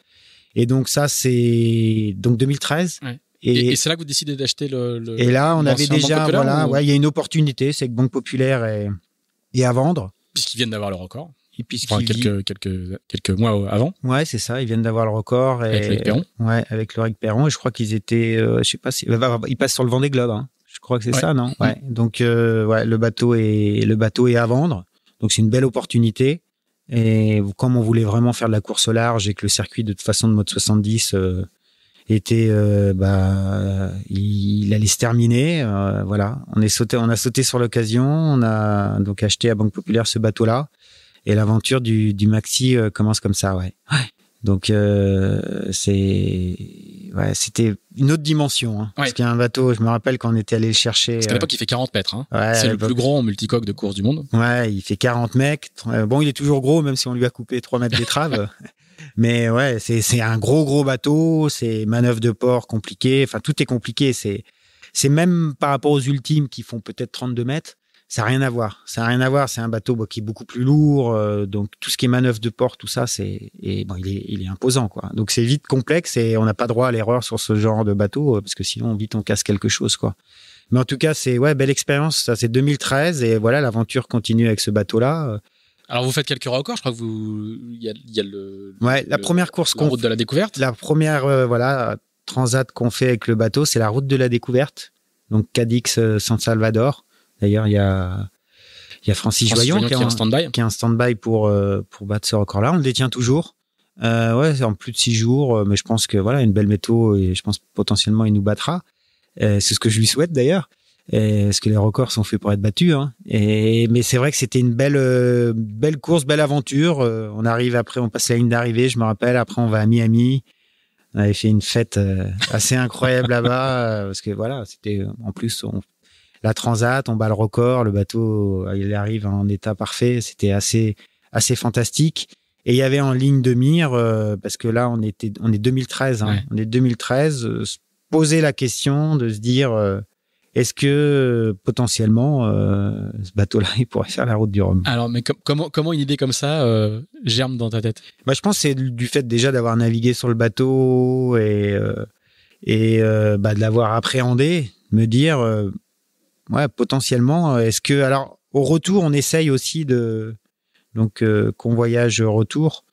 et donc ça c'est donc 2013 ouais. Et, c'est là que vous décidez d'acheter le, Et là, on avait déjà, voilà, ouais, il y a une opportunité, c'est que Banque Populaire est, est à vendre. Puisqu'ils viennent d'avoir le record. Et y a quelques, quelques, quelques mois avant. Ouais, c'est ça. Ils viennent d'avoir le record. Et, avec Loïc Perron. Ouais, avec Loïc Perron. Et je crois qu'ils étaient, euh, je sais pas si, ils passent sur le Vendée Globe. Hein. Je crois que c'est ça, non mm. Ouais. Donc, euh, ouais, le bateau est, le bateau est à vendre. Donc, c'est une belle opportunité. Et comme on voulait vraiment faire de la course au large et que le circuit, de toute façon, de mode 70, était euh, bah il, allait se terminer euh, voilà on est sauté on a sauté sur l'occasion on a donc acheté à Banque Populaire ce bateau là et l'aventure du, maxi euh, commence comme ça ouais, donc c'est ouais c'était une autre dimension hein. parce qu'il y a un bateau je me rappelle qu'on était allé le chercher parce qu'à l'époque il fait 40 mètres hein. c'est le plus grand multicoque de course du monde ouais il fait 40 mètres bon il est toujours gros même si on lui a coupé 3 mètres d'étrave (laughs) Mais ouais, c'est c'est un gros gros bateau, c'est manœuvre de port compliquée, enfin tout est compliqué. C'est c'est même par rapport aux ultimes qui font peut-être 32 mètres, ça n'a rien à voir. Ça n'a rien à voir. C'est un bateau bah, qui est beaucoup plus lourd, euh, donc tout ce qui est manœuvre de port, tout ça, c'est et bon, il est, il est imposant quoi. Donc c'est vite complexe et on n'a pas droit à l'erreur sur ce genre de bateau euh, parce que sinon vite on casse quelque chose quoi. Mais en tout cas, c'est ouais, belle expérience. Ça, c'est 2013 et voilà, l'aventure continue avec ce bateau-là. Alors, vous faites quelques records. Je crois que vous. Il y a, le. Ouais, la première course qu'on. route de la découverte. La première, euh, voilà, transat qu'on fait avec le bateau, c'est la route de la découverte. Donc, Cadix, euh, San Salvador. D'ailleurs, il y a. Il y a Francis, Joyon, qui est en stand-by. pour, euh, pour battre ce record-là. On le détient toujours. Euh, ouais, en plus de six jours, mais je pense que voilà, une belle météo et je pense potentiellement il nous battra. c'est ce que je lui souhaite d'ailleurs. Est-ce que les records sont faits pour être battus. Hein. mais c'est vrai que c'était une belle, euh, belle course, belle aventure. Euh, on arrive après, on passe la ligne d'arrivée, je me rappelle. Après, on va à Miami. On avait fait une fête euh, assez incroyable là-bas. (laughs) parce que voilà, c'était en plus la transat, on bat le record, le bateau, il arrive en état parfait. C'était assez, assez fantastique. Et il y avait en ligne de mire, parce que là, on, était, on est 2013. Hein. On est 2013. se poser la question de se dire est-ce que potentiellement euh, ce bateau-là, (laughs) il pourrait faire la route du Rhum Alors, mais comment, comment une idée comme ça euh, germe dans ta tête bah, Je pense que c'est du fait déjà d'avoir navigué sur le bateau et, euh, et bah, de l'avoir appréhendé, me dire, ouais, potentiellement, est-ce que. Alors, au retour, on essaye aussi de. Donc, qu'on voyage retour,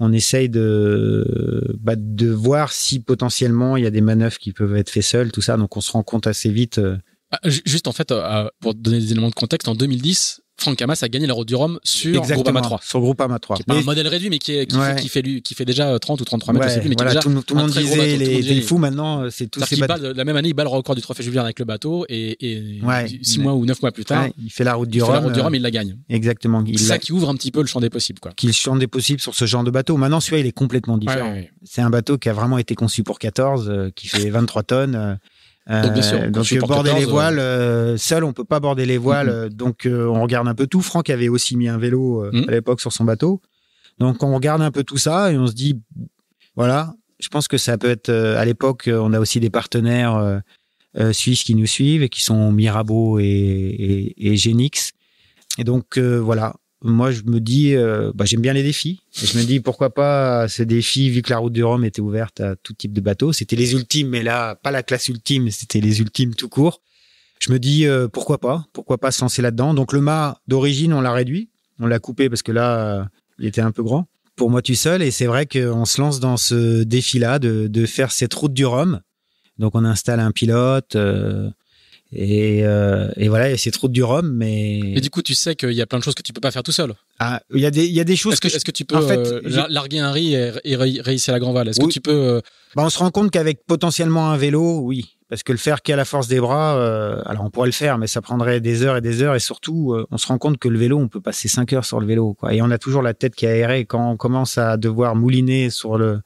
on essaye de bah, de voir si potentiellement il y a des manœuvres qui peuvent être faites seules, tout ça. Donc on se rend compte assez vite. Euh. Ah, juste en fait, euh, pour donner des éléments de contexte, en 2010, Franck Hamas a gagné la route du Rhum sur Groupama 3. Sur Groupama 3. Qui est un modèle réduit, mais qui, fait, déjà 30 euh, ou 33 mètres, ouais, mais déjà tout, le monde disait, les, fou maintenant, euh, c'est tout. la même année, il bat le record du trophée Julien avec le bateau et, 6 mois ou 9 mois plus tard, il fait la route du Rhum. Il la route du Rhum, euh, il la gagne. Exactement. ça qui ouvre un petit peu le champ des possibles. Quoi. Qui le champ des possibles sur ce genre de bateau. Maintenant, celui-là, il est complètement différent. C'est un bateau qui a vraiment été conçu pour 14, qui fait 23 tonnes donc, bien euh, border les euh, voiles, euh, seul on peut pas border les voiles, mm-hmm. donc on regarde un peu tout. Franck avait aussi mis un vélo mm-hmm. à l'époque sur son bateau, donc on regarde un peu tout ça et on se dit voilà, je pense que ça peut être à l'époque on a aussi des partenaires suisses qui nous suivent et qui sont Mirabeau et, et, Genix. Et donc voilà, moi, je me dis, euh, bah, j'aime bien les défis. je me dis, pourquoi pas ce défi, vu que la route du Rhum était ouverte à tout type de bateaux, C'était les ultimes, mais là, pas la classe ultime, c'était les ultimes tout court. Je me dis, euh, pourquoi pas Pourquoi pas se lancer là-dedans Donc, le mât d'origine, on l'a réduit. On l'a coupé parce que là, euh, il était un peu grand. Pour moi, tout seul. Et c'est vrai qu'on se lance dans ce défi-là de, faire cette route du Rhum. Donc, on installe un pilote. Et, euh, et, voilà, c'est trop du rhum, mais. Et du coup, tu sais qu'il y a plein de choses que tu peux pas faire tout seul. Ah, il y a des, il y a des choses. Est-ce que, tu peux en fait, euh, larguer un riz et, réussir la grand-val Est-ce que tu peux. Euh, bah, on se rend compte qu'avec potentiellement un vélo, oui. Parce que le faire qu'à la force des bras, alors on pourrait le faire, mais ça prendrait des heures et des heures. Et surtout, on se rend compte que le vélo, on peut passer cinq heures sur le vélo. Et on a toujours la tête qui est aérée. Quand on commence à devoir mouliner sur le,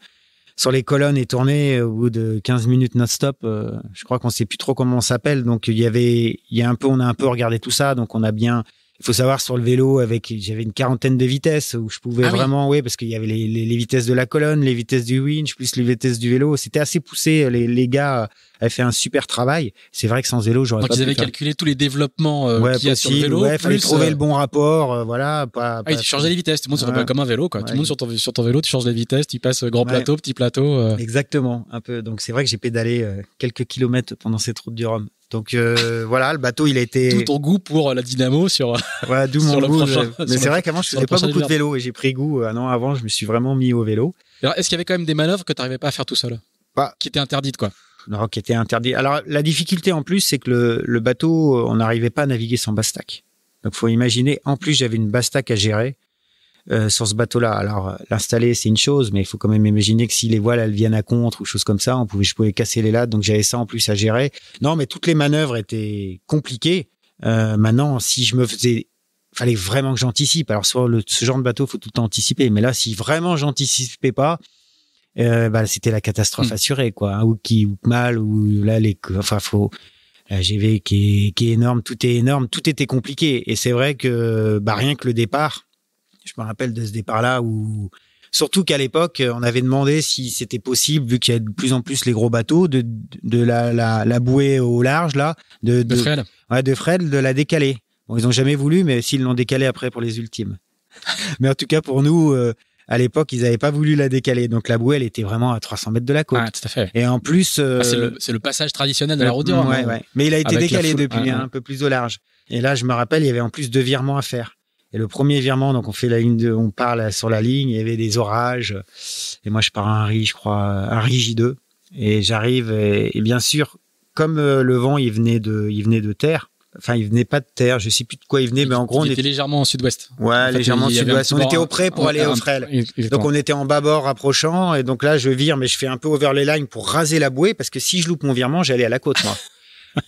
sur les colonnes et tournées, euh, au bout de 15 minutes non-stop. Euh, je crois qu'on sait plus trop comment on s'appelle. Donc il y avait, il y a un peu, on a un peu regardé tout ça. Donc on a bien il faut savoir sur le vélo avec j'avais une quarantaine de vitesses où je pouvais ah vraiment oui parce qu'il y avait les, les, les, vitesses de la colonne les vitesses du winch plus les vitesses du vélo c'était assez poussé les, les gars euh, avaient fait un super travail c'est vrai que sans vélo j'aurais donc pas ils avaient calculé tous les développements euh, qu'il y a sur le vélo ouais, trouver euh, le bon rapport euh, voilà pas, ah, pas tu changes les vitesses tout le monde ouais. pas comme un vélo quoi tout le monde sur ton, vélo tu changes les vitesses tu passes grand plateau petit plateau exactement un peu donc c'est vrai que j'ai pédalé quelques kilomètres pendant cette route du Rhum donc euh, voilà, le bateau, il a été. Tout ton goût pour euh, la dynamo sur. Ouais, d'où (laughs) mon goût. mais c'est vrai qu'avant, je faisais pas beaucoup de vélo et j'ai pris goût euh, un an avant. Je me suis vraiment mis au vélo. est-ce qu'il y avait quand même des manœuvres que tu n'arrivais pas à faire tout seul Pas. Bah. Qui étaient interdites, quoi Non, qui étaient interdites. Alors la difficulté en plus, c'est que le, bateau, on n'arrivait pas à naviguer sans bastac. Donc faut imaginer. En plus, j'avais une bastac à gérer. Euh, sur ce bateau-là. Alors euh, l'installer, c'est une chose, mais il faut quand même imaginer que si les voiles elles viennent à contre ou choses comme ça, on pouvait, je pouvais casser les lattes, donc j'avais ça en plus à gérer. Non, mais toutes les manœuvres étaient compliquées. Euh, maintenant, si je me faisais fallait vraiment que j'anticipe. Alors sur ce genre de bateau, faut tout le temps anticiper. Mais là, si vraiment j'anticipais pas, euh, bah, c'était la catastrophe hmm. assurée, quoi. Ou qui ou mal, ou là les, enfin faut la GV qui est, qui est énorme, tout est énorme, tout était compliqué. Et c'est vrai que bah, rien que le départ, je me rappelle de ce départ-là où, surtout qu'à l'époque, on avait demandé si c'était possible, vu qu'il y a de plus en plus les gros bateaux, de, la, bouée au large, là, de, de, Fred. de Fred, de la décaler. ils n'ont jamais voulu, mais s'ils l'ont décalé après pour les ultimes. (laughs) mais en tout cas, pour nous, euh, à l'époque, ils n'avaient pas voulu la décaler. Donc la bouée, elle était vraiment à 300 mètres de la côte. Ah, tout à fait. Et en plus. Euh, ah, c'est le, passage traditionnel de la route du Rhum. Ouais, ouais. Hein. Mais il a été décalé depuis, hein, un peu plus au large. Et là, je me rappelle, il y avait en plus deux virements à faire. Et le premier virement, donc on fait la ligne de, on parle sur la ligne, il y avait des orages. Et moi, je pars un riz, je crois, un riz Et j'arrive, et, bien sûr, comme euh, le vent, il venait de, il venait de terre. Enfin, il venait pas de terre, je sais plus de quoi il venait, mais en gros, on était légèrement au sud-ouest. Ouais, légèrement au sud-ouest. On était au près pour aller au frêle. Donc, on était en bas bord approchant, et donc là, je vire, mais je fais un peu over les line pour raser la bouée, parce que si je loupe mon virement, j'allais à la côte, moi.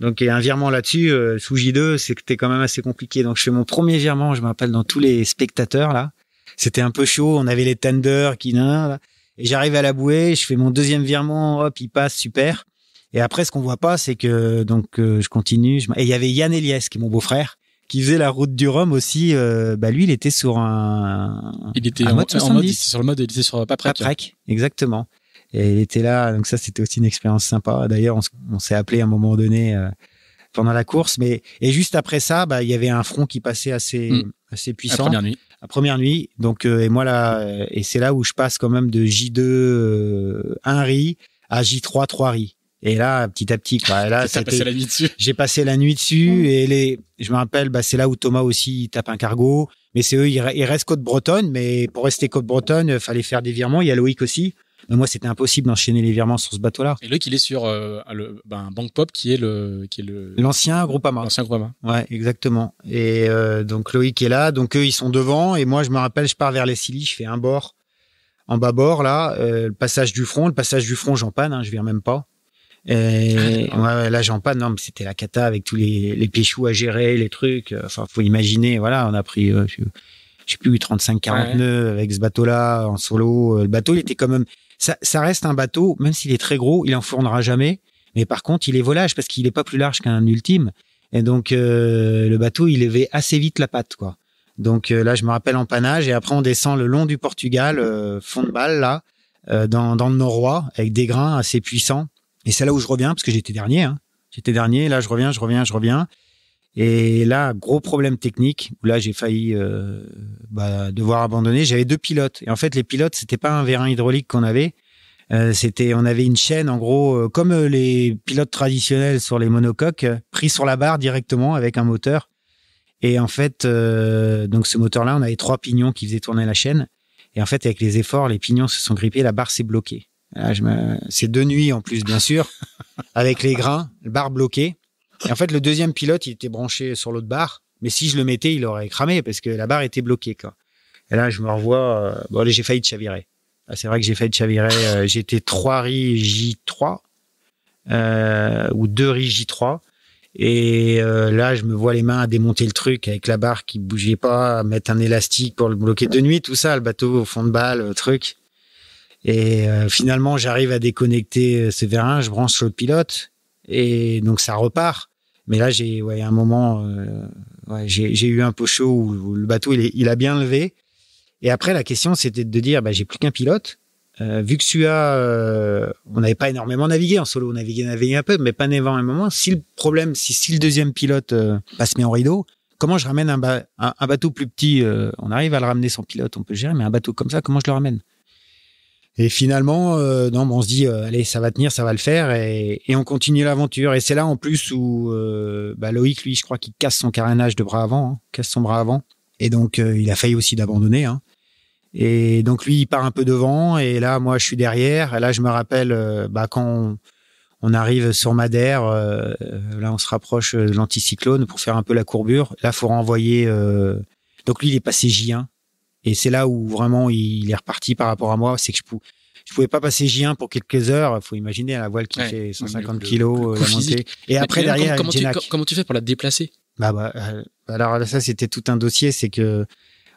Donc, a un virement là-dessus, euh, sous J2, c'était quand même assez compliqué. Donc, je fais mon premier virement, je m'appelle dans tous les spectateurs, là. C'était un peu chaud. On avait les tenders qui, là. Et j'arrive à la bouée, je fais mon deuxième virement, hop, il passe, super. Et après, ce qu'on voit pas, c'est que, donc, euh, je continue. Et il y avait Yann Eliès, qui est mon beau-frère, qui faisait la route du Rhum aussi. Euh, bah, lui, il était sur un. Il était en, mode il était sur le mode, il était sur Pas Paprec, exactement. Et il était là, donc ça, c'était aussi une expérience sympa. D'ailleurs, on, s'est appelé à un moment donné euh, pendant la course, mais et juste après ça, bah, il y avait un front qui passait assez mm. assez puissant. La première nuit. Donc euh, et moi là, euh, et c'est là où je passe quand même de J2 un riz à J3 trois riz. Et là, petit à petit, quoi. Et (laughs) J'ai passé la nuit dessus. Mm. Et les, je me rappelle, bah, c'est là où Thomas aussi il tape un cargo. Mais c'est eux, ils, restent côte bretonne. Mais pour rester côte bretonne, fallait faire des virements. Il y a Loïc aussi moi, c'était impossible d'enchaîner les virements sur ce bateau-là. Et lui, il est sur euh, un le, ben, Bank Pop, qui est le, qui est le. L'ancien Groupama. L'ancien Groupama. Ouais, exactement. Et euh, donc Loïc est là. Donc eux, ils sont devant. Et moi, je me rappelle, je pars vers les Silly, je fais un bord en bas bord là, euh, le passage du front, le passage du front, j'en panne, hein, je viens même pas. Et ah, là, j'en panne. Non, mais c'était la cata avec tous les, les à gérer, les trucs. Enfin, faut imaginer. Voilà, on a pris. je sais plus, 35-40 nœuds avec ce bateau-là en solo. Le bateau, il était quand même, ça, reste un bateau, même s'il est très gros, il en fournera jamais. Mais par contre, il est volage parce qu'il n'est pas plus large qu'un ultime. Et donc, euh, le bateau, il éveille assez vite la patte, quoi. Donc euh, là, je me rappelle en panage, et après, on descend le long du Portugal, euh, fond de balle, là, dans, dans le norois, avec des grains assez puissants. Et c'est là où je reviens, parce que j'étais dernier. Hein. J'étais dernier, là, je reviens, je reviens, je reviens. Et là, gros problème technique où là j'ai failli euh, bah, devoir abandonner. J'avais deux pilotes et en fait les pilotes c'était pas un vérin hydraulique qu'on avait, euh, c'était on avait une chaîne en gros euh, comme les pilotes traditionnels sur les monocoques pris sur la barre directement avec un moteur. Et en fait donc ce moteur là on avait trois pignons qui faisaient tourner la chaîne et en fait avec les efforts les pignons se sont grippés, la barre s'est bloquée. Me... C'est deux nuits en plus bien sûr (laughs) avec les grains, barre bloquée en fait, le deuxième pilote, il était branché sur l'autre barre. Mais si je le mettais, il aurait cramé parce que la barre était bloquée. Quoi. Et là, je me revois. Euh, bon bon, j'ai failli de chavirer. Ah, c'est vrai que j'ai failli de chavirer. Euh, (laughs) j'étais trois RI J3 euh, ou deux RI J3. Et là, je me vois les mains à démonter le truc avec la barre qui bougeait pas, mettre un élastique pour le bloquer de nuit, tout ça, le bateau au fond de balle, le truc. Et finalement, j'arrive à déconnecter ce vérin, je branche l'autre pilote et donc ça repart. Mais là, j'ai, ouais, un moment, euh, j'ai eu un peu chaud où, le bateau, il, il, a bien levé. Et après, la question, c'était de dire, bah, j'ai plus qu'un pilote. Euh, vu que SUA, euh, on n'avait pas énormément navigué en solo, on naviguait, navigué un peu, mais pas un moment Si le problème, si, si le deuxième pilote euh, passe se met en rideau, comment je ramène un, bateau plus petit On arrive à le ramener sans pilote, on peut gérer, mais un bateau comme ça, comment je le ramène et finalement, euh, non, on se dit, euh, allez, ça va tenir, ça va le faire, et, on continue l'aventure. Et c'est là en plus où euh, bah, Loïc, lui, je crois qu'il casse son carénage de bras avant, hein, casse son bras avant, et donc il a failli aussi d'abandonner. Hein. Et donc lui, il part un peu devant, et là, moi, je suis derrière. Et là, je me rappelle, bah, quand on, arrive sur Madère, là, on se rapproche de l'anticyclone pour faire un peu la courbure. Là, faut renvoyer. donc lui, il est passé J1. Et c'est là où vraiment il est reparti par rapport à moi, c'est que je pouvais pouvais pas passer J1 pour quelques heures. Faut imaginer la voile qui fait 150 kg euh, Et après derrière, comment, comment, tu, comment, tu, fais pour la déplacer Bah bah euh, alors ça c'était tout un dossier, c'est que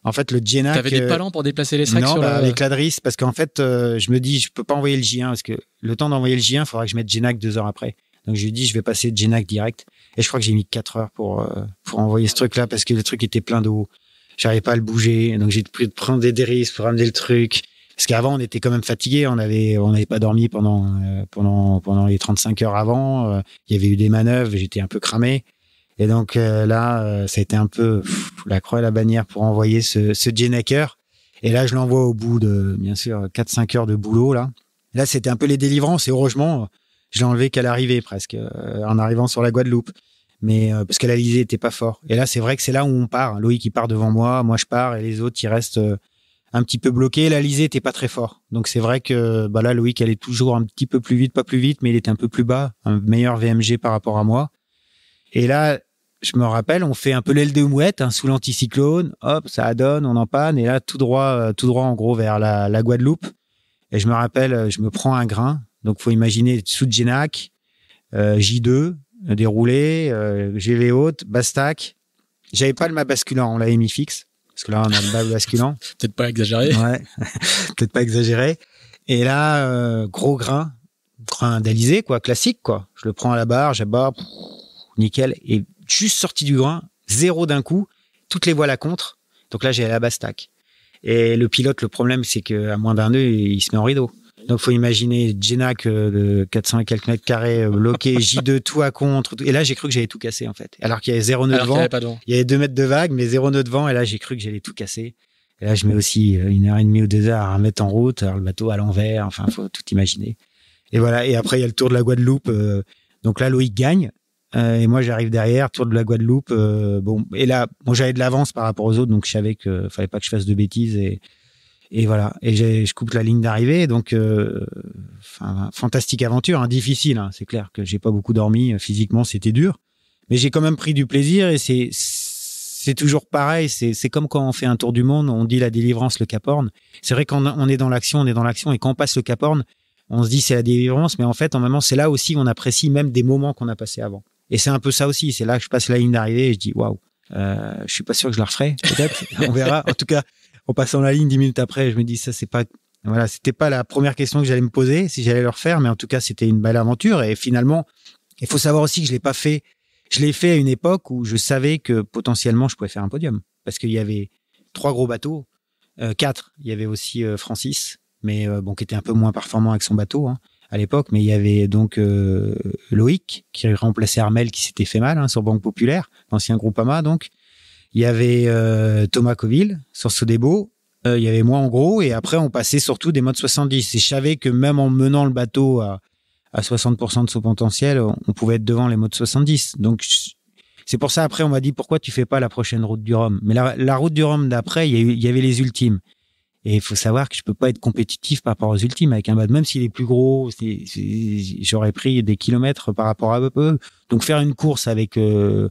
en fait le Tu T'avais des euh, palans pour déplacer les sacs non, sur bah, avec l'adresse parce qu'en fait je me dis je peux pas envoyer le J1 parce que le temps d'envoyer le J1, il faudra que je mette Jnac deux heures après. Donc je lui dis je vais passer Jnac direct et je crois que j'ai mis quatre heures pour pour envoyer ce truc là parce que le truc était plein d'eau. J'arrivais pas à le bouger. Donc, j'ai pris de prendre des, déris pour ramener le truc. Parce qu'avant, on était quand même fatigué. On avait, on n'avait pas dormi pendant, euh, pendant, pendant les 35 heures avant. Euh, il y avait eu des manœuvres. J'étais un peu cramé. Et donc, euh, là, ça a été un peu la croix et la bannière pour envoyer ce, ce Et là, je l'envoie au bout de, bien sûr, 4-5 heures de boulot, là. Là, c'était un peu les délivrances. Et heureusement, je l'ai enlevé qu'à l'arrivée, presque, en arrivant sur la Guadeloupe mais euh, parce que la lisée était pas fort. Et là, c'est vrai que c'est là où on part. Loïc qui part devant moi, moi je pars et les autres ils restent euh, un petit peu bloqués. la lisée était pas très fort. Donc c'est vrai que bah là Loïc allait toujours un petit peu plus vite, pas plus vite, mais il était un peu plus bas, un meilleur VMG par rapport à moi. Et là, je me rappelle, on fait un peu l'aile de mouette hein, sous l'anticyclone. Hop, ça adonne, on en panne et là tout droit, euh, tout droit en gros vers la, Guadeloupe. Et je me rappelle, je me prends un grain. Donc faut imaginer sous Jenac, J2, déroulé, euh, GV haute, Bastac. J'avais pas le mât basculant, on l'avait mis fixe. Parce que là, on a le mât basculant. (laughs) Peut-être pas exagéré. Ouais. (laughs) Peut-être pas exagéré. Et là, euh, gros grain. Grain d'alizé, quoi. Classique, quoi. Je le prends à la barre, j'abats. Nickel. Et juste sorti du grain, zéro d'un coup. Toutes les voiles à contre. Donc là, j'ai la Bastac. Et le pilote, le problème, c'est qu'à moins d'un nœud, il se met en rideau. Donc, faut imaginer Jenac de 400 et quelques mètres carrés euh, bloqué, (laughs) J2 tout à contre. Et là, j'ai cru que j'allais tout casser en fait. Alors qu'il y avait zéro nœud de vent. Il y avait deux mètres de vague, mais zéro nœud de vent. Et là, j'ai cru que j'allais tout casser. Et là, je mets aussi euh, une heure et demie ou deux heures à mettre en route. le bateau à l'envers. Enfin, faut tout imaginer. Et voilà. Et après, il y a le tour de la Guadeloupe. Euh. Donc là, Loïc gagne. et moi, j'arrive derrière, tour de la Guadeloupe. bon, et là, bon, j'avais de l'avance par rapport aux autres, donc je savais que fallait pas que je fasse de bêtises. Et, et voilà. Et je coupe la ligne d'arrivée. Donc, euh, fantastique aventure, hein, difficile. Hein, c'est clair que j'ai pas beaucoup dormi. Physiquement, c'était dur. Mais j'ai quand même pris du plaisir et c'est, c'est toujours pareil. C'est, comme quand on fait un tour du monde, on dit la délivrance, le caporne, C'est vrai qu'on on est dans l'action, on est dans l'action. Et quand on passe le caporne, on se dit c'est la délivrance. Mais en fait, en même temps, c'est là aussi on apprécie même des moments qu'on a passés avant. Et c'est un peu ça aussi. C'est là que je passe la ligne d'arrivée et je dis waouh. Euh, je suis pas sûr que je la referai. Peut-être. (laughs) on verra. En tout cas, en passant la ligne dix minutes après, je me dis ça c'est pas voilà, c'était pas la première question que j'allais me poser si j'allais leur faire mais en tout cas c'était une belle aventure et finalement il faut savoir aussi que je l'ai pas fait, je l'ai fait à une époque où je savais que potentiellement je pouvais faire un podium parce qu'il y avait trois gros bateaux, euh, quatre, il y avait aussi euh, Francis, mais euh, bon qui était un peu moins performant avec son bateau. Hein, à l'époque, mais il y avait donc Loïc qui remplaçait Armel qui s'était fait mal hein, sur Banque Populaire, l'ancien AMA, donc. Il y avait euh, Thomas Coville sur Sodebo. Euh, il y avait moi en gros. Et après, on passait surtout des modes 70. Et je savais que même en menant le bateau à, à 60% de son potentiel, on pouvait être devant les modes 70. Donc, c'est pour ça, après, on m'a dit pourquoi tu fais pas la prochaine route du Rhum. Mais la, route du Rhum d'après, il, y, avait les ultimes. Et il faut savoir que je peux pas être compétitif par rapport aux ultimes avec un bateau, même s'il est plus gros. J'aurais pris des kilomètres par rapport à peu. Donc, faire une course avec euh,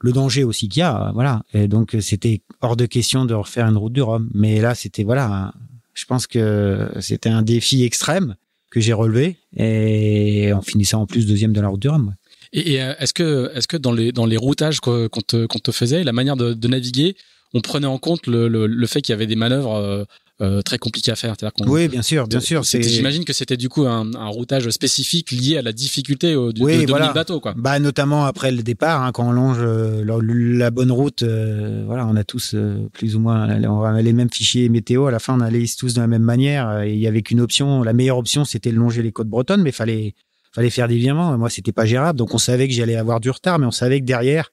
le danger aussi qu'il y a, euh, voilà. Et donc euh, c'était hors de question de refaire une route du Rhum, mais là c'était voilà, je pense que c'était un défi extrême que j'ai relevé et en finissant en plus deuxième de la route du Rhum. Et, euh, est-ce que est-ce que dans les dans les routages qu'on te qu'on te faisait, la manière de, naviguer, on prenait en compte le, le fait qu'il y avait des manœuvres euh, très compliqué à faire. oui, bien sûr, bien sûr. J'imagine que c'était du coup un, un, routage spécifique lié à la difficulté euh, du, oui, bateau, quoi. Bah, notamment après le départ, hein, quand on longe euh, la, bonne route, voilà, on a tous plus ou moins on les mêmes fichiers météo. À la fin, on allait tous de la même manière. Il y avait qu'une option. La meilleure option, c'était de longer les côtes bretonnes, mais fallait fallait faire des virements. moi, c'était pas gérable. Donc, on savait que j'allais avoir du retard, mais on savait que derrière,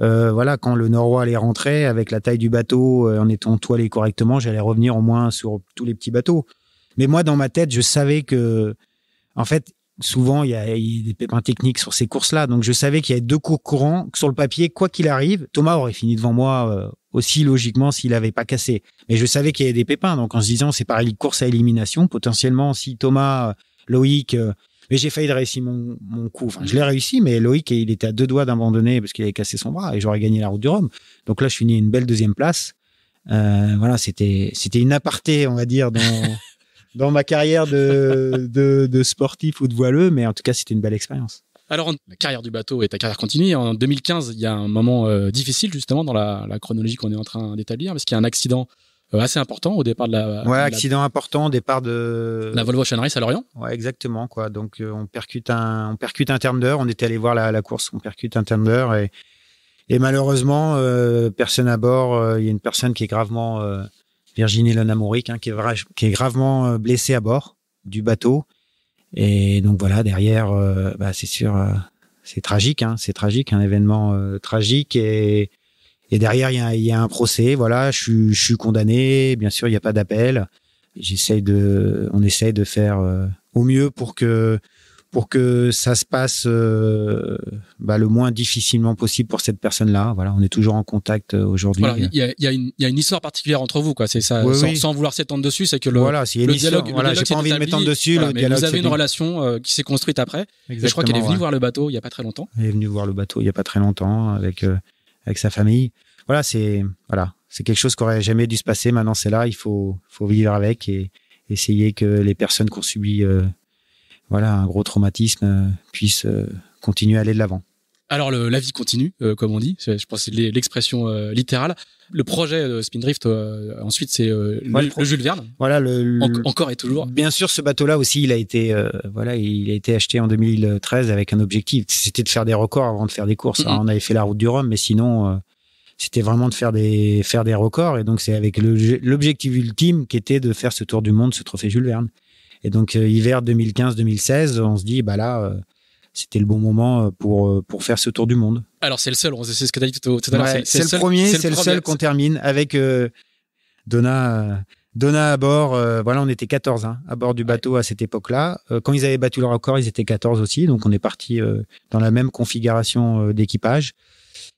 euh, voilà, quand le Norrois allait rentrer, avec la taille du bateau, euh, en étant toilé correctement, j'allais revenir au moins sur tous les petits bateaux. Mais moi, dans ma tête, je savais que, en fait, souvent, il y, a, des pépins techniques sur ces courses-là. Donc, je savais qu'il y avait deux cours courants, sur le papier, quoi qu'il arrive, Thomas aurait fini devant moi euh, aussi logiquement s'il n'avait pas cassé. Mais je savais qu'il y avait des pépins. Donc, en se disant, c'est pareil, course à élimination. Potentiellement, si Thomas, Loïc, mais j'ai failli réussir mon, coup. Enfin, je l'ai mm. réussi, mais Loïc, il était à deux doigts d'abandonner parce qu'il avait cassé son bras et j'aurais gagné la route du Rhum. Donc là, je finis une belle deuxième place. Euh, voilà, c'était, c'était une aparté, on va dire, dans, (laughs) ma carrière de, de, sportif ou de voileux, mais en tout cas, c'était une belle expérience. Alors, la carrière du bateau et ta carrière continue. En 2015, il y a un moment euh, difficile justement dans la chronologie qu'on est en train d'établir, parce qu'il y a un accident euh, assez important au départ de la. Ouais, accident important au départ de. La Volvo Ocean Race à Lorient. Ouais, exactement quoi. Donc euh, on percute un, on percute un terme d'heure. On était allé voir la, course, on percute un terme d'heure et, et malheureusement euh, personne à bord. Il y a une personne qui est gravement Virginie Lanamoric, hein, qui, est qui est gravement blessée à bord du bateau. Et donc voilà, derrière, bah, c'est sûr, c'est tragique, hein. c'est tragique, un événement tragique. Et et derrière, il y a, y a, un procès. Voilà, je suis, je suis condamné. Bien sûr, il n'y a pas d'appel. J'essaye de, on essaye de faire euh, au mieux pour que pour que ça se passe euh, bah, le moins difficilement possible pour cette personne-là. Voilà, on est toujours en contact euh, aujourd'hui. Voilà, il y, y, y a, une histoire particulière entre vous, quoi. C'est ça, sans, vouloir s'étendre dessus, c'est que le, voilà, le dialogue, voilà, j'ai pas envie de m'étendre dessus. le dialogue, vous avez une relation qui s'est construite après. je crois qu'elle est venue voir le bateau il y a pas très longtemps. Elle est venue voir le bateau il n'y a pas très longtemps avec avec sa famille. Voilà, c'est voilà, c'est quelque chose qui aurait jamais dû se passer. Maintenant, c'est là, il faut faut vivre avec et essayer que les personnes qui ont subi euh, voilà un gros traumatisme euh, puissent euh, continuer à aller de l'avant. Alors la vie continue, comme on dit. Je pense que c'est l'expression littérale. Le projet Spindrift, euh, ensuite, c'est euh, le, Jules Verne. Voilà, le, encore et toujours. Bien sûr, ce bateau-là aussi, il a été, euh, voilà, il a été acheté en 2013 avec un objectif. C'était de faire des records avant de faire des courses. on avait fait la route du Rhum, mais sinon, c'était vraiment de faire des, faire des records. Et donc, c'est avec l'objectif ultime qui était de faire ce tour du monde, ce trophée Jules Verne. Et donc, hiver 2015-2016, on se dit, bah là, c'était le bon moment euh, pour, euh, pour faire ce tour du monde. Alors, c'est le seul, c'est ce que tu as dit tout, à l'heure. c'est le, premier, c'est le, seul qu'on termine avec euh, Donna. Donna à bord, voilà, on était 14 hein, à bord du bateau à cette époque-là. quand ils avaient battu leur record, ils étaient 14 aussi, donc on est parti dans la même configuration d'équipage.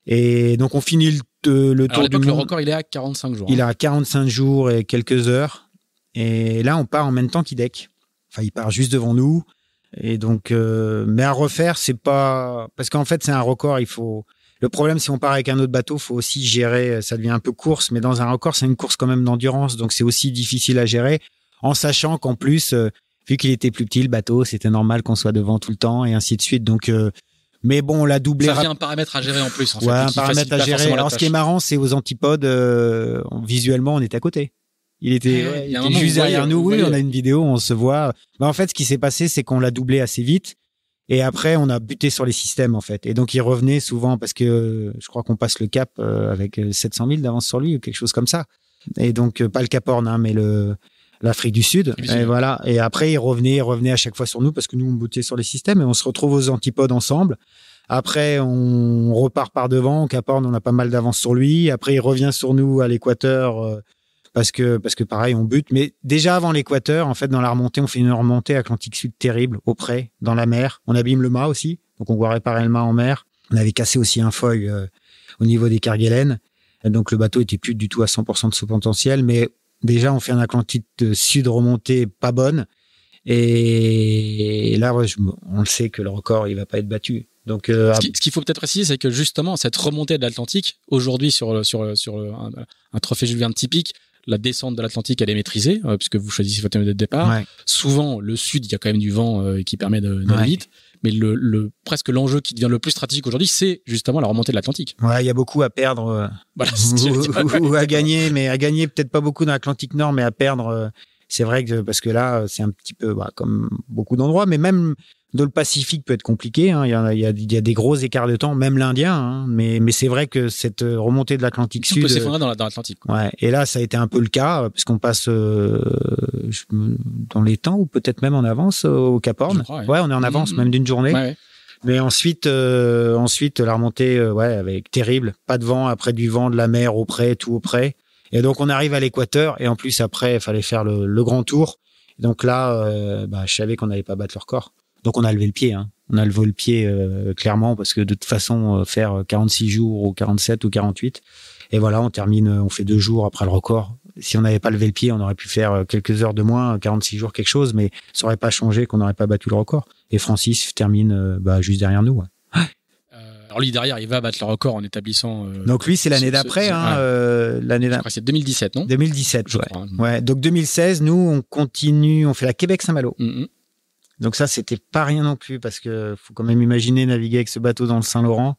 Et donc on finit le, tour du monde. Le record, il est à 45 jours. Il hein. est à 45 jours et quelques heures. Et là, on part en même temps qu'Idec. Enfin, il part juste devant nous. Et donc, euh, mais à refaire, c'est pas parce qu'en fait c'est un record. Il faut le problème si on part avec un autre bateau, faut aussi gérer. Euh, ça devient un peu course, mais dans un record, c'est une course quand même d'endurance, donc c'est aussi difficile à gérer. En sachant qu'en plus, euh, vu qu'il était plus petit le bateau, c'était normal qu'on soit devant tout le temps et ainsi de suite. Donc, mais bon, on l'a doublé. Ça devient un paramètre à gérer en plus. En ouais, un paramètre à gérer. Alors, ce qui est marrant, c'est aux antipodes. visuellement, on est à côté. Il était, juste derrière nous. Oui, on a une vidéo, on se voit. en fait, ce qui s'est passé, c'est qu'on l'a doublé assez vite. Et après, on a buté sur les systèmes, en fait. Et donc, il revenait souvent parce que je crois qu'on passe le cap euh, avec 700 euh, 000 d'avance sur lui ou quelque chose comme ça. Et donc, euh, pas le Cap Horn, hein, mais le, l'Afrique du Sud. Et voilà. Et après, il revenait, il revenait à chaque fois sur nous parce que nous, on butait sur les systèmes et on se retrouve aux antipodes ensemble. Après, on repart par devant. Horn, on a pas mal d'avance sur lui. Après, il revient sur nous à l'équateur parce que parce que pareil, on bute. Mais déjà avant l'équateur, en fait, dans la remontée, on fait une remontée Atlantique Sud terrible, auprès, dans la mer. On abîme le mât aussi, donc on doit réparer le mât en mer. On avait cassé aussi un foil euh, au niveau des Kerguelen, donc le bateau était plus du tout à 100% de son potentiel. Mais déjà, on fait un Atlantique Sud remontée pas bonne. Et là, on le sait que le record, il va pas être battu. Donc, euh, ce qu'il faut peut-être préciser, c'est que justement, cette remontée de l'Atlantique, aujourd'hui sur, sur, sur un, un, trophée Julien typique, la descente de l'Atlantique, elle est maîtrisée, euh, puisque vous choisissez votre thème de départ. Souvent, le sud, il y a quand même du vent euh, qui permet de naviguer. Mais le, presque l'enjeu qui devient le plus stratégique aujourd'hui, c'est justement la remontée de l'Atlantique. Ouais, il y a beaucoup à perdre euh, voilà, ou, (laughs) à gagner, mais à gagner peut-être pas beaucoup dans l'Atlantique Nord, mais à perdre. c'est vrai que parce que là, c'est un petit peu bah, comme beaucoup d'endroits, mais même le Pacifique peut être compliqué. Hein. Il, y a, il, y des gros écarts de temps, même l'Indien. Hein. Mais, c'est vrai que cette euh, remontée de l'Atlantique Sud. peut s'effondrer dans l'Atlantique. ouais. Et là, ça a été un peu le cas, euh, puisqu'on passe euh, dans les temps, ou peut-être même en avance au Cap Horn. ouais. on est en avance, mm-hmm. même d'une journée. mais ensuite, ensuite la remontée, ouais, avec terrible. Pas de vent, après du vent, de la mer, auprès, tout auprès. Et donc, on arrive à l'équateur. Et en plus, après, il fallait faire le, grand tour. donc là, bah, je savais qu'on n'allait pas battre leur record donc on a levé le pied. Hein. On a levé le pied euh, clairement parce que de toute façon, euh, faire 46 jours ou 47 ou 48, et voilà, on termine, euh, on fait deux jours après le record. Si on n'avait pas levé le pied, on aurait pu faire quelques heures de moins, 46 jours, quelque chose, mais ça n'aurait pas changé qu'on n'aurait pas battu le record. Et Francis termine bah, juste derrière nous. Alors lui derrière, il va battre le record en établissant. donc lui, c'est l'année d'après, hein, l'année d'après. C'est 2017, non 2017, je ouais. crois. Mm. Donc 2016, nous, on continue, on fait la Québec-Saint-Malo. Mm, mm. Donc ça, c'était pas rien non plus parce que faut quand même imaginer naviguer avec ce bateau dans le Saint-Laurent.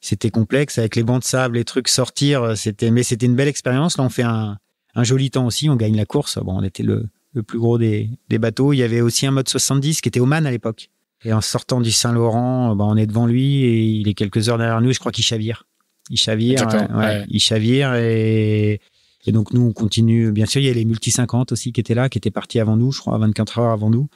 C'était complexe avec les bancs de sable, les trucs sortir. Euh, c'était, mais c'était une belle expérience. Là, on fait un, joli temps aussi. On gagne la course. Bon, on était le, plus gros des, bateaux. Il y avait aussi un mode 70 qui était au man à l'époque. Et en sortant du Saint-Laurent, euh, bah, on est devant lui et il est quelques heures derrière nous. Je crois qu'il chavire. Il chavire. Il chavire et et donc nous, on continue. Bien sûr, il y a les multi 50 aussi qui étaient là, qui étaient partis avant nous, je crois, 24 heures avant nous.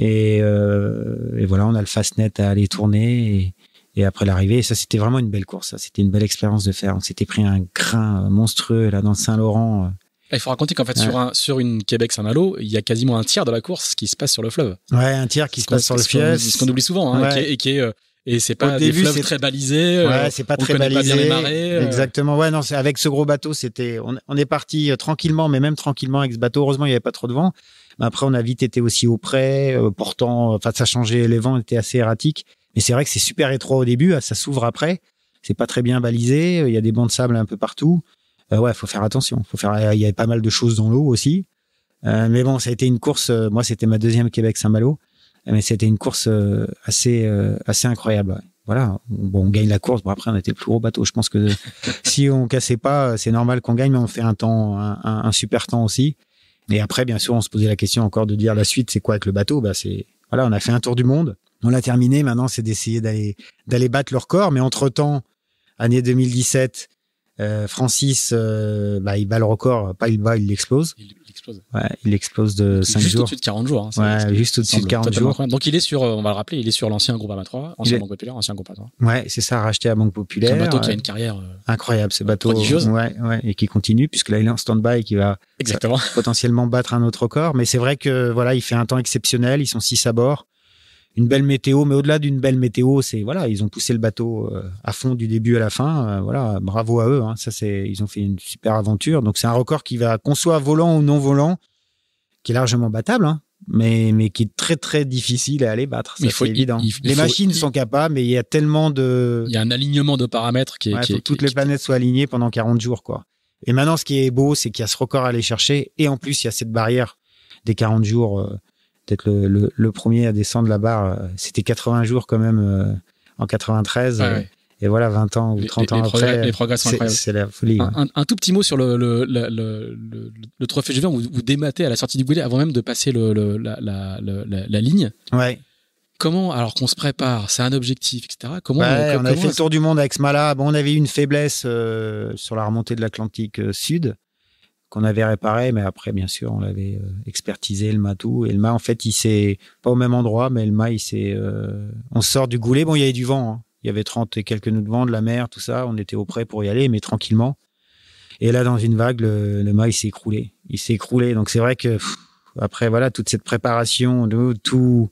Euh, et, voilà, on a le Fastnet à aller tourner. Et, après l'arrivée, ça, c'était vraiment une belle course. C'était une belle expérience de faire. On s'était pris un grain euh, monstrueux là dans le Saint-Laurent. Euh. Ah, il faut raconter qu'en fait, sur, un, sur une Québec-Saint-Malo, il y a quasiment un tiers de la course qui se passe sur le fleuve. Ouais, un tiers qui se passe sur le fleuve. ce qu'on oublie souvent. Hein, et qui est. c'est pas fleuves très balisés. Ouais, c'est pas très balisé. Pas bien Exactement. Ouais, non, avec ce gros bateau, c'était, on, est parti tranquillement, mais même tranquillement avec ce bateau. Heureusement, il n'y avait pas trop de vent après, on a vite été aussi au près euh, pourtant, euh, enfin, ça changeait. Les vents étaient assez erratiques. Mais c'est vrai que c'est super étroit au début. Ça s'ouvre après. C'est pas très bien balisé. Euh, il y a des bancs de sable un peu partout. ouais il faut faire attention. Faut faire. Il y avait pas mal de choses dans l'eau aussi. mais bon, ça a été une course. moi, c'était ma deuxième Québec-Saint-Malo. Mais c'était une course assez assez incroyable. voilà, bon, on gagne la course. Bon, après, on était le plus gros bateau. Je pense que (laughs) si on cassait pas, c'est normal qu'on gagne, mais on fait un temps, un super temps aussi. Et après, bien sûr, on se posait la question encore de dire la suite, c'est quoi avec le bateau bah, c'est voilà, on a fait un tour du monde, on l'a terminé. Maintenant, c'est d'essayer d'aller d'aller battre leur corps. Mais entre temps, année 2017, euh, Francis, euh, bah, il bat le record, pas il bat, il l'explose. Il, explose. Ouais, il explose de 5 jours. Hein, juste au-dessus de 40 jours. ouais, juste au-dessus de 40 jours. Donc il est sur, euh, on va le rappeler, il est sur l'ancien groupe Amatrois, ancien Banque Populaire, ancien groupe Amatrois. Ouais, c'est ça, racheté à Banque Populaire. C'est un bateau qui a une carrière incroyable, ce bateau. Prodigieuse. Ouais, ouais, et qui continue, puisque là il est en stand-by et qui va potentiellement battre un autre record. Mais c'est vrai que voilà, il fait un temps exceptionnel, ils sont 6 à bord une belle météo, mais au-delà d'une belle météo, c'est voilà, ils ont poussé le bateau euh, à fond du début à la fin. Euh, voilà, bravo à eux. Hein. ça, c'est, ils ont fait une super aventure. Donc c'est un record qui va, qu'on soit volant ou non volant, qui est largement battable. Hein, mais, mais qui est très très difficile à aller battre. C'est évident. les machines sont capables, mais il y a tellement de. Il y a un alignement de paramètres qui est. toutes les planètes soient alignées pendant 40 jours, quoi. Et maintenant, ce qui est beau, c'est qu'il y a ce record à aller chercher, et en plus, il y a cette barrière des 40 jours euh, Peut-être le, le, premier à descendre la barre. Euh, c'était 80 jours quand même euh, en 93. Euh, et, voilà, 20 ans ou 30 ans après, les progrès sont incroyables. C'est la folie. Un, tout petit mot sur le, le, le trophée juin Vous, vous dématez à la sortie du boulet avant même de passer la, la, la, la, ligne. Ouais. Comment, alors qu'on se prépare, c'est un objectif, etc. Comment, on, a avait fait le tour du monde avec Smala. Bon, on avait eu une faiblesse sur la remontée de l'Atlantique Sud qu'on avait réparé, mais après, bien sûr, on l'avait euh, expertisé, le mât, tout. Et le mât, en fait, il s'est, pas au même endroit, mais le mât, il s'est, euh, on sort du goulet. Bon, il y avait du vent, hein. il y avait 30 et quelques nœuds de vent, de la mer, tout ça. On était au pour y aller, mais tranquillement. Et là, dans une vague, le, le mât, il s'est écroulé. Il s'est écroulé. Donc, c'est vrai que, après, voilà, toute cette préparation, de, tout,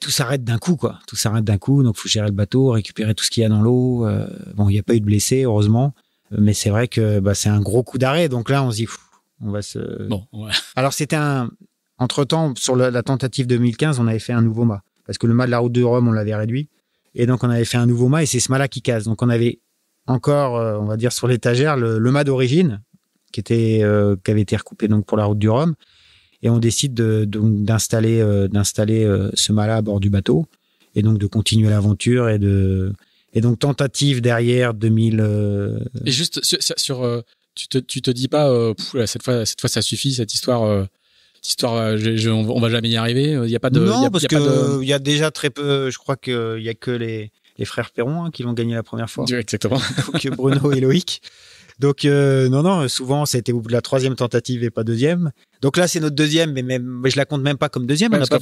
tout s'arrête d'un coup, quoi. Tout s'arrête d'un coup. Donc, faut gérer le bateau, récupérer tout ce qu'il y a dans l'eau. Euh, bon, il n'y a pas eu de blessés, heureusement. Mais c'est vrai que bah, c'est un gros coup d'arrêt. Donc là, on se dit, on va se. Bon. Alors c'était un. Entre temps, sur la, tentative 2015, on avait fait un nouveau mât parce que le mât de la route de Rome, on l'avait réduit. Et donc, on avait fait un nouveau mât et c'est ce mât-là qui casse. Donc, on avait encore, euh, on va dire, sur l'étagère, le, mât d'origine qui, était, euh, qui avait été recoupé donc, pour la route du Rhum. Et on décide d'installer euh, d'installer ce mât-là à bord du bateau et donc de continuer l'aventure et de, et donc, tentative derrière 2000. Euh, et juste sur, euh, tu, te, te dis pas, euh, cette, fois, ça suffit, cette histoire. histoire, on, va jamais y arriver. Il y a pas de. Non, parce qu'il y, y a déjà très peu. Je crois qu'il y a que les, frères Perron hein, qui l'ont gagné la première fois. Exactement. Que Bruno et Loïc. (laughs) Donc euh, non, non, souvent c'était la troisième tentative et pas deuxième. Donc là c'est notre deuxième, mais même mais je la compte même pas comme deuxième. on n'a pas,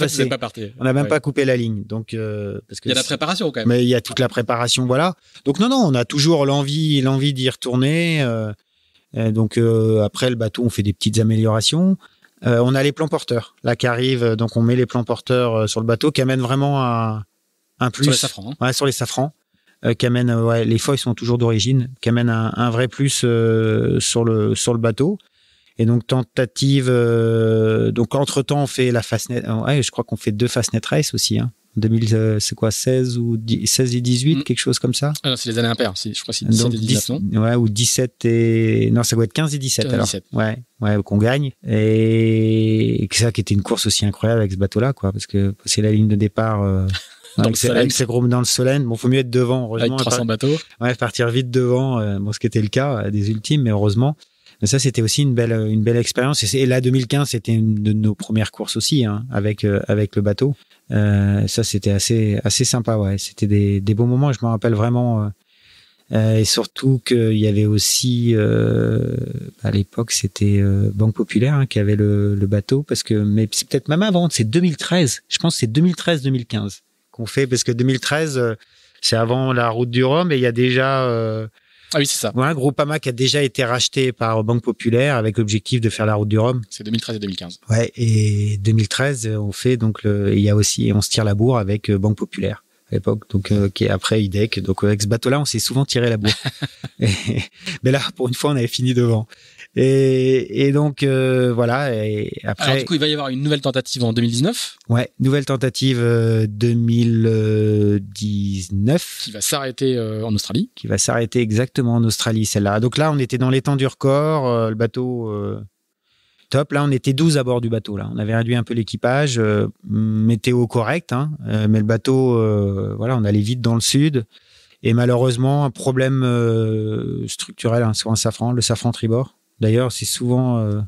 on n'a même pas coupé la ligne. Donc euh, parce que il y a la préparation quand même. Mais il y a toute la préparation, voilà. Donc non, non, on a toujours l'envie, l'envie d'y retourner. Euh, donc après le bateau, on fait des petites améliorations. on a les plans porteurs là qui arrivent, donc on met les plans porteurs sur le bateau qui amènent vraiment un, un plus hein. sur les safrans. sur les safrans qui euh, amène, euh, ouais, les feuilles sont toujours d'origine, qui amène un, vrai plus euh, sur le sur le bateau. Et donc tentative. donc entre temps, on fait la net. Ouais, je crois qu'on fait deux net Race aussi. Hein. 2000, c'est quoi, 16 ou 16 et 18, mm. quelque chose comme ça ah C'est les années impaires, je crois que c'est 17 et Ouais, ou 17 et... Non, ça doit être 15 et 17 alors. Ouais, ouais qu'on gagne. Et... et ça qui était une course aussi incroyable avec ce bateau-là, quoi, parce que c'est la ligne de départ... Donc c'est avec dans le solène. Bon, faut mieux être devant, heureusement. Hein, avec 300 bateaux. Ouais, partir vite devant. Euh, ce qui était le cas euh, des ultimes, mais heureusement. Mais ça, c'était aussi une belle, euh, une belle expérience. Et, là, 2015, c'était une de nos premières courses aussi, hein, avec euh, avec le bateau. Euh, ça, c'était assez assez sympa. Ouais, c'était des, des beaux moments. Je me rappelle vraiment. et surtout qu'il y avait aussi à l'époque c'était Banque Populaire hein, qui avait le, le bateau parce que mais c'est peut-être même avant c'est 2013 je pense c'est 2013 2015 qu'on fait parce que 2013, euh, c'est avant la route du Rhum et il y a déjà euh, ah oui, c'est ça. un groupe qui a déjà été racheté par Banque Populaire avec l'objectif de faire la route du Rhum. C'est 2013 et 2015. Ouais, et 2013, on fait donc le, il y a aussi, on se tire la bourre avec euh, Banque Populaire à l'époque, donc qui est après IDEC. Donc avec ce bateau-là, on s'est souvent tiré la bourre. (laughs) (laughs) mais là, pour une fois, on avait fini devant. Et, et donc euh, voilà. Et après. Alors, du coup, il va y avoir une nouvelle tentative en 2019. Ouais, nouvelle tentative 2019. Euh, Qui va s'arrêter euh, en Australie. Qui va s'arrêter exactement en Australie, celle-là. Donc là, on était dans temps du record, le bateau. Top, là on était 12 à bord du bateau. Là, on avait réduit un peu l'équipage, météo correct, hein, mais le bateau, voilà, on allait vite dans le sud. Et malheureusement, un problème structurel hein, sur un safran, le safran tribord, D'ailleurs, c'est souvent, euh,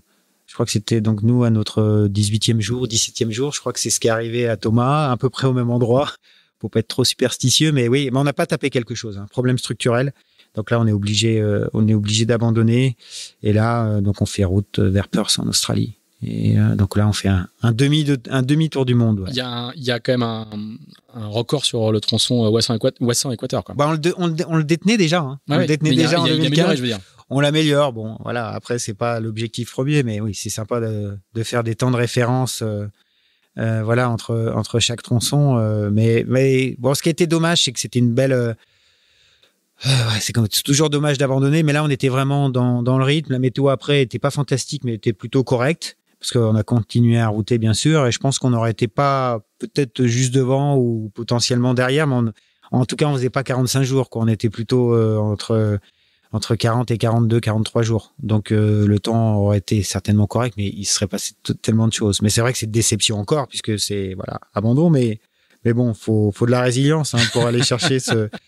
je crois que c'était donc nous à notre 18e euh, jour, 17e jour, je crois que c'est ce qui est arrivé à Thomas, à peu près au même endroit. Pour (laughs) pas être trop superstitieux, mais oui, mais on n'a pas tapé quelque chose, un hein. problème structurel. Donc là, on est obligé, euh, on est obligé d'abandonner. Et là, donc on fait route vers Perth en Australie. Et euh, donc là, on fait un, demi un demi tour du monde. Il, y a quand même un, record sur le tronçon Ouessant euh, Équateur. Bah, on, le détenait déjà. Hein. on détenait déjà en On l'améliore. Bon, voilà. Après, c'est pas l'objectif premier, mais oui, c'est sympa de, faire des temps de référence. Euh, voilà entre entre chaque tronçon mais mais bon ce qui était dommage c'est que c'était une belle c'est toujours dommage d'abandonner, mais là on était vraiment dans, le rythme. La météo après était pas fantastique, mais était plutôt correcte parce qu'on a continué à router bien sûr, et je pense qu'on n'aurait été pas peut-être juste devant ou potentiellement derrière, mais en tout cas on faisait pas 45 jours, quoi. on était plutôt euh, entre entre 40 et 42, 43 jours. Donc euh, le temps aurait été certainement correct, mais il serait passé tellement de choses. Mais c'est vrai que c'est déception encore, puisque c'est voilà abandon, mais mais bon, faut faut de la résilience hein, pour aller chercher ce (laughs)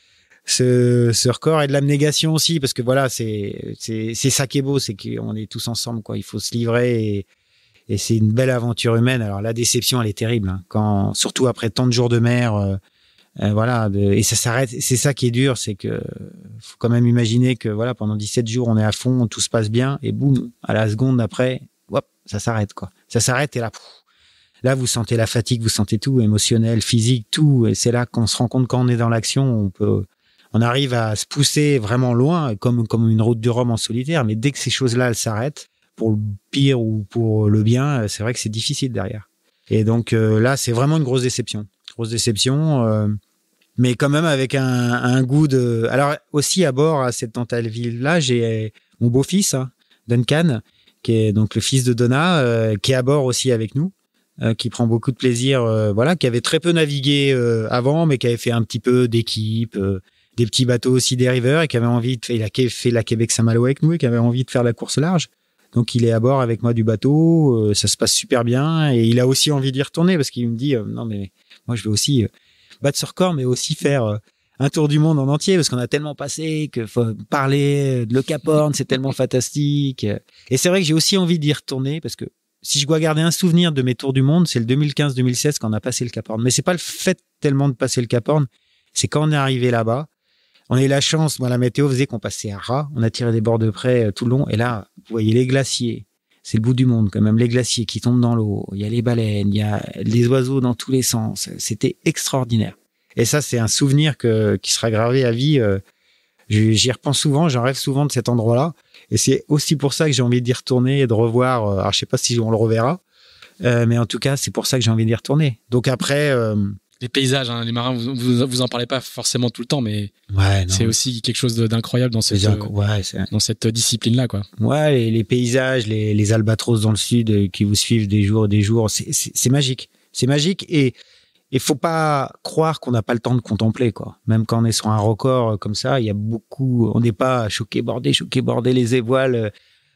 ce, ce, record et de l'abnégation aussi, parce que voilà, c'est c'est ça qui est beau, c'est qu'on est tous ensemble, quoi. Il faut se livrer et, et c'est une belle aventure humaine. Alors la déception, elle est terrible, hein. quand surtout après tant de jours de mer, euh, euh, voilà, et ça s'arrête. C'est ça qui est dur, c'est que faut quand même imaginer que voilà, pendant 17 jours, on est à fond, tout se passe bien, et boum, à la seconde après, hop, ça s'arrête quoi. Ça s'arrête et là. Là, vous sentez la fatigue, vous sentez tout, émotionnel, physique, tout. Et c'est là qu'on se rend compte quand on est dans l'action, on peut, on arrive à se pousser vraiment loin, comme comme une route de Rome en solitaire. Mais dès que ces choses-là, elles s'arrêtent, pour le pire ou pour le bien, euh, c'est vrai que c'est difficile derrière. Et donc euh, là, c'est vraiment une grosse déception. Grosse déception, euh, mais quand même avec un, goût de. Alors aussi à bord à cette ville-là, j'ai mon beau-fils hein, Duncan, qui est donc le fils de Donna, qui est à bord aussi avec nous, qui prend beaucoup de plaisir. voilà, qui avait très peu navigué avant, mais qui avait fait un petit peu d'équipe des petits bateaux aussi des rivers et qui avait envie de faire, il a fait la Québec Saint-Malo avec nous et qui avait envie de faire la course large. Donc il est à bord avec moi du bateau, euh, ça se passe super bien et il a aussi envie d'y retourner parce qu'il me dit euh, non mais moi je veux aussi euh, battre sur corps mais aussi faire un tour du monde en entier parce qu'on a tellement passé que faut parler de le Cap Horn, c'est tellement fantastique. Et c'est vrai que j'ai aussi envie d'y retourner parce que si je dois garder un souvenir de mes tours du monde, c'est le 2015-2016 quand on a passé le Cap Horn. Mais c'est pas le fait tellement de passer le Cap Horn, c'est quand on est arrivé là-bas on a eu la chance, moi, la météo faisait qu'on passait à ras, on a tiré des bords de près euh, tout le long, et là, vous voyez les glaciers. C'est le bout du monde quand même, les glaciers qui tombent dans l'eau, il y a les baleines, il y a les oiseaux dans tous les sens. C'était extraordinaire. Et ça, c'est un souvenir qui sera gravé à vie. Euh, j'y repense souvent, j'en rêve souvent de cet endroit-là. Et c'est aussi pour ça que j'ai envie d'y retourner et de revoir. Euh, alors, je sais pas si on le reverra, mais en tout cas, c'est pour ça que j'ai envie d'y retourner. Donc après, les paysages, hein, les marins, vous, vous, en parlez pas forcément tout le temps, mais ouais, c'est aussi quelque chose d'incroyable dans cette, euh, dans cette discipline-là, quoi. Ouais, les, paysages, les, les, albatros dans le sud euh, qui vous suivent des jours et des jours, c'est magique. C'est magique et il faut pas croire qu'on n'a pas le temps de contempler, quoi. Même quand on est sur un record euh, comme ça, il y a beaucoup, on n'est pas choqué, bordé, choqué, bordé, les évoiles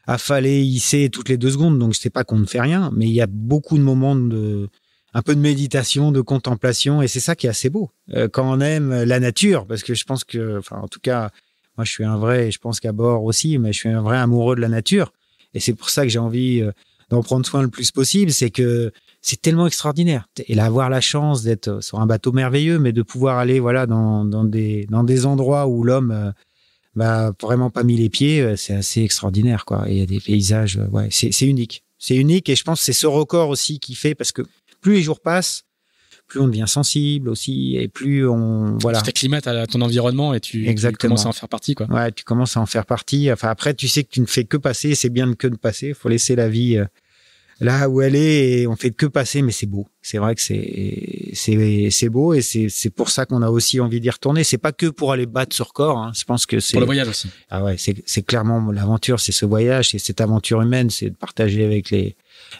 affalé, hisser toutes les deux secondes. Donc, je sais pas qu'on ne fait rien, mais il y a beaucoup de moments de, un peu de méditation, de contemplation, et c'est ça qui est assez beau euh, quand on aime la nature, parce que je pense que, enfin, en tout cas, moi, je suis un vrai, je pense qu'à bord aussi, mais je suis un vrai amoureux de la nature, et c'est pour ça que j'ai envie euh, d'en prendre soin le plus possible, c'est que c'est tellement extraordinaire. Et là, avoir la chance d'être euh, sur un bateau merveilleux, mais de pouvoir aller, voilà, dans, des endroits où l'homme n'a vraiment pas mis les pieds, c'est assez extraordinaire, quoi. Et il y a des paysages, ouais, c'est unique c'est unique et je pense c'est ce record aussi qui fait parce que plus les jours passent, plus on devient sensible aussi et plus on voilà. Tu t'acclimates à ton environnement et tu, commences à en faire partie quoi. Ouais, tu commences à en faire partie. Enfin après tu sais que tu ne fais que passer, c'est bien de que de passer, faut laisser la vie euh, là où elle est et on fait que passer mais c'est beau. C'est vrai que c'est c'est c'est beau et c'est c'est pour ça qu'on a aussi envie d'y retourner, c'est pas que pour aller battre sur corps hein. Je pense que c'est Pour le voyage aussi. Ah ouais, c'est c'est clairement l'aventure, c'est ce voyage, c'est cette aventure humaine, c'est de partager avec les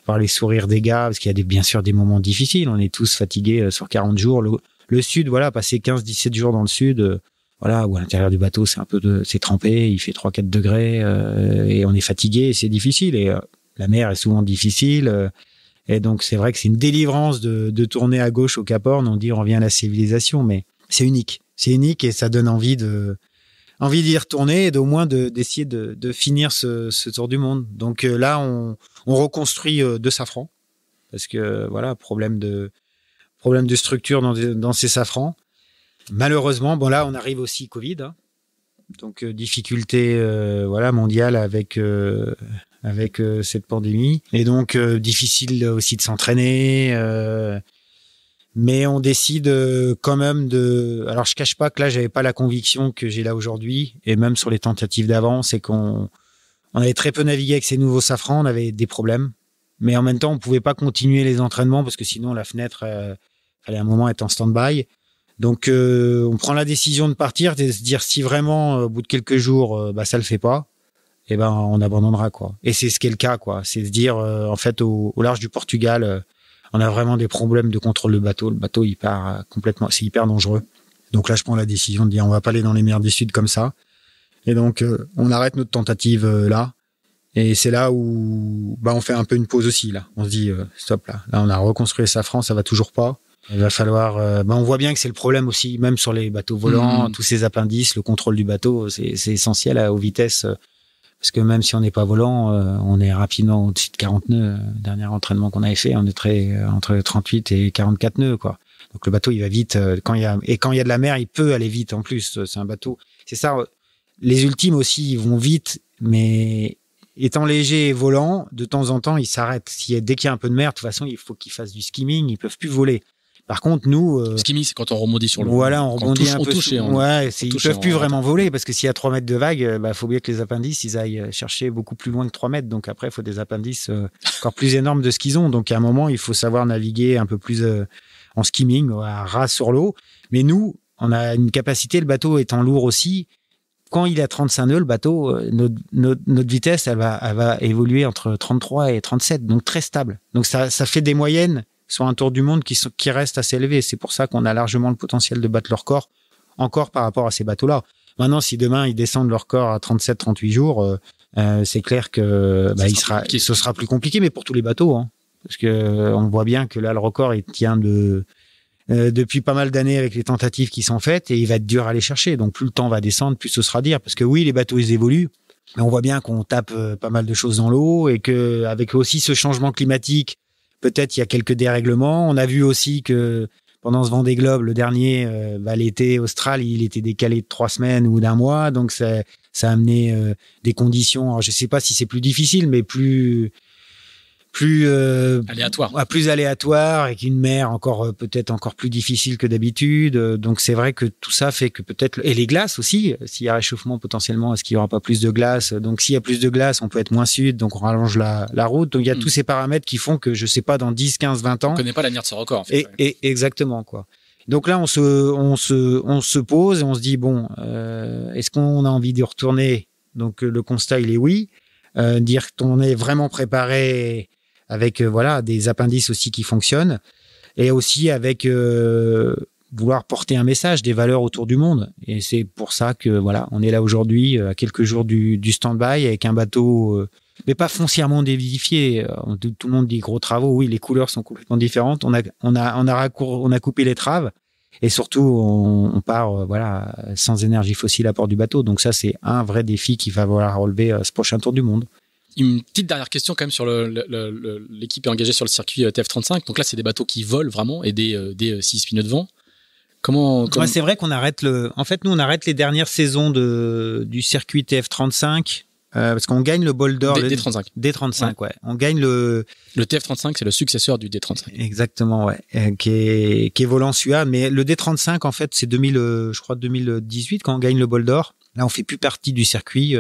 voir les sourires des gars, parce qu'il y a des, bien sûr des moments difficiles. On est tous fatigués euh, sur 40 jours. Le, sud, voilà, passer 15-17 jours dans le sud, euh, voilà, ou à l'intérieur du bateau, c'est un peu de, c'est trempé, il fait 3-4 degrés euh, et on est fatigué, c'est difficile. Et la mer est souvent difficile. et donc c'est vrai que c'est une délivrance de, de tourner à gauche au Cap Horn. On dit on revient à la civilisation, mais c'est unique. C'est unique et ça donne envie de, envie d'y retourner et d'au moins d'essayer de, de, finir ce, ce, tour du monde. Donc là, on, on reconstruit euh, de safran parce que voilà, problème de problème de structure dans, ces safrans. Malheureusement, bon là, on arrive aussi Covid, hein. donc euh, difficulté euh, voilà mondiale avec avec cette pandémie et donc difficile aussi de s'entraîner. mais on décide quand même de. Alors je cache pas que là j'avais pas la conviction que j'ai là aujourd'hui et même sur les tentatives d'avant, c'est qu'on on avait très peu navigué avec ces nouveaux safrans, on avait des problèmes. Mais en même temps, on ne pouvait pas continuer les entraînements parce que sinon, la fenêtre, euh, fallait à un moment être en stand-by. Donc, euh, on prend la décision de partir, de se dire si vraiment, euh, au bout de quelques jours, bah, ça le fait pas, eh ben, on abandonnera, quoi. Et c'est ce qui est le cas, quoi. C'est se dire, en fait, au, large du Portugal, on a vraiment des problèmes de contrôle de bateau. Le bateau, il part complètement, c'est hyper dangereux. Donc là, je prends la décision de dire, on va pas aller dans les mers du Sud comme ça. Et donc, euh, on arrête notre tentative euh, là. Et c'est là où bah, on fait un peu une pause aussi. Là, on se dit euh, stop. Là, là, on a reconstruit sa France, ça va toujours pas. Il va falloir. bah on voit bien que c'est le problème aussi, même sur les bateaux volants, mmh. tous ces appendices, le contrôle du bateau, c'est essentiel à, aux vitesses. parce que même si on n'est pas volant, on est rapidement au-dessus de 40 nœuds. Dernier entraînement qu'on avait fait, on est très, entre 38 et 44 nœuds, quoi. Donc le bateau, il va vite. quand il y a, et quand il y a de la mer, il peut aller vite en plus. C'est un bateau. C'est ça. Les ultimes aussi, ils vont vite, mais étant légers et volants, de temps en temps, ils s'arrêtent. Dès qu'il y a un peu de mer, de toute façon, il faut qu'ils fassent du skimming, ils peuvent plus voler. Par contre, nous, euh, skimming, c'est quand on rebondit sur le. Voilà, on rebondit un peu. On touche, peuvent plus vraiment voler parce que s'il y a 3 mètres de vague, il euh, bah, faut bien que les appendices ils aillent euh, chercher beaucoup plus loin que 3 mètres. Donc après, il faut des appendices euh, encore plus énormes de ce qu'ils ont. Donc à un moment, il faut savoir naviguer un peu plus en skimming, à ras sur l'eau. Mais nous, on a une capacité, le bateau étant lourd aussi, quand il a 35 nœuds, le bateau, euh, notre, vitesse, elle va, évoluer entre 33 et 37, donc très stable. Donc ça, fait des moyennes sur un tour du monde qui, reste restent assez élevé. C'est pour ça qu'on a largement le potentiel de battre leur corps encore par rapport à ces bateaux-là. Maintenant, si demain ils descendent leur corps à 37-38 jours, euh, euh, c'est clair que bah, sera, ce sera plus compliqué, mais pour tous les bateaux, hein. parce que voit bien que là le record il tient de euh, depuis pas mal d'années avec les tentatives qui sont faites et il va être dur à les chercher. Donc plus le temps va descendre, plus ce sera dire. Parce que oui, les bateaux ils évoluent, mais on voit bien qu'on tape euh, pas mal de choses dans l'eau et que avec aussi ce changement climatique, peut-être il y a quelques dérèglements. On a vu aussi que pendant ce vent des globes le dernier, euh, bah, l'été austral, il était décalé de trois semaines ou d'un mois, donc ça, ça a amené des conditions. Alors je sais pas si c'est plus difficile, mais plus plus euh, aléatoire, ah, plus aléatoire, et une mer encore euh, peut-être encore plus difficile que d'habitude. Euh, donc c'est vrai que tout ça fait que peut-être et les glaces aussi. S'il y a réchauffement potentiellement, est-ce qu'il y aura pas plus de glace Donc s'il y a plus de glace, on peut être moins sud, donc on rallonge la, route. Donc il y a hmm. tous ces paramètres qui font que je sais pas dans 10, 15, 20 ans. On connaît pas l'avenir de ce record. En fait, et, exactement quoi. Donc là, on se, on se, on se pose et on se dit bon, est-ce qu'on a envie de retourner Donc le constat, il est oui. dire qu'on est vraiment préparé avec euh, voilà des appendices aussi qui fonctionnent et aussi avec euh, vouloir porter un message, des valeurs autour du monde. Et c'est pour ça que voilà, on est là aujourd'hui euh, à quelques jours du, stand-by avec un bateau, mais pas foncièrement dévidifié. Tout, le monde dit gros travaux. Oui, les couleurs sont complètement différentes. On a on a on a on a coupé les traves et surtout on, part voilà sans énergie fossile à bord du bateau. Donc ça c'est un vrai défi qu'il va falloir relever ce prochain tour du monde. Une petite dernière question quand même sur l'équipe engagée sur le circuit euh, TF35. Donc là, c'est des bateaux qui volent vraiment et des, euh, des euh, six pneus de vent. Comment, comment... c'est vrai qu'on arrête le. En fait, nous, on arrête les dernières saisons de, du circuit TF35 parce qu'on gagne le bol d'or. D35. Le... D35, ouais. On gagne le. Le TF35, c'est le successeur du D35. Exactement, ouais. qui, est, qui volant SUA. Mais le D35, en fait, c'est 2000, je crois, 2018 quand on gagne le bol d'or. Là, on fait plus partie du circuit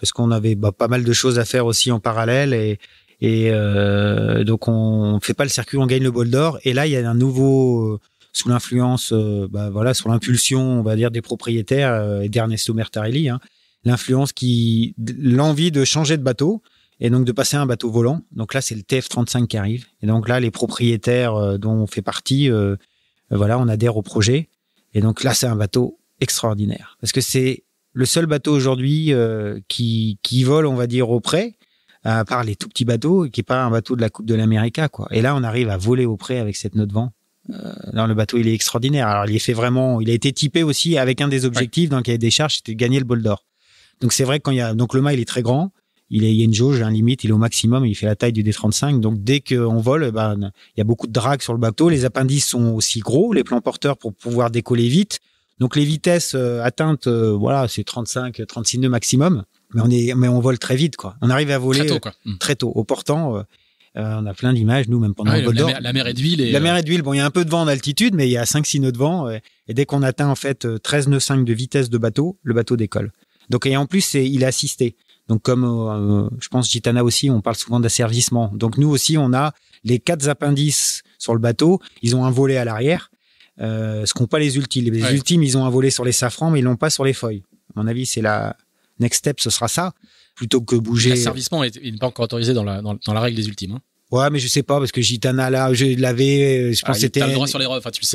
parce qu'on avait bah, pas mal de choses à faire aussi en parallèle et et euh, donc on fait pas le circuit, on gagne le bol d'or. Et là, il y a un nouveau euh, sous l'influence, euh, bah voilà, sur l'impulsion, on va dire des propriétaires et d'Ernesto Mertarelli, hein, l'influence qui, l'envie de changer de bateau et donc de passer à un bateau volant. Donc là, c'est le TF35 qui arrive. Et donc là, les propriétaires dont on fait partie, voilà, on adhère au projet. Et donc là, c'est un bateau extraordinaire parce que c'est le seul bateau aujourd'hui euh, qui, qui vole, on va dire, au auprès, à part les tout petits bateaux, qui n'est pas un bateau de la Coupe de l'Amérique, quoi. Et là, on arrive à voler au près avec cette note vent. Euh, le bateau, il est extraordinaire. Alors, il est fait vraiment. Il a été typé aussi avec un des objectifs donc il y des charges, c'était de gagner le bol d'or. Donc, c'est vrai que il y a. Donc, le mât, il est très grand. Il, est, il y a une jauge, un limite, il est au maximum, il fait la taille du D35. Donc, dès qu'on vole, eh ben, il y a beaucoup de drague sur le bateau. Les appendices sont aussi gros, les plans porteurs pour pouvoir décoller vite. Donc les vitesses euh, atteintes, euh, voilà, c'est 35, 36 nœuds maximum. Mais on est, mais on vole très vite, quoi. On arrive à voler très tôt, euh, hmm. au portant. on a plein d'images, nous, même pendant ah le vol d'or. la mer est d'huile. La mer est d'huile. Bon, il y a un peu de vent en altitude, mais il y a 5-6 nœuds de vent. Et, dès qu'on atteint, en fait, 13 nœuds 5 de vitesse de bateau, le bateau décolle. Donc, et en plus, il est assisté. Donc, comme, je pense, Gitana aussi, on parle souvent d'asservissement. Donc, nous aussi, on a les quatre appendices sur le bateau. Ils ont un volet à l'arrière. Euh, ce qu'ont pas les ultimes. Les ultimes, ils ont un volet sur les safrans, mais ils l'ont pas sur les feuilles. À mon avis, c'est la next step, ce sera ça, plutôt que bouger. L'asservissement n'est pas encore autorisé dans la, règle des ultimes. Hein. Ouais, mais je sais pas parce que Gitana là, je l'avais. Euh, je ah, pense que c'était. le sur les tu le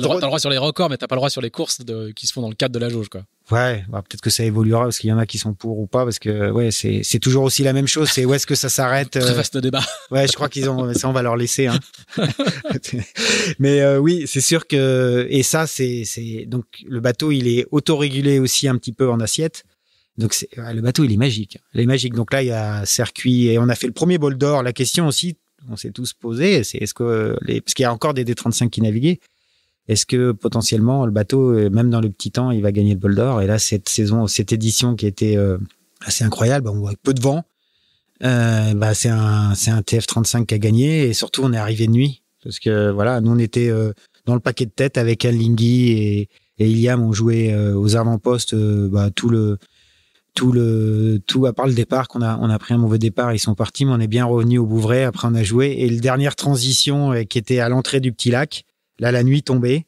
droit, sur les records, mais t'as pas le droit sur les courses qui se font dans le cadre de la jauge, quoi. Ouais, bah, peut-être que ça évoluera parce qu'il y en a qui sont pour ou pas parce que ouais, c'est, toujours aussi la même chose. C'est où est-ce que ça s'arrête (laughs) Très euh, vaste débat. ouais, je crois qu'ils ont (laughs) ça, on va leur laisser. Hein. (laughs) mais euh, oui, c'est sûr que et ça, c'est c'est donc le bateau, il est autorégulé aussi un petit peu en assiette. Donc ah, le bateau, il est magique. Il est magique. Donc là, il y a circuit et on a fait le premier bol d'or. La question aussi, on s'est tous posé, c'est est-ce que les, parce qu'il y a encore des D35 qui naviguaient, est-ce que potentiellement le bateau, euh, même dans le petit temps, il va gagner le bol d'or Et là, cette saison, cette édition qui était euh, assez incroyable, bah, on voit peu de vent. Euh, bah, c'est un c'est un TF35 qui a gagné et surtout on est arrivé de nuit parce que voilà, nous on était dans le paquet de tête avec Alingi et Iliam On jouait aux avant-postes bah, tout le tout le tout à part le départ qu'on a on a pris un mauvais départ ils sont partis mais on est bien revenu au Bouvray après on a joué et le dernière transition euh, qui était à l'entrée du petit lac là la nuit tombée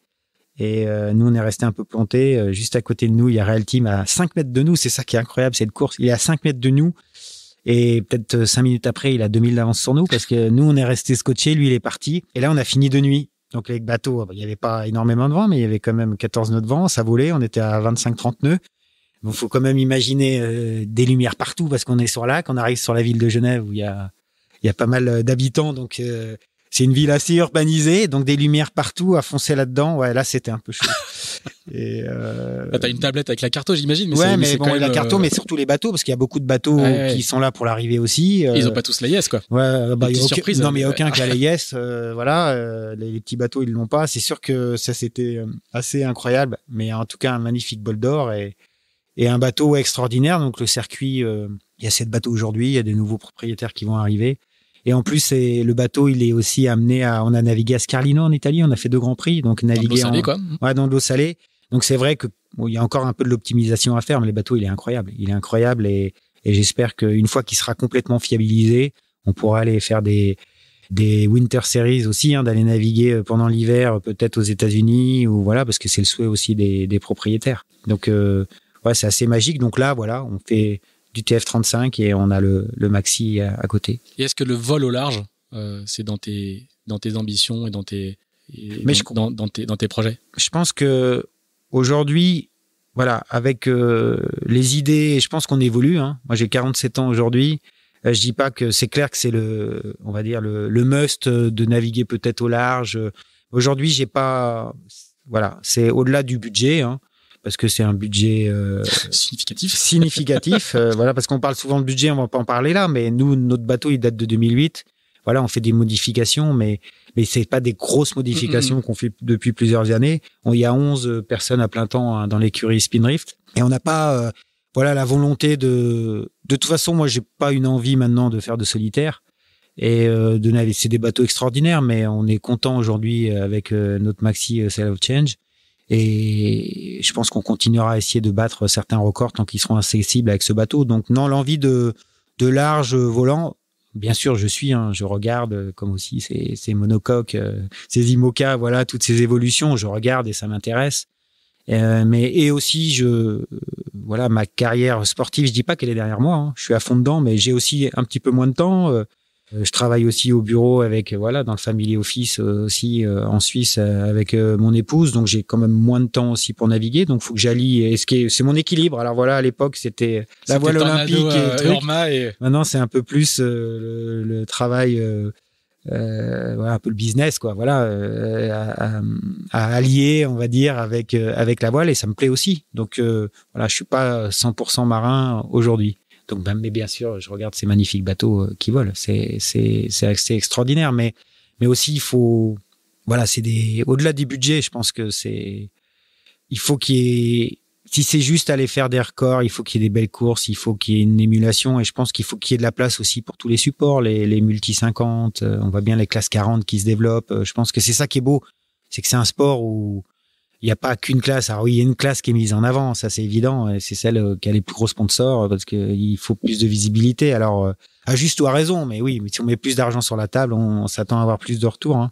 et euh, nous on est resté un peu planté euh, juste à côté de nous il y a Real Team à 5 mètres de nous c'est ça qui est incroyable cette course il est à 5 mètres de nous et peut-être 5 minutes après il a 2000 d'avance sur nous parce que nous on est resté scotché lui il est parti et là on a fini de nuit donc les bateau, il n'y avait pas énormément de vent, mais il y avait quand même 14 nœuds de vent, ça volait, on était à 25-30 nœuds. Il faut quand même imaginer euh, des lumières partout parce qu'on est sur là, qu'on arrive sur la ville de Genève où il y a, il y a pas mal euh, d'habitants. Donc, euh, c'est une ville assez urbanisée, donc des lumières partout à foncer là-dedans. Ouais, là, c'était un peu chaud. (laughs) Et ah, as une tablette avec la carte, j'imagine. Oui, ouais, mais, bon, la mais surtout les bateaux, parce qu'il y a beaucoup de bateaux qui sont là pour l'arrivée aussi. Ils ont pas tous la yes, quoi. Ouais, bah, surprise, non, hein, mais aucun qui a la yes. voilà, les, petits bateaux, ils l'ont pas. C'est sûr que ça, c'était assez incroyable, mais en tout cas, un magnifique bol d'or et et un bateau extraordinaire. Donc le circuit, euh, il y a sept bateaux aujourd'hui, il y a des nouveaux propriétaires qui vont arriver. Et en plus, le bateau, il est aussi amené à. On a navigué à Scarlino en Italie, on a fait deux grands prix, donc naviguer dans l'eau salée, quoi. Ouais, dans l'eau salée. Donc c'est vrai que il y a encore un peu de l'optimisation à faire, mais le bateau, il est incroyable, il est incroyable et, j'espère qu'une fois qu'il sera complètement fiabilisé, on pourra aller faire des des winter series aussi, hein, d'aller naviguer euh, pendant l'hiver, euh, peut-être aux États-Unis ou voilà, parce que c'est le souhait aussi des, propriétaires. Donc ouais, c'est assez magique. Donc là, voilà, on fait du TF35 et on a le, le maxi à, côté. Et est-ce que le vol au large, euh, c'est dans tes, dans tes ambitions et dans tes, Mais je, dans, tes, dans tes projets Je pense que aujourd'hui, voilà, avec euh, les idées, je pense qu'on évolue. Hein. Moi, j'ai 47 ans aujourd'hui. Euh, je dis pas que c'est clair que c'est le, on va dire le, le must de naviguer peut-être au large. Aujourd'hui, j'ai pas, voilà, c'est au-delà du budget. Hein parce que c'est un budget euh, significatif. significatif euh, (laughs) voilà, parce qu'on parle souvent de budget, on va pas en parler là, mais nous, notre bateau, il date de 2008. Voilà, on fait des modifications, mais mais c'est pas des grosses modifications qu'on fait depuis plusieurs années. On y a 11 personnes à plein temps hein, dans l'écurie Spinrift et on n'a pas euh, voilà la volonté de de toute façon moi j'ai pas une envie maintenant de faire de solitaire et de naviguer c'est des bateaux extraordinaires mais on est content aujourd'hui avec notre maxi Sail of Change et je pense qu'on continuera à essayer de battre certains records tant qu'ils seront accessibles avec ce bateau. Donc non, l'envie de, de large volant, bien sûr, je suis, hein, je regarde euh, comme aussi ces, ces monocoques, euh, ces IMOCA, voilà, toutes ces évolutions, je regarde et ça m'intéresse. Euh, mais et aussi, je voilà ma carrière sportive. Je dis pas qu'elle est derrière moi. Hein, je suis à fond dedans, mais j'ai aussi un petit peu moins de temps. Euh, je travaille aussi au bureau avec euh, voilà dans le family office euh, aussi en Suisse avec mon épouse, donc j'ai quand même moins de temps aussi pour naviguer, donc faut que j'allie. Et ce qui c'est mon équilibre. Alors voilà, à l'époque c'était la voile olympique et, truc. et, maintenant c'est un peu plus le, travail. voilà un peu le business quoi voilà à, allier on va dire avec avec la voile et ça me plaît aussi donc voilà je suis pas 100% marin aujourd'hui donc, ben, mais bien sûr, je regarde ces magnifiques bateaux euh, qui volent. C'est, c'est, c'est c'est extraordinaire. Mais, mais aussi, il faut, voilà, c'est des, au-delà du budget je pense que c'est, il faut qu'il y ait, si c'est juste aller faire des records, il faut qu'il y ait des belles courses, il faut qu'il y ait une émulation et je pense qu'il faut qu'il y ait de la place aussi pour tous les supports, les, les multi 50, euh, on voit bien les classes 40 qui se développent. Euh, je pense que c'est ça qui est beau, c'est que c'est un sport où il n'y a pas qu'une classe. Alors oui, il y a une classe qui est mise en avant, ça c'est évident. C'est celle euh, qui a les plus gros sponsors euh, parce qu'il faut plus de visibilité. Alors, à euh, ah, juste ou à raison, mais oui, si on met plus d'argent sur la table, on, s'attend à avoir plus de retours hein,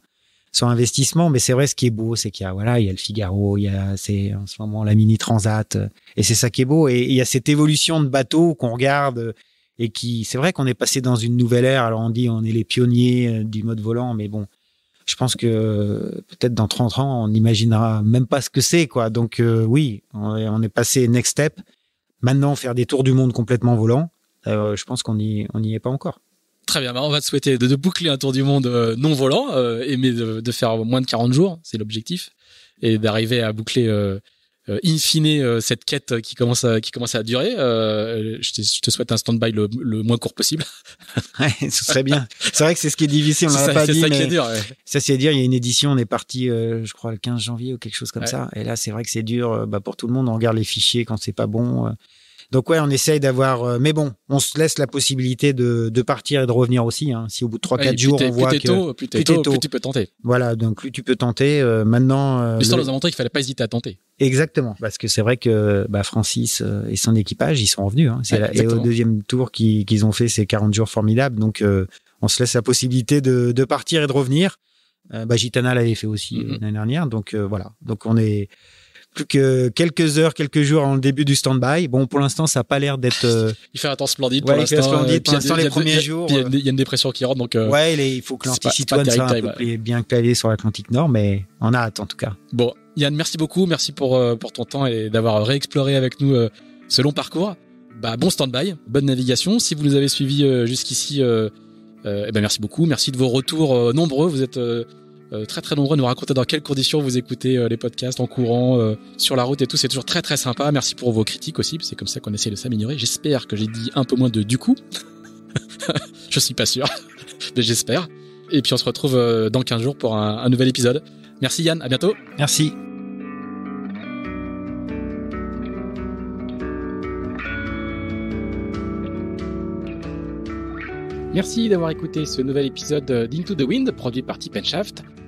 sur investissement. Mais c'est vrai, ce qui est beau, c'est qu'il y a voilà, il y a le Figaro, il y a c'est en ce moment la Mini Transat, et c'est ça qui est beau. Et il y a cette évolution de bateau qu'on regarde et qui, c'est vrai qu'on est passé dans une nouvelle ère. Alors on dit on est les pionniers du mode volant, mais bon je pense que peut-être dans 30 ans, on n'imaginera même pas ce que c'est, quoi. Donc euh, oui, on est, passé next step. Maintenant, faire des tours du monde complètement volant, euh, je pense qu'on n'y est pas encore. Très bien, bah, on va te souhaiter de, boucler un tour du monde euh, non volant, et mais de, de, faire moins de 40 jours, c'est l'objectif, et d'arriver à boucler euh, in fine euh, cette quête qui commence à, qui commence à durer. Euh, je te, souhaite un stand-by le, moins court possible. (laughs) ouais, ce serait bien. C'est vrai que c'est ce qui est difficile, on pas Ça, qui est dur, ça c'est dire, il y a une édition, on est parti, je crois, le 15 janvier ou quelque chose comme ça. Et là, c'est vrai que c'est dur bah, pour tout le monde. On regarde les fichiers quand c'est pas bon. Donc ouais, on essaye d'avoir, euh, mais bon, on se laisse la possibilité de, de partir et de revenir aussi. Hein. Si au bout de trois quatre jours, on voit que plus, tôt, plus tu peux tenter. Voilà, donc plus tu peux tenter. Euh, maintenant, euh, l'histoire le... nous a montré qu'il fallait pas hésiter à tenter. Exactement, parce que c'est vrai que bah, Francis euh, et son équipage, ils sont revenus. Hein. Ouais, au deuxième tour qu'ils ont fait ces 40 jours formidables. Donc on se laisse la possibilité de, de partir et de revenir. bah, Gitana l'avait fait aussi mm-hmm. l'année dernière. Donc voilà, donc on est que quelques heures, quelques jours avant le début du stand-by. Bon, pour l'instant, ça n'a pas l'air d'être. Il euh, fait un temps splendide pour l'instant. splendide. Euh, les premiers jours. Euh, il y, a une dépression qui rentre, donc. Ouais, il, faut que l'anticitone soit un peu bien calé sur l'Atlantique Nord, mais on a hâte en tout cas. Bon, Yann, merci beaucoup. Merci pour, pour ton temps et d'avoir réexploré avec nous ce long parcours. Bah, bon stand-by, bonne navigation. Si vous nous avez suivis jusqu'ici, eh ben, merci beaucoup. Merci de vos retours nombreux. Vous êtes euh, très très nombreux nous raconter dans quelles conditions vous écoutez euh, les podcasts en courant, euh, sur la route et tout. C'est toujours très très sympa. Merci pour vos critiques aussi. C'est comme ça qu'on essaie de s'améliorer. J'espère que j'ai dit un peu moins de du coup. (laughs) Je suis pas sûr, (laughs) mais j'espère. Et puis on se retrouve dans 15 jours pour un, un nouvel épisode. Merci Yann, à bientôt. Merci. Merci d'avoir écouté ce nouvel épisode d'Into the Wind produit par Tip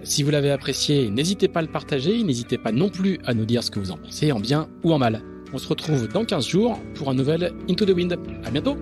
Si vous l'avez apprécié, n'hésitez pas à le partager, n'hésitez pas non plus à nous dire ce que vous en pensez en bien ou en mal. On se retrouve dans 15 jours pour un nouvel Into the Wind. À bientôt!